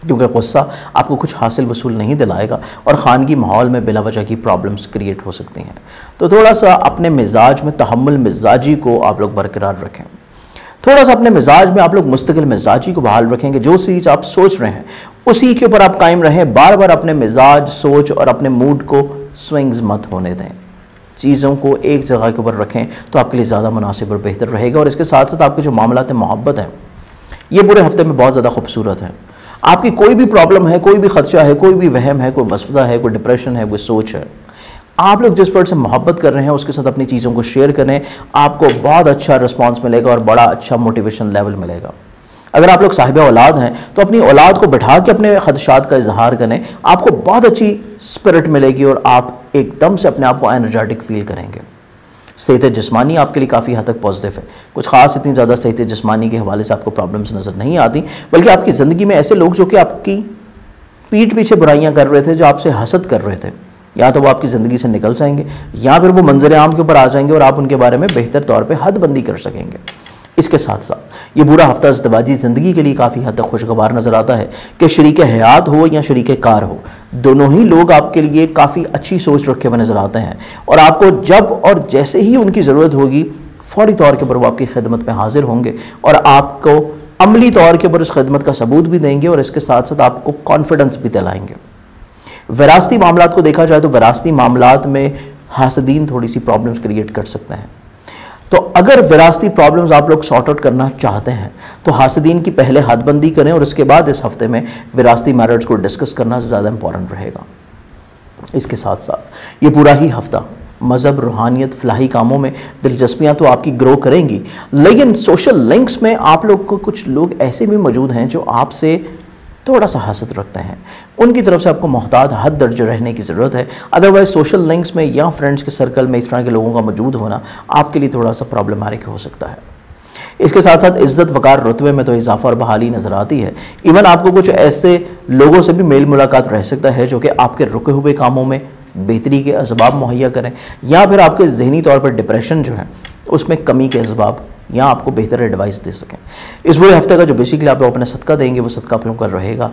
क्योंकि गुस्सा आपको कुछ हासिल वसूल नहीं दिलाएगा और ख़ानगी माहौल में बिला वजह की प्रॉब्लम्स क्रिएट हो सकती हैं तो थोड़ा सा अपने मिजाज में तहमल मिजाजी को आप लोग बरकरार रखें थोड़ा सा अपने मिजाज में आप लोग मुस्तकिल मिजाजी को बहाल रखेंगे जो चीज़ आप सोच रहे हैं उसी के ऊपर आप कायम रहें बार बार अपने मिजाज सोच और अपने मूड को स्विंग्स मत होने दें चीज़ों को एक जगह के ऊपर रखें तो आपके लिए ज़्यादा मुनासिब और बेहतर रहेगा और इसके साथ साथ आपके जो मामला मोहब्बत हैं ये पूरे हफ्ते में बहुत ज़्यादा खूबसूरत हैं आपकी कोई भी प्रॉब्लम है कोई भी खदशा है कोई भी वहम है कोई वसुदा है कोई डिप्रेशन है कोई सोच है आप लोग जिस वर्ड से मोहब्बत कर रहे हैं उसके साथ अपनी चीज़ों को शेयर करें आपको बहुत अच्छा रिस्पॉन्स मिलेगा और बड़ा अच्छा मोटिवेशन लेवल मिलेगा अगर आप लोग साहिब औलाद हैं तो अपनी औलाद को बैठा के अपने खदशात का इजहार करें आपको बहुत अच्छी स्पिरिट मिलेगी और आप एकदम से अपने आप को एनर्जेटिक फील करेंगे सेहत जिसमानी आपके लिए काफ़ी हद तक पॉजिटिव है कुछ खास इतनी ज़्यादा सेहत जिसमानी के हवाले से आपको प्रॉब्लम्स नज़र नहीं आती बल्कि आपकी ज़िंदगी में ऐसे लोग जो कि आपकी पीठ पीछे बुराइयाँ कर रहे थे जो आपसे हसद कर रहे थे या तो वो आपकी ज़िंदगी से निकल जाएंगे या फिर वो मंजर आम के ऊपर आ जाएंगे और आप उनके बारे में बेहतर तौर पर हदबंदी कर सकेंगे इसके साथ साथ ये बुरा हफ्ता अजतवाजी ज़िंदगी के लिए काफ़ी हद तक खुशगवार नज़र आता है कि शरीक हयात हो या शरीक कार हो दोनों ही लोग आपके लिए काफ़ी अच्छी सोच रखे हुए नज़र आते हैं और आपको जब और जैसे ही उनकी ज़रूरत होगी फौरी तौर के ऊपर वो आपकी खिदमत में हाजिर होंगे और आपको अमली तौर के ऊपर उस खिदमत का सबूत भी देंगे और इसके साथ साथ आपको कॉन्फिडेंस भी दिलाएंगे विरासती मामला को देखा जाए तो विरासती मामला में हासदीन थोड़ी सी प्रॉब्लम्स क्रिएट कर सकते हैं तो अगर विरासती प्रॉब्लम्स आप लोग सॉर्ट आउट करना चाहते हैं तो हासिदीन की पहले हदबंदी करें और उसके बाद इस हफ्ते में विरासती मैटर्स को डिस्कस करना ज़्यादा इंपॉर्टेंट रहेगा इसके साथ साथ ये पूरा ही हफ्ता मज़हब रूहानियत फलाही कामों में दिलचस्पियाँ तो आपकी ग्रो करेंगी लेकिन सोशल लिंक्स में आप लोग को कुछ लोग ऐसे भी मौजूद हैं जो आपसे थोड़ा सा हासत रखते हैं उनकी तरफ से आपको मोहतात हद दर्ज रहने की ज़रूरत है अदरवाइज सोशल लिंक्स में या फ्रेंड्स के सर्कल में इस तरह के लोगों का मौजूद होना आपके लिए थोड़ा सा प्रॉब्लमेटिक हो सकता है इसके साथ साथ इज्जत वकार रुतबे में तो इजाफा और बहाली नज़र आती है इवन आपको कुछ ऐसे लोगों से भी मेल मुलाकात रह सकता है जो कि आपके रुके हुए कामों में बेहतरी के इसबाब मुहैया करें या फिर आपके जहनी तौर पर डिप्रेशन जो है उसमें कमी के इसबाब या आपको बेहतर एडवाइस दे सकें इस पूरे हफ्ते का जो बेसिकली आप लोग अपना सदका देंगे वो सदका आप लोगों का रहेगा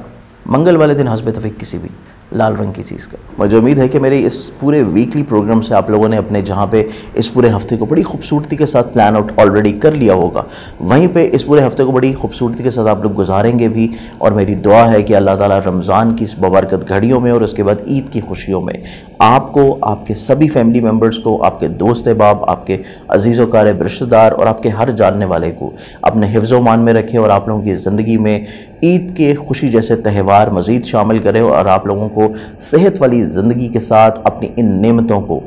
मंगल वाले दिन हंसबे तफीक किसी भी लाल रंग की चीज़ का मुझे उम्मीद है कि मेरे इस पूरे वीकली प्रोग्राम से आप लोगों ने अपने जहाँ पे इस पूरे हफ्ते को बड़ी खूबसूरती के साथ प्लान आउट ऑलरेडी कर लिया होगा वहीं पे इस पूरे हफ्ते को बड़ी खूबसूरती के साथ आप लोग गुजारेंगे भी और मेरी दुआ है कि अल्लाह ताला रमज़ान की इस बबरकत घड़ियों में और उसके बाद ईद की खुशियों में आपको आपके सभी फैमिली मेम्बर्स को आपके दोस्त बाब आपके अजीज़ वकार रिश्तेदार और आपके हर जानने वाले को अपने हिफ्ज़ मान में रखें और आप लोगों की ज़िंदगी में ईद के खुशी जैसे त्यौहार मज़ीद शामिल करें और आप लोगों को को सेहत वाली ज़िंदगी के साथ अपनी इन नेमतों को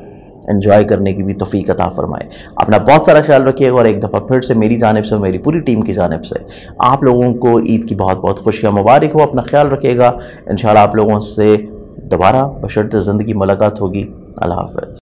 इन्जॉय करने की भी तफ़ी अता फ़रमाए अपना बहुत सारा ख्याल रखिएगा और एक दफ़ा फिर से मेरी जानब से मेरी पूरी टीम की जानब से आप लोगों को ईद की बहुत बहुत खुशियाँ मुबारक हो अपना ख्याल रखिएगा इन आप लोगों से दोबारा बशरत ज़िंदगी मुलाकात होगी अल्लाह हाफ